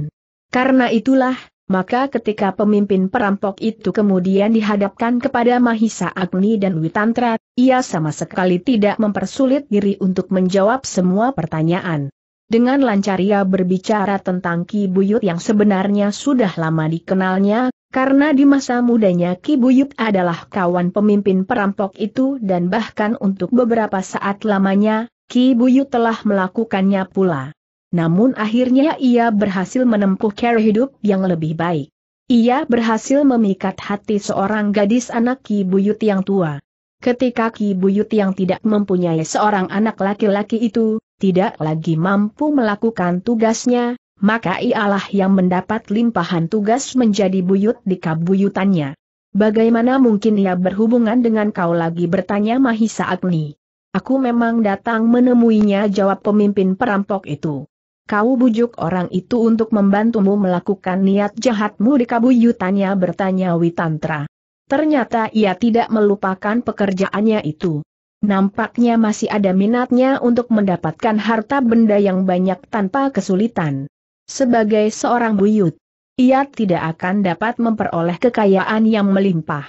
Karena itulah, maka ketika pemimpin perampok itu kemudian dihadapkan kepada Mahisa Agni dan Witantra, ia sama sekali tidak mempersulit diri untuk menjawab semua pertanyaan. Dengan lancar ia berbicara tentang Ki Buyut yang sebenarnya sudah lama dikenalnya, karena di masa mudanya Ki Buyut adalah kawan pemimpin perampok itu dan bahkan untuk beberapa saat lamanya, Ki Buyut telah melakukannya pula. Namun akhirnya ia berhasil menempuh cara hidup yang lebih baik. Ia berhasil memikat hati seorang gadis anak Ki Buyut yang tua. Ketika Ki Buyut yang tidak mempunyai seorang anak laki-laki itu, tidak lagi mampu melakukan tugasnya, maka ialah yang mendapat limpahan tugas menjadi buyut di kabuyutannya. Bagaimana mungkin ia berhubungan dengan kau lagi bertanya Mahisa Agni? Aku memang datang menemuinya jawab pemimpin perampok itu. Kau bujuk orang itu untuk membantumu melakukan niat jahatmu di kabuyutannya bertanya Witantra. Ternyata ia tidak melupakan pekerjaannya itu. Nampaknya masih ada minatnya untuk mendapatkan harta benda yang banyak tanpa kesulitan. Sebagai seorang buyut, ia tidak akan dapat memperoleh kekayaan yang melimpah.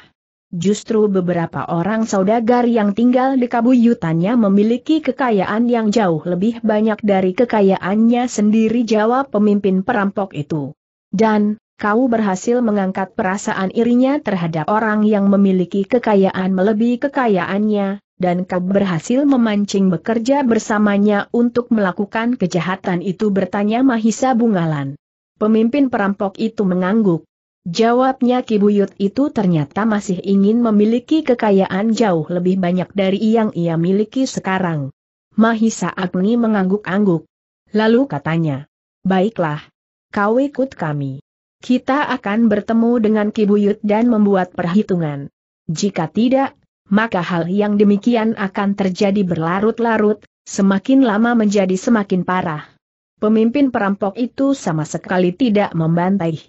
Justru beberapa orang saudagar yang tinggal di kabuyutannya memiliki kekayaan yang jauh lebih banyak dari kekayaannya sendiri jawab pemimpin perampok itu. Dan, kau berhasil mengangkat perasaan irinya terhadap orang yang memiliki kekayaan melebihi kekayaannya, dan kau berhasil memancing bekerja bersamanya untuk melakukan kejahatan itu bertanya Mahisa Bungalan. Pemimpin perampok itu mengangguk. Jawabnya Kibuyut itu ternyata masih ingin memiliki kekayaan jauh lebih banyak dari yang ia miliki sekarang. Mahisa Agni mengangguk-angguk. Lalu katanya, Baiklah. Kau ikut kami kita akan bertemu dengan Kibuyut dan membuat perhitungan. Jika tidak, maka hal yang demikian akan terjadi berlarut-larut, semakin lama menjadi semakin parah. Pemimpin perampok itu sama sekali tidak membantai.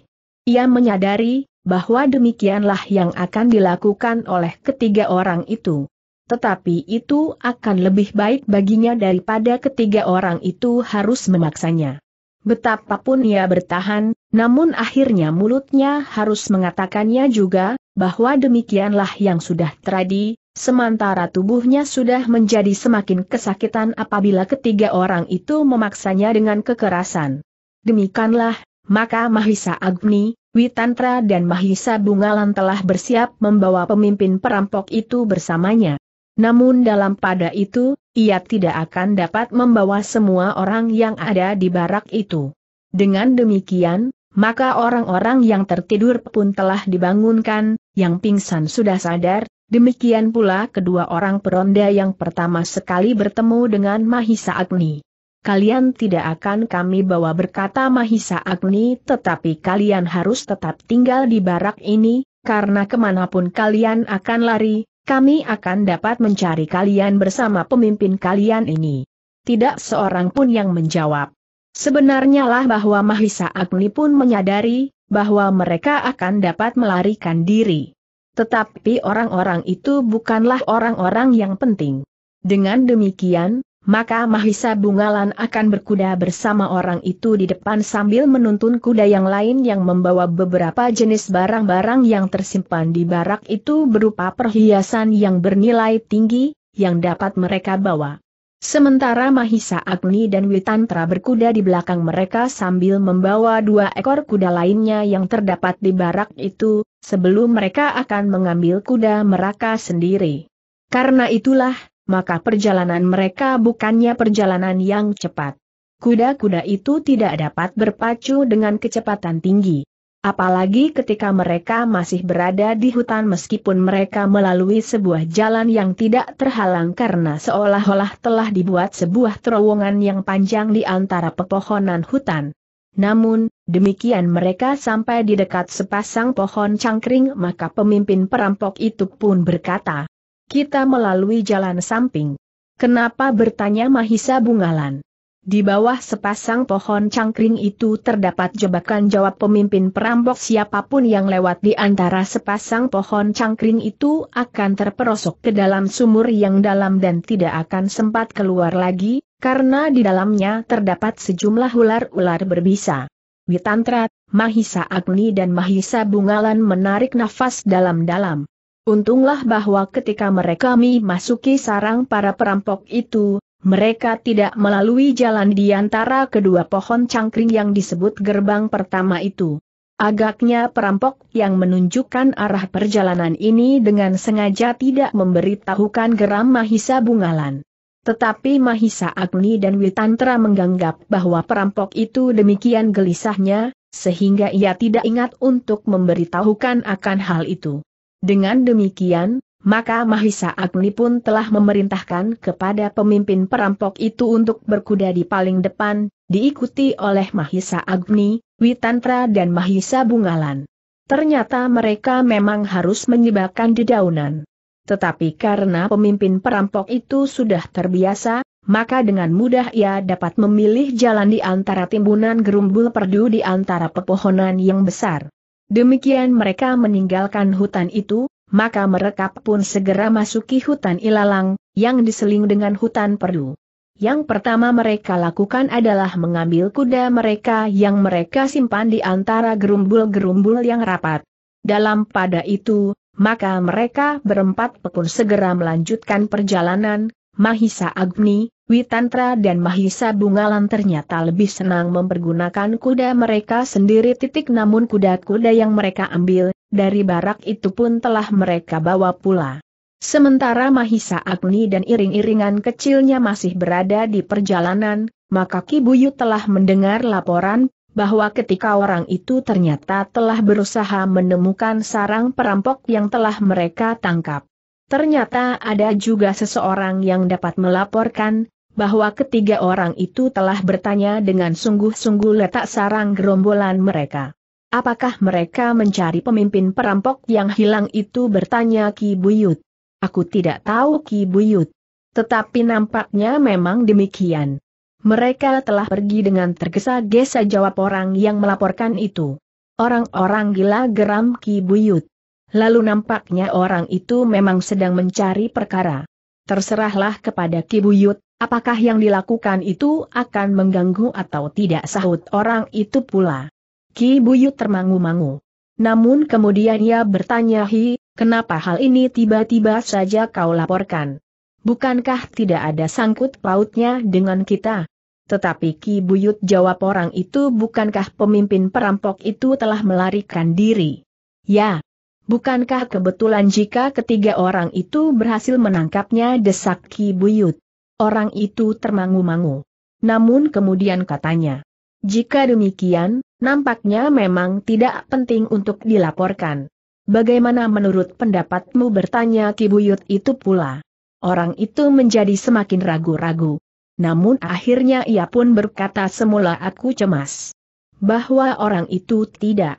Ia menyadari bahwa demikianlah yang akan dilakukan oleh ketiga orang itu. Tetapi itu akan lebih baik baginya daripada ketiga orang itu harus memaksanya. Betapapun ia bertahan, namun akhirnya mulutnya harus mengatakannya juga, bahwa demikianlah yang sudah terjadi, sementara tubuhnya sudah menjadi semakin kesakitan apabila ketiga orang itu memaksanya dengan kekerasan. Demikianlah, maka Mahisa Agni, Witantra dan Mahisa Bungalan telah bersiap membawa pemimpin perampok itu bersamanya. Namun dalam pada itu, ia tidak akan dapat membawa semua orang yang ada di barak itu. Dengan demikian, maka orang-orang yang tertidur pun telah dibangunkan, yang pingsan sudah sadar, demikian pula kedua orang peronda yang pertama sekali bertemu dengan Mahisa Agni. Kalian tidak akan kami bawa berkata Mahisa Agni tetapi kalian harus tetap tinggal di barak ini, karena kemanapun kalian akan lari, kami akan dapat mencari kalian bersama pemimpin kalian ini. Tidak seorang pun yang menjawab. Sebenarnya lah bahwa Mahisa Agni pun menyadari, bahwa mereka akan dapat melarikan diri. Tetapi orang-orang itu bukanlah orang-orang yang penting. Dengan demikian, maka Mahisa Bungalan akan berkuda bersama orang itu di depan sambil menuntun kuda yang lain yang membawa beberapa jenis barang-barang yang tersimpan di barak itu berupa perhiasan yang bernilai tinggi, yang dapat mereka bawa. Sementara Mahisa Agni dan Witantra berkuda di belakang mereka sambil membawa dua ekor kuda lainnya yang terdapat di barak itu, sebelum mereka akan mengambil kuda mereka sendiri. Karena itulah, maka perjalanan mereka bukannya perjalanan yang cepat. Kuda-kuda itu tidak dapat berpacu dengan kecepatan tinggi. Apalagi ketika mereka masih berada di hutan meskipun mereka melalui sebuah jalan yang tidak terhalang karena seolah-olah telah dibuat sebuah terowongan yang panjang di antara pepohonan hutan. Namun, demikian mereka sampai di dekat sepasang pohon cangkring maka pemimpin perampok itu pun berkata, kita melalui jalan samping. Kenapa bertanya Mahisa Bungalan? Di bawah sepasang pohon cangkring itu terdapat jebakan jawab pemimpin perampok siapapun yang lewat di antara sepasang pohon cangkring itu akan terperosok ke dalam sumur yang dalam dan tidak akan sempat keluar lagi, karena di dalamnya terdapat sejumlah ular-ular berbisa. Witantrat, Mahisa Agni dan Mahisa Bungalan menarik nafas dalam-dalam. Untunglah bahwa ketika mereka memasuki sarang para perampok itu, mereka tidak melalui jalan di antara kedua pohon cangkring yang disebut gerbang pertama itu. Agaknya perampok yang menunjukkan arah perjalanan ini dengan sengaja tidak memberitahukan geram Mahisa Bungalan. Tetapi Mahisa Agni dan Witantra menganggap bahwa perampok itu demikian gelisahnya, sehingga ia tidak ingat untuk memberitahukan akan hal itu. Dengan demikian, maka Mahisa Agni pun telah memerintahkan kepada pemimpin perampok itu untuk berkuda di paling depan, diikuti oleh Mahisa Agni, Witantra dan Mahisa Bungalan. Ternyata mereka memang harus menyebabkan dedaunan. Tetapi karena pemimpin perampok itu sudah terbiasa, maka dengan mudah ia dapat memilih jalan di antara timbunan gerumbul perdu di antara pepohonan yang besar. Demikian mereka meninggalkan hutan itu, maka mereka pun segera masuki hutan ilalang, yang diseling dengan hutan perdu Yang pertama mereka lakukan adalah mengambil kuda mereka yang mereka simpan di antara gerumbul-gerumbul yang rapat. Dalam pada itu, maka mereka berempat pun segera melanjutkan perjalanan, Mahisa Agni, Witantra dan Mahisa Bungalan ternyata lebih senang mempergunakan kuda mereka sendiri titik namun kuda-kuda yang mereka ambil, dari barak itu pun telah mereka bawa pula. Sementara Mahisa Agni dan iring-iringan kecilnya masih berada di perjalanan, maka Kibuyu telah mendengar laporan, bahwa ketika orang itu ternyata telah berusaha menemukan sarang perampok yang telah mereka tangkap. Ternyata ada juga seseorang yang dapat melaporkan, bahwa ketiga orang itu telah bertanya dengan sungguh-sungguh letak sarang gerombolan mereka. Apakah mereka mencari pemimpin perampok yang hilang itu bertanya Ki Buyut. Aku tidak tahu Ki Buyut. Tetapi nampaknya memang demikian. Mereka telah pergi dengan tergesa-gesa jawab orang yang melaporkan itu. Orang-orang gila geram Ki Buyut. Lalu nampaknya orang itu memang sedang mencari perkara. Terserahlah kepada Ki Buyut Apakah yang dilakukan itu akan mengganggu atau tidak sahut orang itu pula? Ki Buyut termangu-mangu. Namun kemudian ia bertanya Hi, kenapa hal ini tiba-tiba saja kau laporkan? Bukankah tidak ada sangkut pautnya dengan kita? Tetapi Ki Buyut jawab orang itu bukankah pemimpin perampok itu telah melarikan diri? Ya. Bukankah kebetulan jika ketiga orang itu berhasil menangkapnya desak Ki Buyut? Orang itu termangu-mangu. Namun kemudian katanya, jika demikian, nampaknya memang tidak penting untuk dilaporkan. Bagaimana menurut pendapatmu bertanya Kibuyut itu pula? Orang itu menjadi semakin ragu-ragu. Namun akhirnya ia pun berkata semula aku cemas. Bahwa orang itu tidak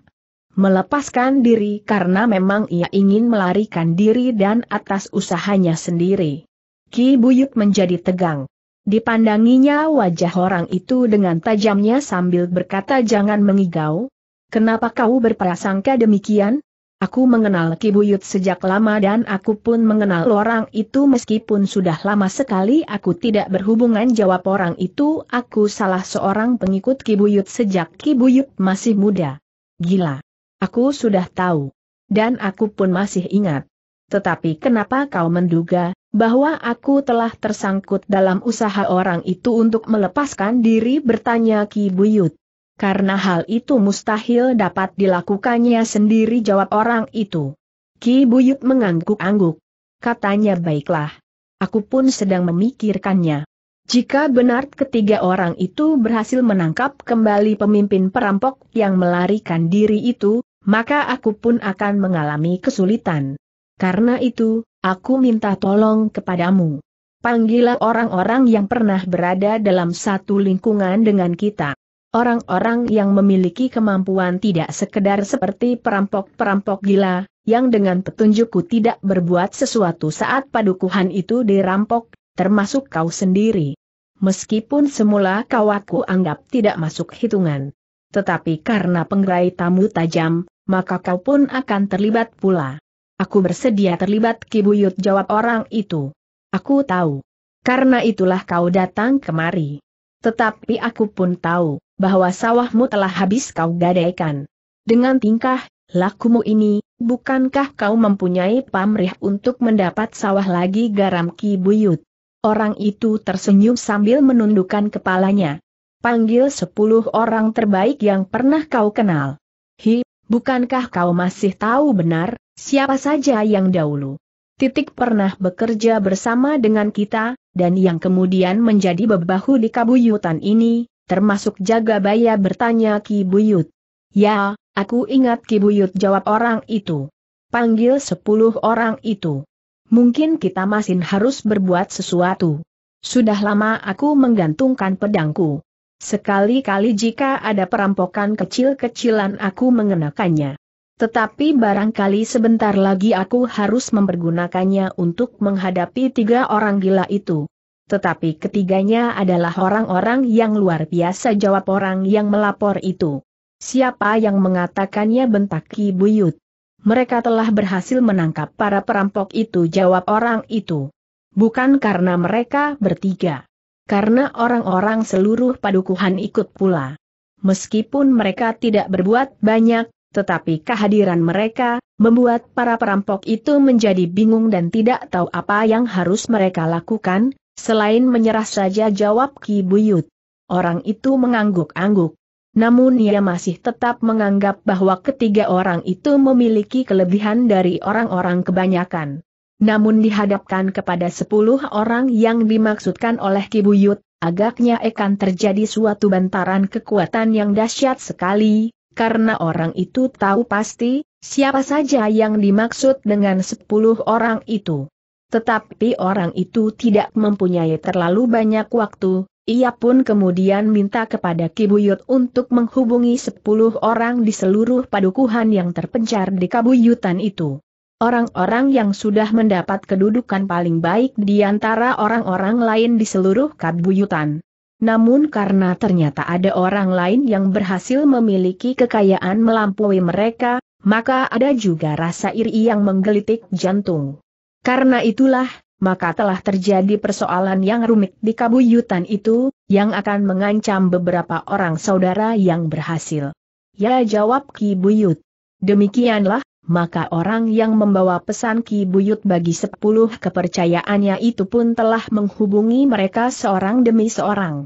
melepaskan diri karena memang ia ingin melarikan diri dan atas usahanya sendiri. Ki Buyut menjadi tegang. Dipandanginya wajah orang itu dengan tajamnya sambil berkata jangan mengigau. Kenapa kau berprasangka demikian? Aku mengenal Ki Buyut sejak lama dan aku pun mengenal orang itu meskipun sudah lama sekali aku tidak berhubungan jawab orang itu aku salah seorang pengikut Ki Buyut sejak Ki Buyut masih muda. Gila. Aku sudah tahu. Dan aku pun masih ingat. Tetapi kenapa kau menduga, bahwa aku telah tersangkut dalam usaha orang itu untuk melepaskan diri bertanya Ki Buyut. Karena hal itu mustahil dapat dilakukannya sendiri jawab orang itu. Ki Buyut mengangguk-angguk. Katanya baiklah. Aku pun sedang memikirkannya. Jika benar ketiga orang itu berhasil menangkap kembali pemimpin perampok yang melarikan diri itu, maka aku pun akan mengalami kesulitan. Karena itu, Aku minta tolong kepadamu. Panggillah orang-orang yang pernah berada dalam satu lingkungan dengan kita. Orang-orang yang memiliki kemampuan tidak sekedar seperti perampok-perampok gila, yang dengan petunjukku tidak berbuat sesuatu saat padukuhan itu dirampok, termasuk kau sendiri. Meskipun semula kau aku anggap tidak masuk hitungan. Tetapi karena penggerai tamu tajam, maka kau pun akan terlibat pula. Aku bersedia terlibat kibuyut jawab orang itu. Aku tahu. Karena itulah kau datang kemari. Tetapi aku pun tahu, bahwa sawahmu telah habis kau gadaikan. Dengan tingkah, lakumu ini, bukankah kau mempunyai pamrih untuk mendapat sawah lagi garam kibuyut? Orang itu tersenyum sambil menundukkan kepalanya. Panggil sepuluh orang terbaik yang pernah kau kenal. Hi, bukankah kau masih tahu benar, siapa saja yang dahulu? Titik pernah bekerja bersama dengan kita, dan yang kemudian menjadi bebahu di kabuyutan ini, termasuk jaga baya bertanya Ki Buyut. Ya, aku ingat Ki Buyut jawab orang itu. Panggil sepuluh orang itu. Mungkin kita masih harus berbuat sesuatu. Sudah lama aku menggantungkan pedangku. Sekali-kali jika ada perampokan kecil-kecilan aku mengenakannya. Tetapi barangkali sebentar lagi aku harus mempergunakannya untuk menghadapi tiga orang gila itu. Tetapi ketiganya adalah orang-orang yang luar biasa jawab orang yang melapor itu. Siapa yang mengatakannya bentak Ki Buyut? Mereka telah berhasil menangkap para perampok itu jawab orang itu. Bukan karena mereka bertiga karena orang-orang seluruh padukuhan ikut pula. Meskipun mereka tidak berbuat banyak, tetapi kehadiran mereka membuat para perampok itu menjadi bingung dan tidak tahu apa yang harus mereka lakukan, selain menyerah saja jawab Ki Buyut. Orang itu mengangguk-angguk. Namun ia masih tetap menganggap bahwa ketiga orang itu memiliki kelebihan dari orang-orang kebanyakan namun dihadapkan kepada sepuluh orang yang dimaksudkan oleh Kibuyut, agaknya akan terjadi suatu bantaran kekuatan yang dahsyat sekali, karena orang itu tahu pasti, siapa saja yang dimaksud dengan sepuluh orang itu. Tetapi orang itu tidak mempunyai terlalu banyak waktu, ia pun kemudian minta kepada Kibuyut untuk menghubungi sepuluh orang di seluruh padukuhan yang terpencar di kabuyutan itu. Orang-orang yang sudah mendapat kedudukan paling baik di antara orang-orang lain di seluruh Kabuyutan. Namun karena ternyata ada orang lain yang berhasil memiliki kekayaan melampaui mereka, maka ada juga rasa iri yang menggelitik jantung. Karena itulah, maka telah terjadi persoalan yang rumit di kabuyutan itu, yang akan mengancam beberapa orang saudara yang berhasil. Ya jawab Ki Buyut. Demikianlah, maka orang yang membawa pesan Ki Buyut bagi sepuluh kepercayaannya itu pun telah menghubungi mereka seorang demi seorang.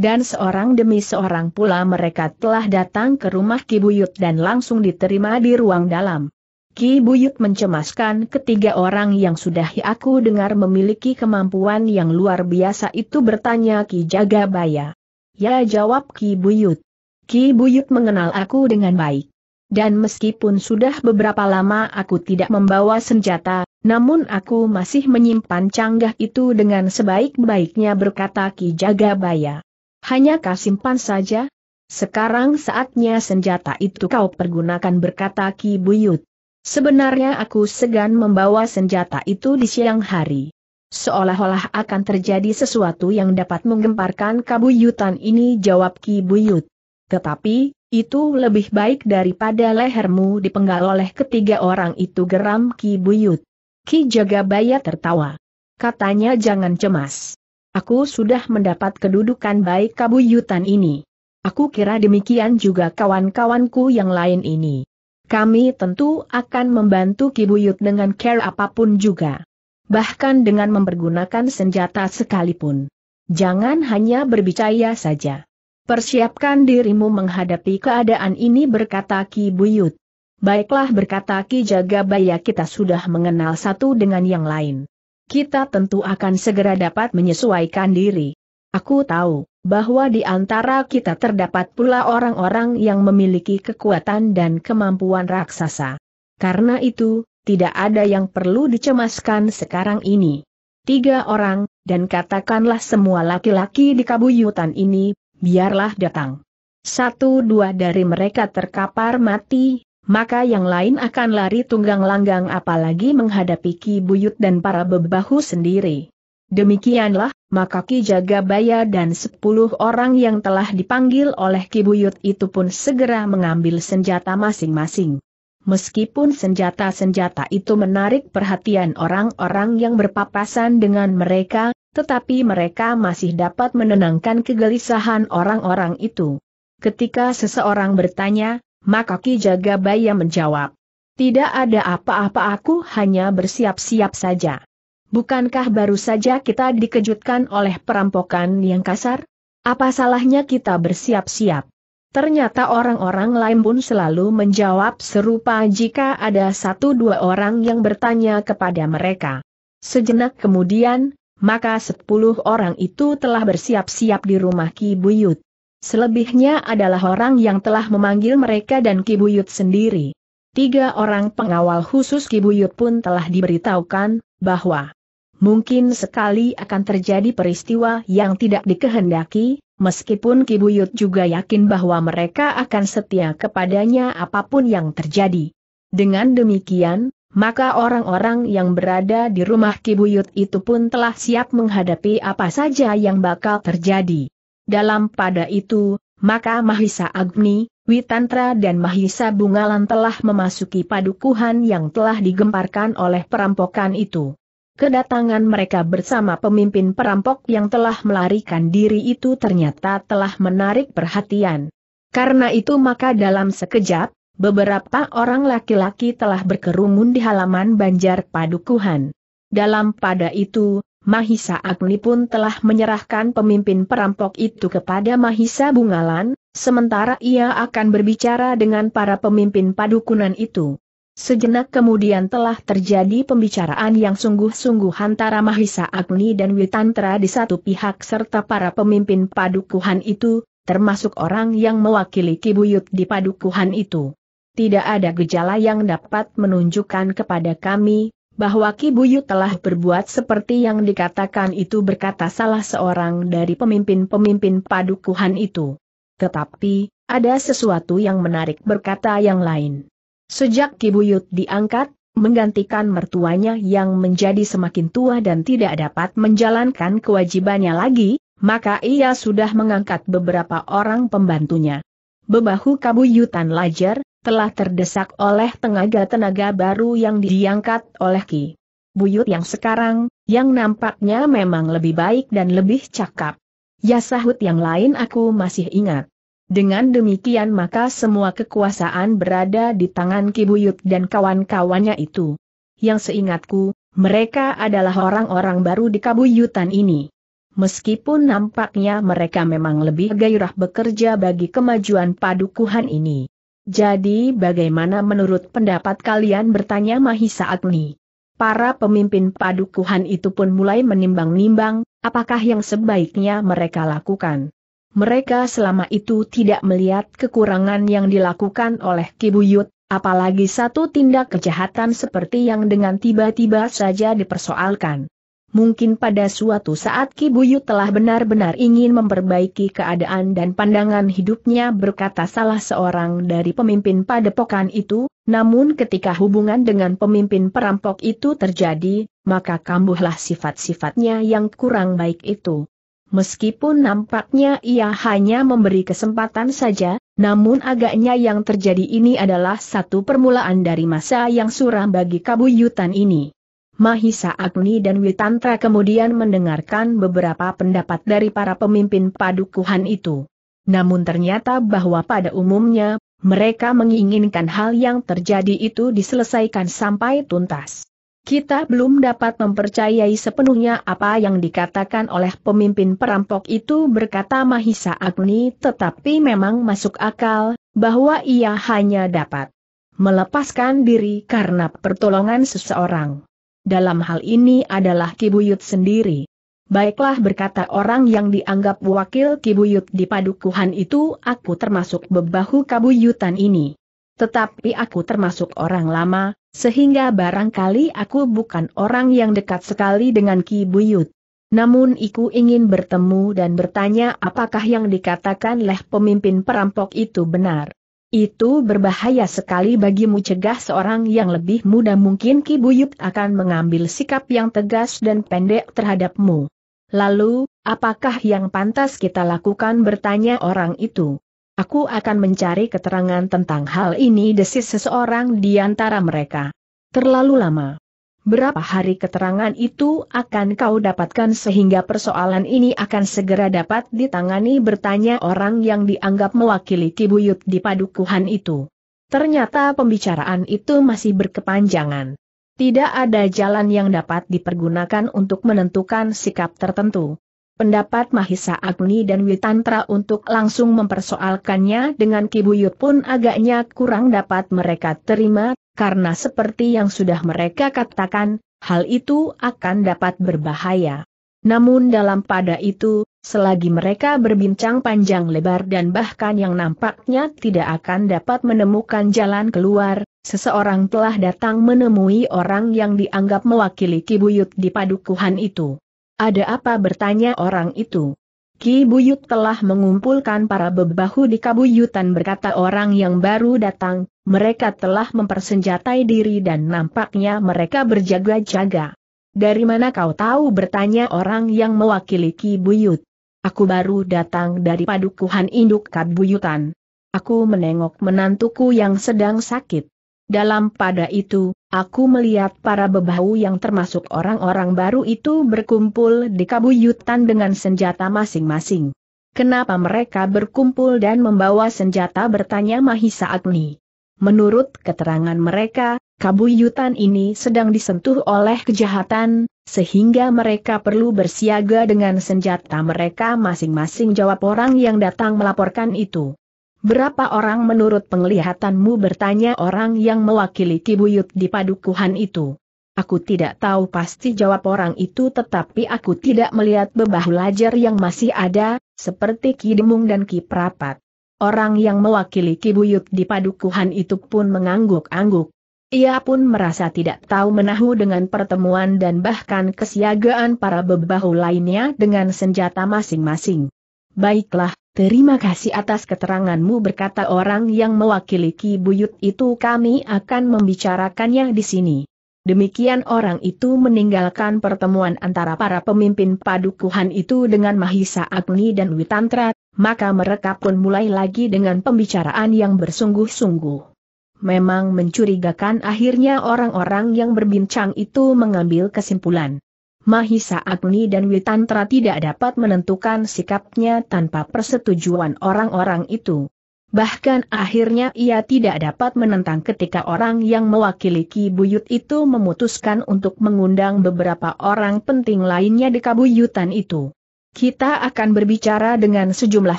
Dan seorang demi seorang pula mereka telah datang ke rumah Ki Buyut dan langsung diterima di ruang dalam. Ki Buyut mencemaskan ketiga orang yang sudah aku dengar memiliki kemampuan yang luar biasa itu bertanya Ki Jagabaya. Ya jawab Ki Buyut. Ki Buyut mengenal aku dengan baik dan meskipun sudah beberapa lama aku tidak membawa senjata, namun aku masih menyimpan canggah itu dengan sebaik-baiknya berkata Ki Jagabaya. Hanya kau simpan saja? Sekarang saatnya senjata itu kau pergunakan berkata Ki Buyut. Sebenarnya aku segan membawa senjata itu di siang hari. Seolah-olah akan terjadi sesuatu yang dapat menggemparkan kabuyutan ini jawab Ki Buyut. Tetapi, itu lebih baik daripada lehermu dipenggal oleh ketiga orang itu geram Ki Buyut. Ki Jagabaya tertawa. Katanya jangan cemas. Aku sudah mendapat kedudukan baik kabuyutan ini. Aku kira demikian juga kawan-kawanku yang lain ini. Kami tentu akan membantu Kibuyut dengan care apapun juga. Bahkan dengan mempergunakan senjata sekalipun. Jangan hanya berbicara saja. Persiapkan dirimu menghadapi keadaan ini berkata Ki Buyut. Baiklah berkata Ki Jagabaya kita sudah mengenal satu dengan yang lain. Kita tentu akan segera dapat menyesuaikan diri. Aku tahu, bahwa di antara kita terdapat pula orang-orang yang memiliki kekuatan dan kemampuan raksasa. Karena itu, tidak ada yang perlu dicemaskan sekarang ini. Tiga orang, dan katakanlah semua laki-laki di kabuyutan ini biarlah datang. Satu dua dari mereka terkapar mati, maka yang lain akan lari tunggang langgang apalagi menghadapi Ki Buyut dan para bebahu sendiri. Demikianlah, maka Ki Jagabaya dan sepuluh orang yang telah dipanggil oleh Ki Buyut itu pun segera mengambil senjata masing-masing. Meskipun senjata-senjata itu menarik perhatian orang-orang yang berpapasan dengan mereka, tetapi mereka masih dapat menenangkan kegelisahan orang-orang itu. Ketika seseorang bertanya, maka Ki Jagabaya menjawab, tidak ada apa-apa aku hanya bersiap-siap saja. Bukankah baru saja kita dikejutkan oleh perampokan yang kasar? Apa salahnya kita bersiap-siap? Ternyata orang-orang lain pun selalu menjawab serupa jika ada satu dua orang yang bertanya kepada mereka. Sejenak kemudian, maka sepuluh orang itu telah bersiap-siap di rumah Ki Buyut. Selebihnya adalah orang yang telah memanggil mereka dan Ki Buyut sendiri. Tiga orang pengawal khusus Ki Buyut pun telah diberitahukan, bahwa mungkin sekali akan terjadi peristiwa yang tidak dikehendaki, meskipun Ki Buyut juga yakin bahwa mereka akan setia kepadanya apapun yang terjadi. Dengan demikian, maka orang-orang yang berada di rumah Kibuyut itu pun telah siap menghadapi apa saja yang bakal terjadi. Dalam pada itu, maka Mahisa Agni, Witantra dan Mahisa Bungalan telah memasuki padukuhan yang telah digemparkan oleh perampokan itu. Kedatangan mereka bersama pemimpin perampok yang telah melarikan diri itu ternyata telah menarik perhatian. Karena itu maka dalam sekejap, beberapa orang laki-laki telah berkerumun di halaman banjar padukuhan. Dalam pada itu, Mahisa Agni pun telah menyerahkan pemimpin perampok itu kepada Mahisa Bungalan, sementara ia akan berbicara dengan para pemimpin padukunan itu. Sejenak kemudian telah terjadi pembicaraan yang sungguh-sungguh antara Mahisa Agni dan Witantra di satu pihak serta para pemimpin padukuhan itu, termasuk orang yang mewakili Kibuyut di padukuhan itu tidak ada gejala yang dapat menunjukkan kepada kami, bahwa Kibuyut telah berbuat seperti yang dikatakan itu berkata salah seorang dari pemimpin-pemimpin padukuhan itu. Tetapi, ada sesuatu yang menarik berkata yang lain. Sejak Kibuyut diangkat, menggantikan mertuanya yang menjadi semakin tua dan tidak dapat menjalankan kewajibannya lagi, maka ia sudah mengangkat beberapa orang pembantunya. Bebahu Kabuyutan Lajar, telah terdesak oleh tenaga-tenaga baru yang diangkat oleh Ki. Buyut yang sekarang, yang nampaknya memang lebih baik dan lebih cakap. Ya sahut yang lain aku masih ingat. Dengan demikian maka semua kekuasaan berada di tangan Ki Buyut dan kawan-kawannya itu. Yang seingatku, mereka adalah orang-orang baru di kabuyutan ini. Meskipun nampaknya mereka memang lebih gairah bekerja bagi kemajuan padukuhan ini. Jadi bagaimana menurut pendapat kalian bertanya Mahisa Agni? Para pemimpin padukuhan itu pun mulai menimbang-nimbang, apakah yang sebaiknya mereka lakukan. Mereka selama itu tidak melihat kekurangan yang dilakukan oleh Kibuyut, apalagi satu tindak kejahatan seperti yang dengan tiba-tiba saja dipersoalkan. Mungkin pada suatu saat Ki Buyu telah benar-benar ingin memperbaiki keadaan dan pandangan hidupnya berkata salah seorang dari pemimpin padepokan itu, namun ketika hubungan dengan pemimpin perampok itu terjadi, maka kambuhlah sifat-sifatnya yang kurang baik itu. Meskipun nampaknya ia hanya memberi kesempatan saja, namun agaknya yang terjadi ini adalah satu permulaan dari masa yang suram bagi kabuyutan ini. Mahisa Agni dan Witantra kemudian mendengarkan beberapa pendapat dari para pemimpin padukuhan itu. Namun ternyata bahwa pada umumnya, mereka menginginkan hal yang terjadi itu diselesaikan sampai tuntas. Kita belum dapat mempercayai sepenuhnya apa yang dikatakan oleh pemimpin perampok itu berkata Mahisa Agni tetapi memang masuk akal, bahwa ia hanya dapat melepaskan diri karena pertolongan seseorang. Dalam hal ini adalah Kibuyut sendiri. Baiklah berkata orang yang dianggap wakil Kibuyut di padukuhan itu aku termasuk bebahu kabuyutan ini. Tetapi aku termasuk orang lama, sehingga barangkali aku bukan orang yang dekat sekali dengan Kibuyut. Namun iku ingin bertemu dan bertanya apakah yang dikatakan oleh pemimpin perampok itu benar. Itu berbahaya sekali bagimu cegah seorang yang lebih muda mungkin Ki Buyut akan mengambil sikap yang tegas dan pendek terhadapmu. Lalu, apakah yang pantas kita lakukan bertanya orang itu? Aku akan mencari keterangan tentang hal ini desis seseorang di antara mereka. Terlalu lama. Berapa hari keterangan itu akan kau dapatkan sehingga persoalan ini akan segera dapat ditangani bertanya orang yang dianggap mewakili Kibuyut di padukuhan itu. Ternyata pembicaraan itu masih berkepanjangan. Tidak ada jalan yang dapat dipergunakan untuk menentukan sikap tertentu. Pendapat Mahisa Agni dan Witantra untuk langsung mempersoalkannya dengan Kibuyut pun agaknya kurang dapat mereka terima karena seperti yang sudah mereka katakan, hal itu akan dapat berbahaya. Namun dalam pada itu, selagi mereka berbincang panjang lebar dan bahkan yang nampaknya tidak akan dapat menemukan jalan keluar, seseorang telah datang menemui orang yang dianggap mewakili kibuyut di padukuhan itu. Ada apa bertanya orang itu? Ki Buyut telah mengumpulkan para bebahu di Kabuyutan berkata orang yang baru datang, mereka telah mempersenjatai diri dan nampaknya mereka berjaga-jaga. Dari mana kau tahu bertanya orang yang mewakili Ki Buyut. Aku baru datang dari padukuhan induk Kabuyutan. Aku menengok menantuku yang sedang sakit. Dalam pada itu, Aku melihat para bebahu yang termasuk orang-orang baru itu berkumpul di kabuyutan dengan senjata masing-masing. Kenapa mereka berkumpul dan membawa senjata bertanya Mahisa Agni. Menurut keterangan mereka, kabuyutan ini sedang disentuh oleh kejahatan, sehingga mereka perlu bersiaga dengan senjata mereka masing-masing jawab orang yang datang melaporkan itu. Berapa orang menurut penglihatanmu bertanya orang yang mewakili Kibuyut di padukuhan itu? Aku tidak tahu pasti jawab orang itu tetapi aku tidak melihat bebah lajar yang masih ada, seperti Demung dan Ki Prapat. Orang yang mewakili Kibuyut di padukuhan itu pun mengangguk-angguk. Ia pun merasa tidak tahu menahu dengan pertemuan dan bahkan kesiagaan para bebahu lainnya dengan senjata masing-masing. Baiklah, Terima kasih atas keteranganmu berkata orang yang mewakili Ki Buyut itu kami akan membicarakannya di sini. Demikian orang itu meninggalkan pertemuan antara para pemimpin padukuhan itu dengan Mahisa Agni dan Witantra, maka mereka pun mulai lagi dengan pembicaraan yang bersungguh-sungguh. Memang mencurigakan akhirnya orang-orang yang berbincang itu mengambil kesimpulan. Mahisa Agni dan Witantra tidak dapat menentukan sikapnya tanpa persetujuan orang-orang itu. Bahkan akhirnya ia tidak dapat menentang ketika orang yang mewakili Ki Buyut itu memutuskan untuk mengundang beberapa orang penting lainnya di kabuyutan itu. Kita akan berbicara dengan sejumlah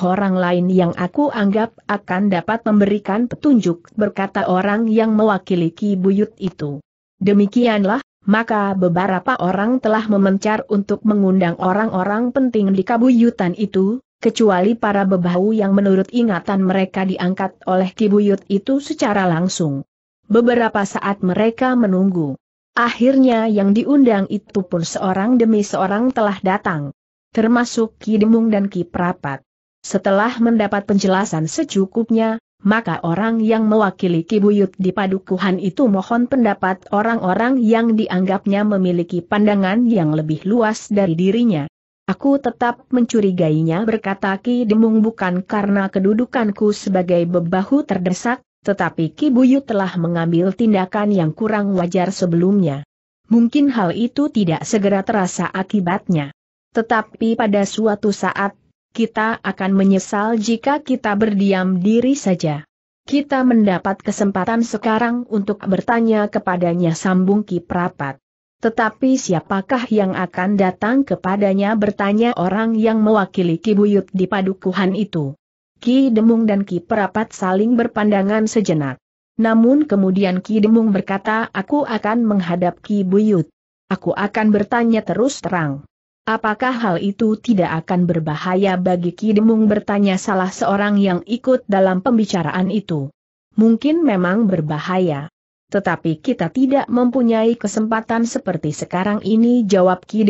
orang lain yang aku anggap akan dapat memberikan petunjuk, berkata orang yang mewakili Ki Buyut itu. Demikianlah, maka beberapa orang telah memencar untuk mengundang orang-orang penting di kabuyutan itu, kecuali para bebahu yang menurut ingatan mereka diangkat oleh kibuyut itu secara langsung. Beberapa saat mereka menunggu. Akhirnya yang diundang itu pun seorang demi seorang telah datang, termasuk Ki Demung dan Ki Prapat. Setelah mendapat penjelasan secukupnya, maka orang yang mewakili Kibuyut di padukuhan itu mohon pendapat orang-orang yang dianggapnya memiliki pandangan yang lebih luas dari dirinya. Aku tetap mencurigainya berkata Ki Demung bukan karena kedudukanku sebagai bebahu terdesak, tetapi Kibuyut telah mengambil tindakan yang kurang wajar sebelumnya. Mungkin hal itu tidak segera terasa akibatnya. Tetapi pada suatu saat kita akan menyesal jika kita berdiam diri saja. Kita mendapat kesempatan sekarang untuk bertanya kepadanya sambung Ki Prapat. Tetapi siapakah yang akan datang kepadanya bertanya orang yang mewakili Ki Buyut di padukuhan itu? Ki Demung dan Ki Prapat saling berpandangan sejenak. Namun kemudian Ki Demung berkata aku akan menghadap Ki Buyut. Aku akan bertanya terus terang. Apakah hal itu tidak akan berbahaya bagi Ki bertanya salah seorang yang ikut dalam pembicaraan itu? Mungkin memang berbahaya. Tetapi kita tidak mempunyai kesempatan seperti sekarang ini jawab Ki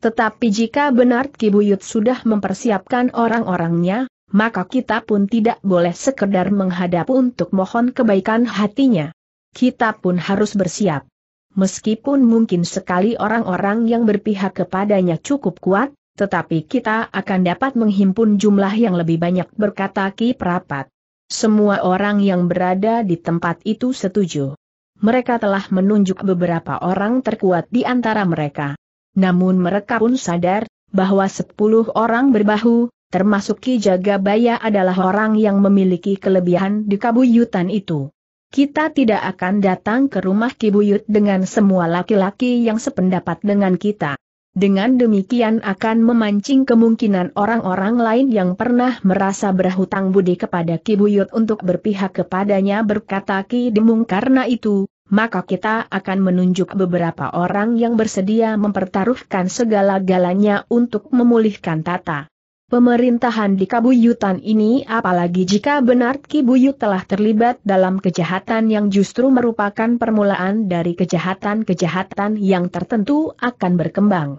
Tetapi jika benar Ki Buyut sudah mempersiapkan orang-orangnya, maka kita pun tidak boleh sekedar menghadap untuk mohon kebaikan hatinya. Kita pun harus bersiap. Meskipun mungkin sekali orang-orang yang berpihak kepadanya cukup kuat, tetapi kita akan dapat menghimpun jumlah yang lebih banyak berkata Ki Prapat. Semua orang yang berada di tempat itu setuju. Mereka telah menunjuk beberapa orang terkuat di antara mereka. Namun mereka pun sadar, bahwa sepuluh orang berbahu, termasuk Ki Jagabaya adalah orang yang memiliki kelebihan di kabuyutan itu kita tidak akan datang ke rumah Kibuyut dengan semua laki-laki yang sependapat dengan kita. Dengan demikian akan memancing kemungkinan orang-orang lain yang pernah merasa berhutang budi kepada Kibuyut untuk berpihak kepadanya berkata Ki Demung karena itu, maka kita akan menunjuk beberapa orang yang bersedia mempertaruhkan segala-galanya untuk memulihkan tata pemerintahan di Kabuyutan ini apalagi jika benar Kibuyut telah terlibat dalam kejahatan yang justru merupakan permulaan dari kejahatan-kejahatan yang tertentu akan berkembang.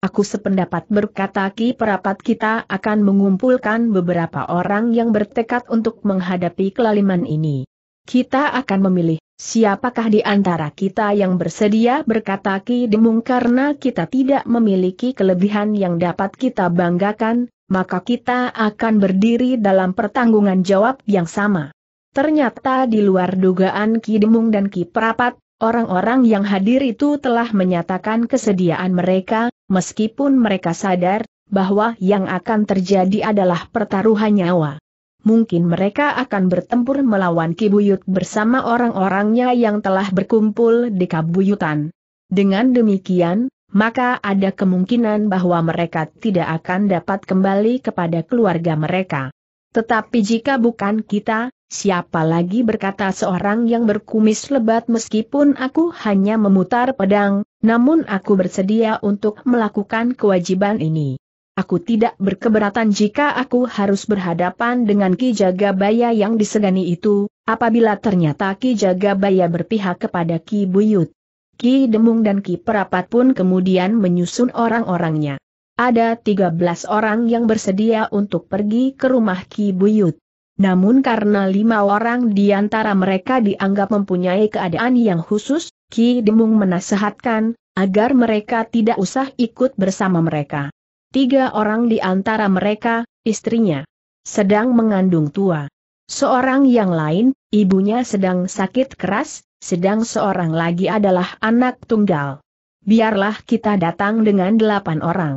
Aku sependapat berkata Ki Perapat kita akan mengumpulkan beberapa orang yang bertekad untuk menghadapi kelaliman ini. Kita akan memilih siapakah di antara kita yang bersedia berkata Ki Demung karena kita tidak memiliki kelebihan yang dapat kita banggakan, maka kita akan berdiri dalam pertanggungan jawab yang sama. Ternyata di luar dugaan Ki Demung dan Ki Prapat, orang-orang yang hadir itu telah menyatakan kesediaan mereka, meskipun mereka sadar bahwa yang akan terjadi adalah pertaruhan nyawa. Mungkin mereka akan bertempur melawan Ki Buyut bersama orang-orangnya yang telah berkumpul di Kabuyutan. Dengan demikian, maka ada kemungkinan bahwa mereka tidak akan dapat kembali kepada keluarga mereka. Tetapi jika bukan kita, siapa lagi berkata seorang yang berkumis lebat meskipun aku hanya memutar pedang, namun aku bersedia untuk melakukan kewajiban ini. Aku tidak berkeberatan jika aku harus berhadapan dengan Ki Jagabaya yang disegani itu, apabila ternyata Ki Jagabaya berpihak kepada Ki Buyut. Ki Demung dan Ki Perapat pun kemudian menyusun orang-orangnya. Ada 13 orang yang bersedia untuk pergi ke rumah Ki Buyut. Namun karena lima orang di antara mereka dianggap mempunyai keadaan yang khusus, Ki Demung menasehatkan, agar mereka tidak usah ikut bersama mereka. Tiga orang di antara mereka, istrinya, sedang mengandung tua. Seorang yang lain, ibunya sedang sakit keras, sedang seorang lagi adalah anak tunggal. Biarlah kita datang dengan delapan orang.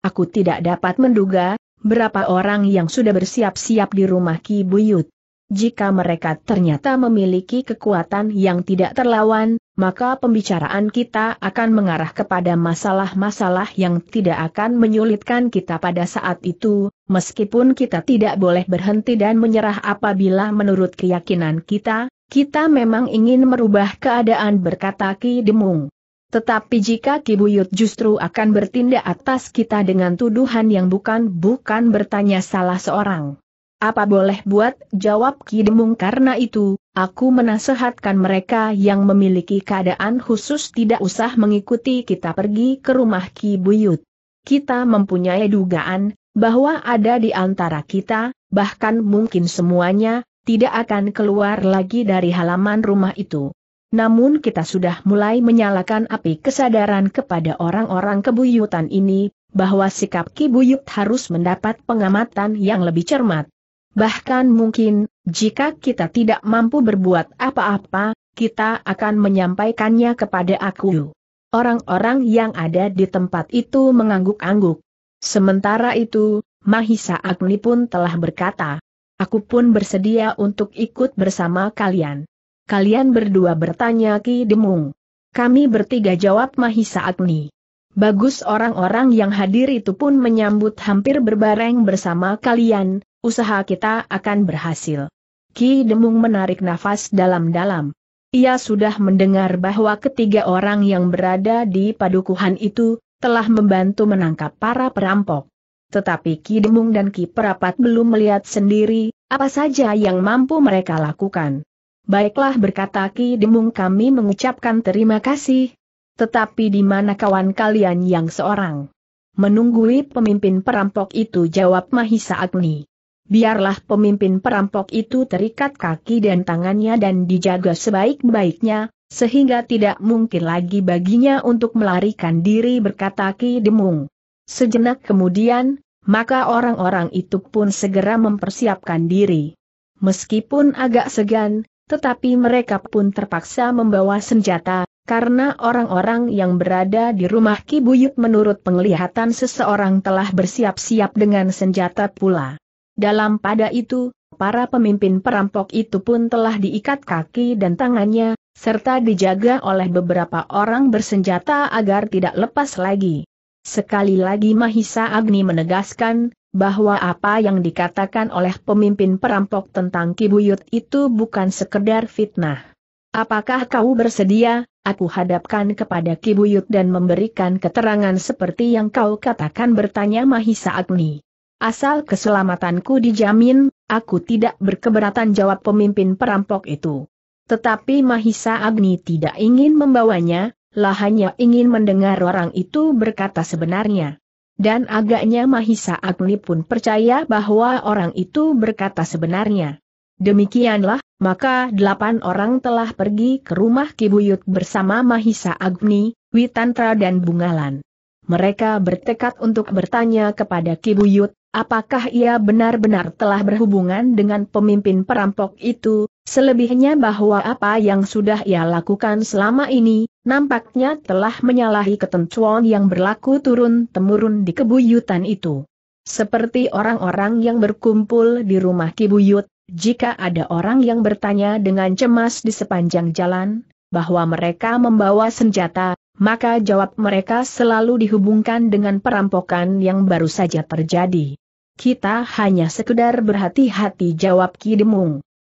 Aku tidak dapat menduga, berapa orang yang sudah bersiap-siap di rumah Ki Buyut. Jika mereka ternyata memiliki kekuatan yang tidak terlawan, maka pembicaraan kita akan mengarah kepada masalah-masalah yang tidak akan menyulitkan kita pada saat itu, meskipun kita tidak boleh berhenti dan menyerah apabila menurut keyakinan kita, kita memang ingin merubah keadaan berkata Ki Demung. Tetapi jika Ki Buyut justru akan bertindak atas kita dengan tuduhan yang bukan-bukan bertanya salah seorang. Apa boleh buat, jawab Ki Demung karena itu, aku menasehatkan mereka yang memiliki keadaan khusus tidak usah mengikuti kita pergi ke rumah Ki Buyut. Kita mempunyai dugaan, bahwa ada di antara kita, bahkan mungkin semuanya, tidak akan keluar lagi dari halaman rumah itu. Namun kita sudah mulai menyalakan api kesadaran kepada orang-orang kebuyutan ini, bahwa sikap kibuyut harus mendapat pengamatan yang lebih cermat. Bahkan mungkin, jika kita tidak mampu berbuat apa-apa, kita akan menyampaikannya kepada aku. Orang-orang yang ada di tempat itu mengangguk-angguk. Sementara itu, Mahisa Agni pun telah berkata, Aku pun bersedia untuk ikut bersama kalian. Kalian berdua bertanya Ki Demung. Kami bertiga jawab Mahisa Agni. Bagus orang-orang yang hadir itu pun menyambut hampir berbareng bersama kalian, usaha kita akan berhasil. Ki Demung menarik nafas dalam-dalam. Ia sudah mendengar bahwa ketiga orang yang berada di padukuhan itu, telah membantu menangkap para perampok tetapi Ki Demung dan Ki Perapat belum melihat sendiri, apa saja yang mampu mereka lakukan. Baiklah berkata Ki Demung kami mengucapkan terima kasih, tetapi di mana kawan kalian yang seorang? Menunggui pemimpin perampok itu jawab Mahisa Agni. Biarlah pemimpin perampok itu terikat kaki dan tangannya dan dijaga sebaik-baiknya, sehingga tidak mungkin lagi baginya untuk melarikan diri berkata Ki Demung. Sejenak kemudian, maka orang-orang itu pun segera mempersiapkan diri. Meskipun agak segan, tetapi mereka pun terpaksa membawa senjata, karena orang-orang yang berada di rumah Ki menurut penglihatan seseorang telah bersiap-siap dengan senjata pula. Dalam pada itu, para pemimpin perampok itu pun telah diikat kaki dan tangannya, serta dijaga oleh beberapa orang bersenjata agar tidak lepas lagi. Sekali lagi Mahisa Agni menegaskan, bahwa apa yang dikatakan oleh pemimpin perampok tentang Kibuyut itu bukan sekedar fitnah. Apakah kau bersedia, aku hadapkan kepada Kibuyut dan memberikan keterangan seperti yang kau katakan bertanya Mahisa Agni. Asal keselamatanku dijamin, aku tidak berkeberatan jawab pemimpin perampok itu. Tetapi Mahisa Agni tidak ingin membawanya, lah hanya ingin mendengar orang itu berkata sebenarnya. Dan agaknya Mahisa Agni pun percaya bahwa orang itu berkata sebenarnya. Demikianlah, maka delapan orang telah pergi ke rumah Kibuyut bersama Mahisa Agni, Witantra dan Bungalan mereka bertekad untuk bertanya kepada Kibuyut, apakah ia benar-benar telah berhubungan dengan pemimpin perampok itu, selebihnya bahwa apa yang sudah ia lakukan selama ini, nampaknya telah menyalahi ketentuan yang berlaku turun-temurun di kebuyutan itu. Seperti orang-orang yang berkumpul di rumah Kibuyut, jika ada orang yang bertanya dengan cemas di sepanjang jalan, bahwa mereka membawa senjata, maka jawab mereka selalu dihubungkan dengan perampokan yang baru saja terjadi. Kita hanya sekedar berhati-hati jawab Ki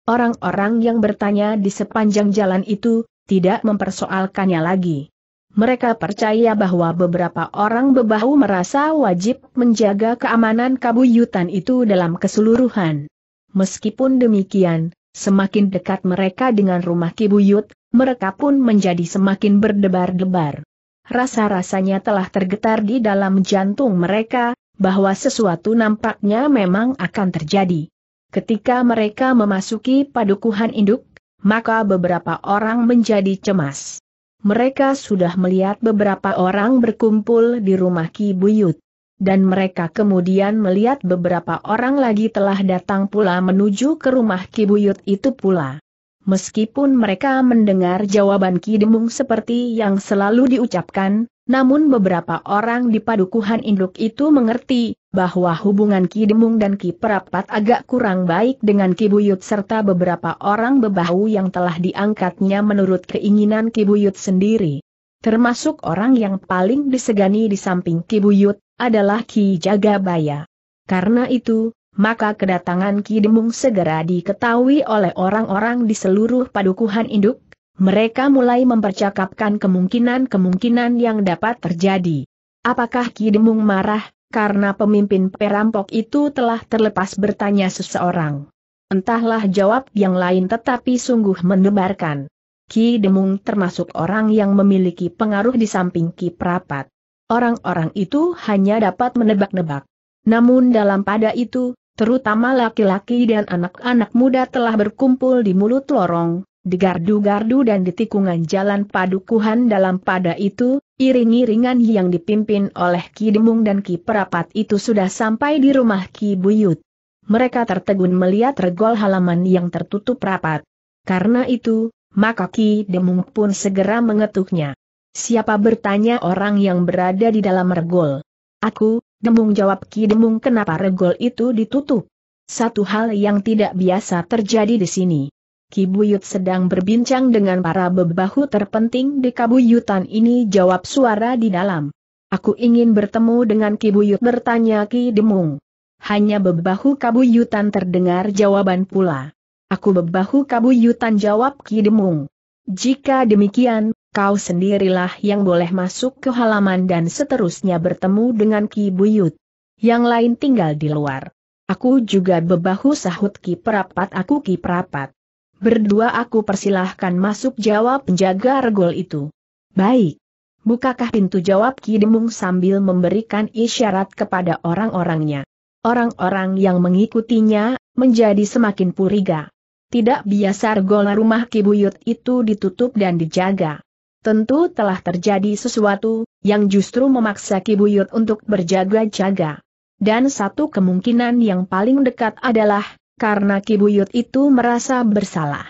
Orang-orang yang bertanya di sepanjang jalan itu, tidak mempersoalkannya lagi. Mereka percaya bahwa beberapa orang bebahu merasa wajib menjaga keamanan kabuyutan itu dalam keseluruhan. Meskipun demikian, Semakin dekat mereka dengan rumah Kibuyut, mereka pun menjadi semakin berdebar-debar. Rasa-rasanya telah tergetar di dalam jantung mereka, bahwa sesuatu nampaknya memang akan terjadi. Ketika mereka memasuki padukuhan induk, maka beberapa orang menjadi cemas. Mereka sudah melihat beberapa orang berkumpul di rumah Ki Buyut dan mereka kemudian melihat beberapa orang lagi telah datang pula menuju ke rumah Kibuyut itu pula. Meskipun mereka mendengar jawaban Ki Demung seperti yang selalu diucapkan, namun beberapa orang di padukuhan induk itu mengerti bahwa hubungan Ki Demung dan Ki Perapat agak kurang baik dengan Ki Buyut serta beberapa orang bebahu yang telah diangkatnya menurut keinginan Ki Buyut sendiri termasuk orang yang paling disegani di samping Kibuyut, adalah Ki Jagabaya. Karena itu, maka kedatangan Ki Demung segera diketahui oleh orang-orang di seluruh padukuhan induk, mereka mulai mempercakapkan kemungkinan-kemungkinan yang dapat terjadi. Apakah Ki Demung marah, karena pemimpin perampok itu telah terlepas bertanya seseorang? Entahlah jawab yang lain tetapi sungguh mendebarkan. Ki Demung termasuk orang yang memiliki pengaruh di samping Ki Prapat orang-orang itu hanya dapat menebak-nebak. Namun dalam pada itu, terutama laki-laki dan anak-anak muda telah berkumpul di mulut lorong, di gardu-gardu dan di tikungan jalan padukuhan dalam pada itu, iring-iringan yang dipimpin oleh Ki Demung dan Ki Perapat itu sudah sampai di rumah Ki Buyut. Mereka tertegun melihat regol halaman yang tertutup rapat. Karena itu, maka Ki Demung pun segera mengetuknya. Siapa bertanya orang yang berada di dalam regol? Aku, Demung jawab Ki Demung kenapa regol itu ditutup? Satu hal yang tidak biasa terjadi di sini. Ki Buyut sedang berbincang dengan para bebahu terpenting di kabuyutan ini jawab suara di dalam. Aku ingin bertemu dengan Ki Buyut bertanya Ki Demung. Hanya bebahu kabuyutan terdengar jawaban pula. Aku bebahu kabuyutan jawab Ki Demung. Jika demikian, kau sendirilah yang boleh masuk ke halaman dan seterusnya bertemu dengan Ki Buyut. Yang lain tinggal di luar. Aku juga bebahu sahut Ki Perapat aku Ki Perapat. Berdua aku persilahkan masuk jawab penjaga regol itu. Baik. Bukakah pintu jawab Ki Demung sambil memberikan isyarat kepada orang-orangnya. Orang-orang yang mengikutinya, menjadi semakin puriga. Tidak biasa argola rumah Ki Buyut itu ditutup dan dijaga tentu telah terjadi sesuatu yang justru memaksa Ki Buyut untuk berjaga-jaga. Dan satu kemungkinan yang paling dekat adalah karena Ki Buyut itu merasa bersalah.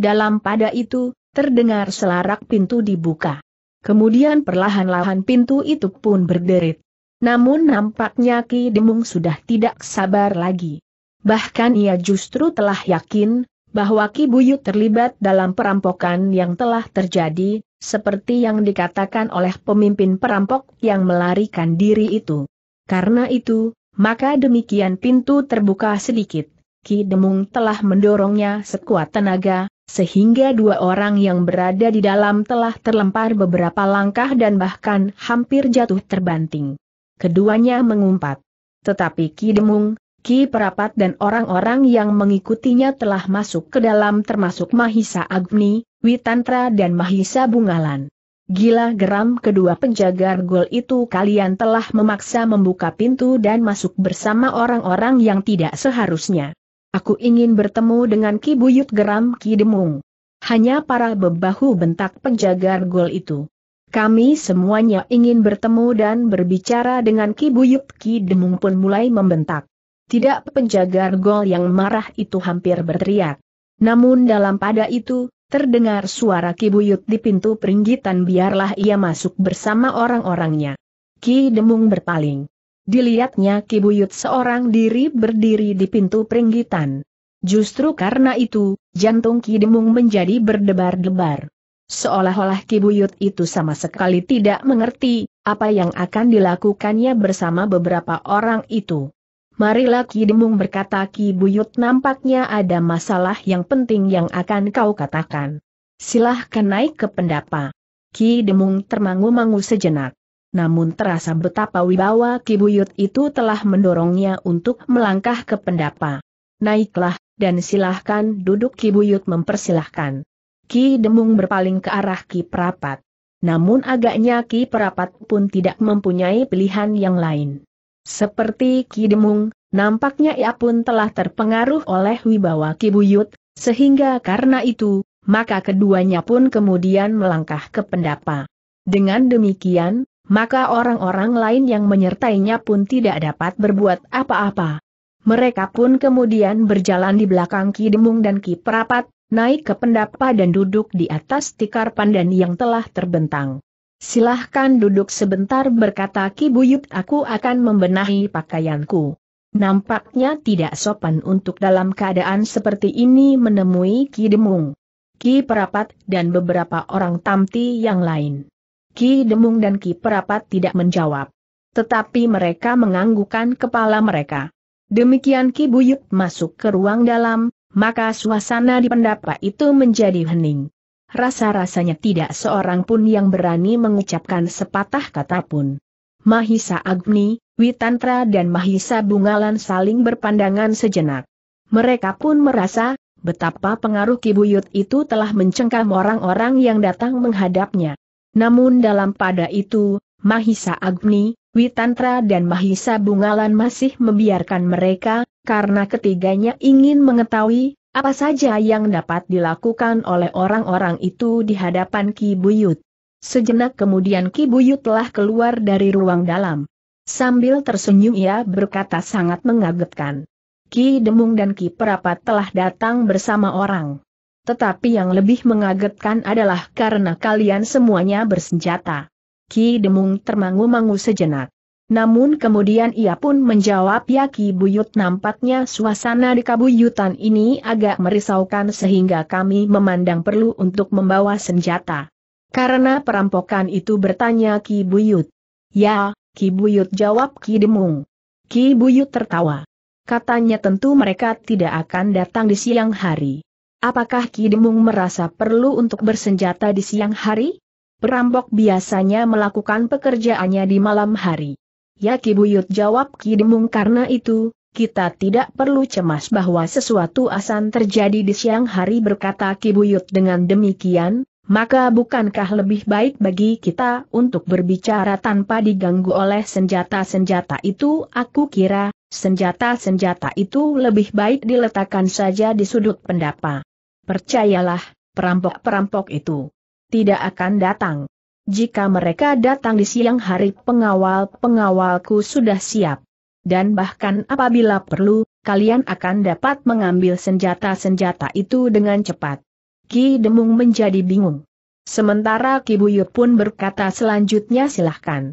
Dalam pada itu, terdengar selarak pintu dibuka. Kemudian perlahan-lahan pintu itu pun berderit. Namun nampaknya Ki Demung sudah tidak sabar lagi. Bahkan ia justru telah yakin, bahwa Ki Buyut terlibat dalam perampokan yang telah terjadi, seperti yang dikatakan oleh pemimpin perampok yang melarikan diri itu. Karena itu, maka demikian pintu terbuka sedikit. Ki Demung telah mendorongnya sekuat tenaga, sehingga dua orang yang berada di dalam telah terlempar beberapa langkah dan bahkan hampir jatuh terbanting. Keduanya mengumpat. Tetapi Ki Demung, Ki Perapat dan orang-orang yang mengikutinya telah masuk ke dalam termasuk Mahisa Agni, Witantra dan Mahisa Bungalan. Gila geram kedua penjaga gol itu kalian telah memaksa membuka pintu dan masuk bersama orang-orang yang tidak seharusnya. Aku ingin bertemu dengan Ki Buyut geram Ki Demung. Hanya para bebahu bentak penjaga gol itu. Kami semuanya ingin bertemu dan berbicara dengan Ki Buyut Ki Demung pun mulai membentak. Tidak penjaga gol yang marah itu hampir berteriak. Namun dalam pada itu, terdengar suara Ki Buyut di pintu peringgitan biarlah ia masuk bersama orang-orangnya. Ki Demung berpaling. Dilihatnya Buyut seorang diri berdiri di pintu peringgitan. Justru karena itu, jantung Ki Demung menjadi berdebar-debar. Seolah-olah Ki Buyut itu sama sekali tidak mengerti, apa yang akan dilakukannya bersama beberapa orang itu. Marilah Ki Demung berkata Ki Buyut nampaknya ada masalah yang penting yang akan kau katakan. Silahkan naik ke pendapa. Ki Demung termangu-mangu sejenak. Namun terasa betapa wibawa Ki Buyut itu telah mendorongnya untuk melangkah ke pendapa. Naiklah, dan silahkan duduk Ki Buyut mempersilahkan. Ki Demung berpaling ke arah Ki Prapat. Namun agaknya Ki Prapat pun tidak mempunyai pilihan yang lain. Seperti Kidemung, nampaknya ia pun telah terpengaruh oleh wibawa Kibuyut, sehingga karena itu, maka keduanya pun kemudian melangkah ke pendapa. Dengan demikian, maka orang-orang lain yang menyertainya pun tidak dapat berbuat apa-apa. Mereka pun kemudian berjalan di belakang Kidemung dan Ki naik ke pendapa dan duduk di atas tikar pandan yang telah terbentang. Silahkan duduk sebentar berkata Ki Buyut aku akan membenahi pakaianku. Nampaknya tidak sopan untuk dalam keadaan seperti ini menemui Ki Demung. Ki Perapat dan beberapa orang tamti yang lain. Ki Demung dan Ki Perapat tidak menjawab. Tetapi mereka menganggukkan kepala mereka. Demikian Ki Buyut masuk ke ruang dalam, maka suasana di pendapa itu menjadi hening rasa-rasanya tidak seorang pun yang berani mengucapkan sepatah kata pun. Mahisa Agni, Witantra dan Mahisa Bungalan saling berpandangan sejenak. Mereka pun merasa, betapa pengaruh kibuyut itu telah mencengkam orang-orang yang datang menghadapnya. Namun dalam pada itu, Mahisa Agni, Witantra dan Mahisa Bungalan masih membiarkan mereka, karena ketiganya ingin mengetahui apa saja yang dapat dilakukan oleh orang-orang itu di hadapan Ki Buyut? Sejenak kemudian Ki Buyut telah keluar dari ruang dalam. Sambil tersenyum ia berkata sangat mengagetkan. Ki Demung dan Ki Perapat telah datang bersama orang. Tetapi yang lebih mengagetkan adalah karena kalian semuanya bersenjata. Ki Demung termangu-mangu sejenak. Namun kemudian ia pun menjawab ya, "Ki Buyut nampaknya suasana di kabuyutan ini agak merisaukan sehingga kami memandang perlu untuk membawa senjata. Karena perampokan itu bertanya Ki Buyut. Ya, Ki Buyut jawab Ki Demung. Ki Buyut tertawa. Katanya tentu mereka tidak akan datang di siang hari. Apakah Ki Demung merasa perlu untuk bersenjata di siang hari? Perampok biasanya melakukan pekerjaannya di malam hari. Ya Ki Buyut jawab Ki Demung karena itu, kita tidak perlu cemas bahwa sesuatu asan terjadi di siang hari berkata Ki Buyut dengan demikian, maka bukankah lebih baik bagi kita untuk berbicara tanpa diganggu oleh senjata-senjata itu? Aku kira, senjata-senjata itu lebih baik diletakkan saja di sudut pendapa. Percayalah, perampok-perampok itu tidak akan datang jika mereka datang di siang hari pengawal-pengawalku sudah siap. Dan bahkan apabila perlu, kalian akan dapat mengambil senjata-senjata itu dengan cepat. Ki Demung menjadi bingung. Sementara Ki Buyut pun berkata selanjutnya silahkan.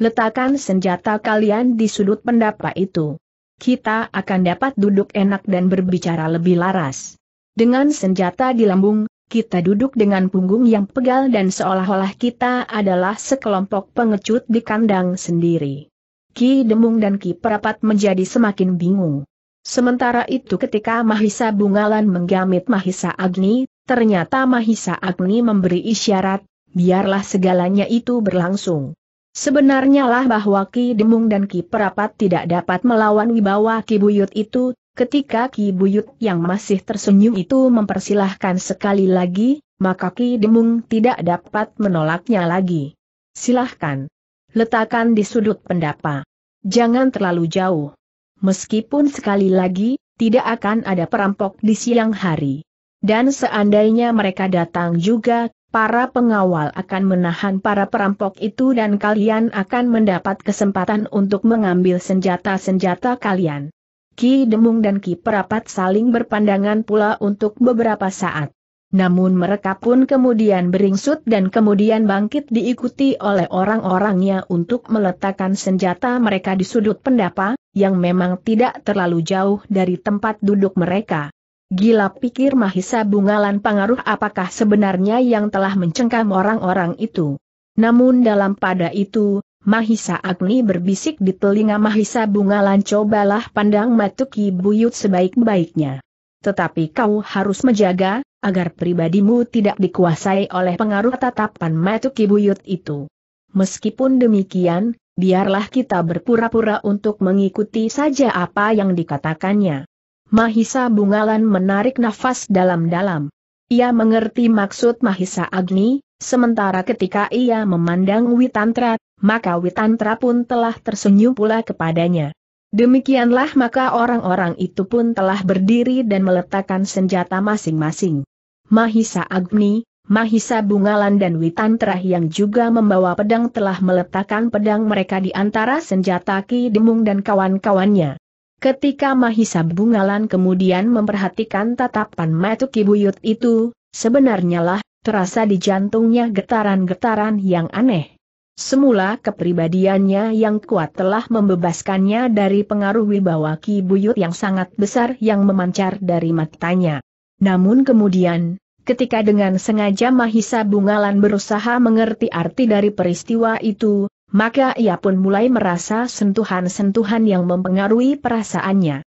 Letakkan senjata kalian di sudut pendapa itu. Kita akan dapat duduk enak dan berbicara lebih laras. Dengan senjata di lambung, kita duduk dengan punggung yang pegal dan seolah-olah kita adalah sekelompok pengecut di kandang sendiri. Ki Demung dan Ki Perapat menjadi semakin bingung. Sementara itu ketika Mahisa Bungalan menggamit Mahisa Agni, ternyata Mahisa Agni memberi isyarat, biarlah segalanya itu berlangsung. Sebenarnya lah bahwa Ki Demung dan Ki Perapat tidak dapat melawan wibawa Ki Buyut itu, Ketika Ki Buyut yang masih tersenyum itu mempersilahkan sekali lagi, maka Ki Demung tidak dapat menolaknya lagi. Silahkan. Letakkan di sudut pendapa. Jangan terlalu jauh. Meskipun sekali lagi, tidak akan ada perampok di siang hari. Dan seandainya mereka datang juga, para pengawal akan menahan para perampok itu dan kalian akan mendapat kesempatan untuk mengambil senjata-senjata kalian. Ki Demung dan Ki Perapat saling berpandangan pula untuk beberapa saat. Namun mereka pun kemudian beringsut dan kemudian bangkit diikuti oleh orang-orangnya untuk meletakkan senjata mereka di sudut pendapa, yang memang tidak terlalu jauh dari tempat duduk mereka. Gila pikir Mahisa Bungalan pengaruh apakah sebenarnya yang telah mencengkam orang-orang itu. Namun dalam pada itu, Mahisa Agni berbisik di telinga Mahisa Bungalan cobalah pandang Matuki Buyut sebaik-baiknya. Tetapi kau harus menjaga, agar pribadimu tidak dikuasai oleh pengaruh tatapan Matuki Buyut itu. Meskipun demikian, biarlah kita berpura-pura untuk mengikuti saja apa yang dikatakannya. Mahisa Bungalan menarik nafas dalam-dalam. Ia mengerti maksud Mahisa Agni, Sementara ketika ia memandang Witantra, maka Witantra pun telah tersenyum pula kepadanya. Demikianlah maka orang-orang itu pun telah berdiri dan meletakkan senjata masing-masing. Mahisa Agni, Mahisa Bungalan dan Witantra yang juga membawa pedang telah meletakkan pedang mereka di antara senjata Ki Demung dan kawan-kawannya. Ketika Mahisa Bungalan kemudian memperhatikan tatapan Matu Buyut itu, sebenarnya lah terasa di jantungnya getaran-getaran yang aneh. Semula kepribadiannya yang kuat telah membebaskannya dari pengaruh wibawa Ki Buyut yang sangat besar yang memancar dari matanya. Namun kemudian, ketika dengan sengaja Mahisa Bungalan berusaha mengerti arti dari peristiwa itu, maka ia pun mulai merasa sentuhan-sentuhan yang mempengaruhi perasaannya.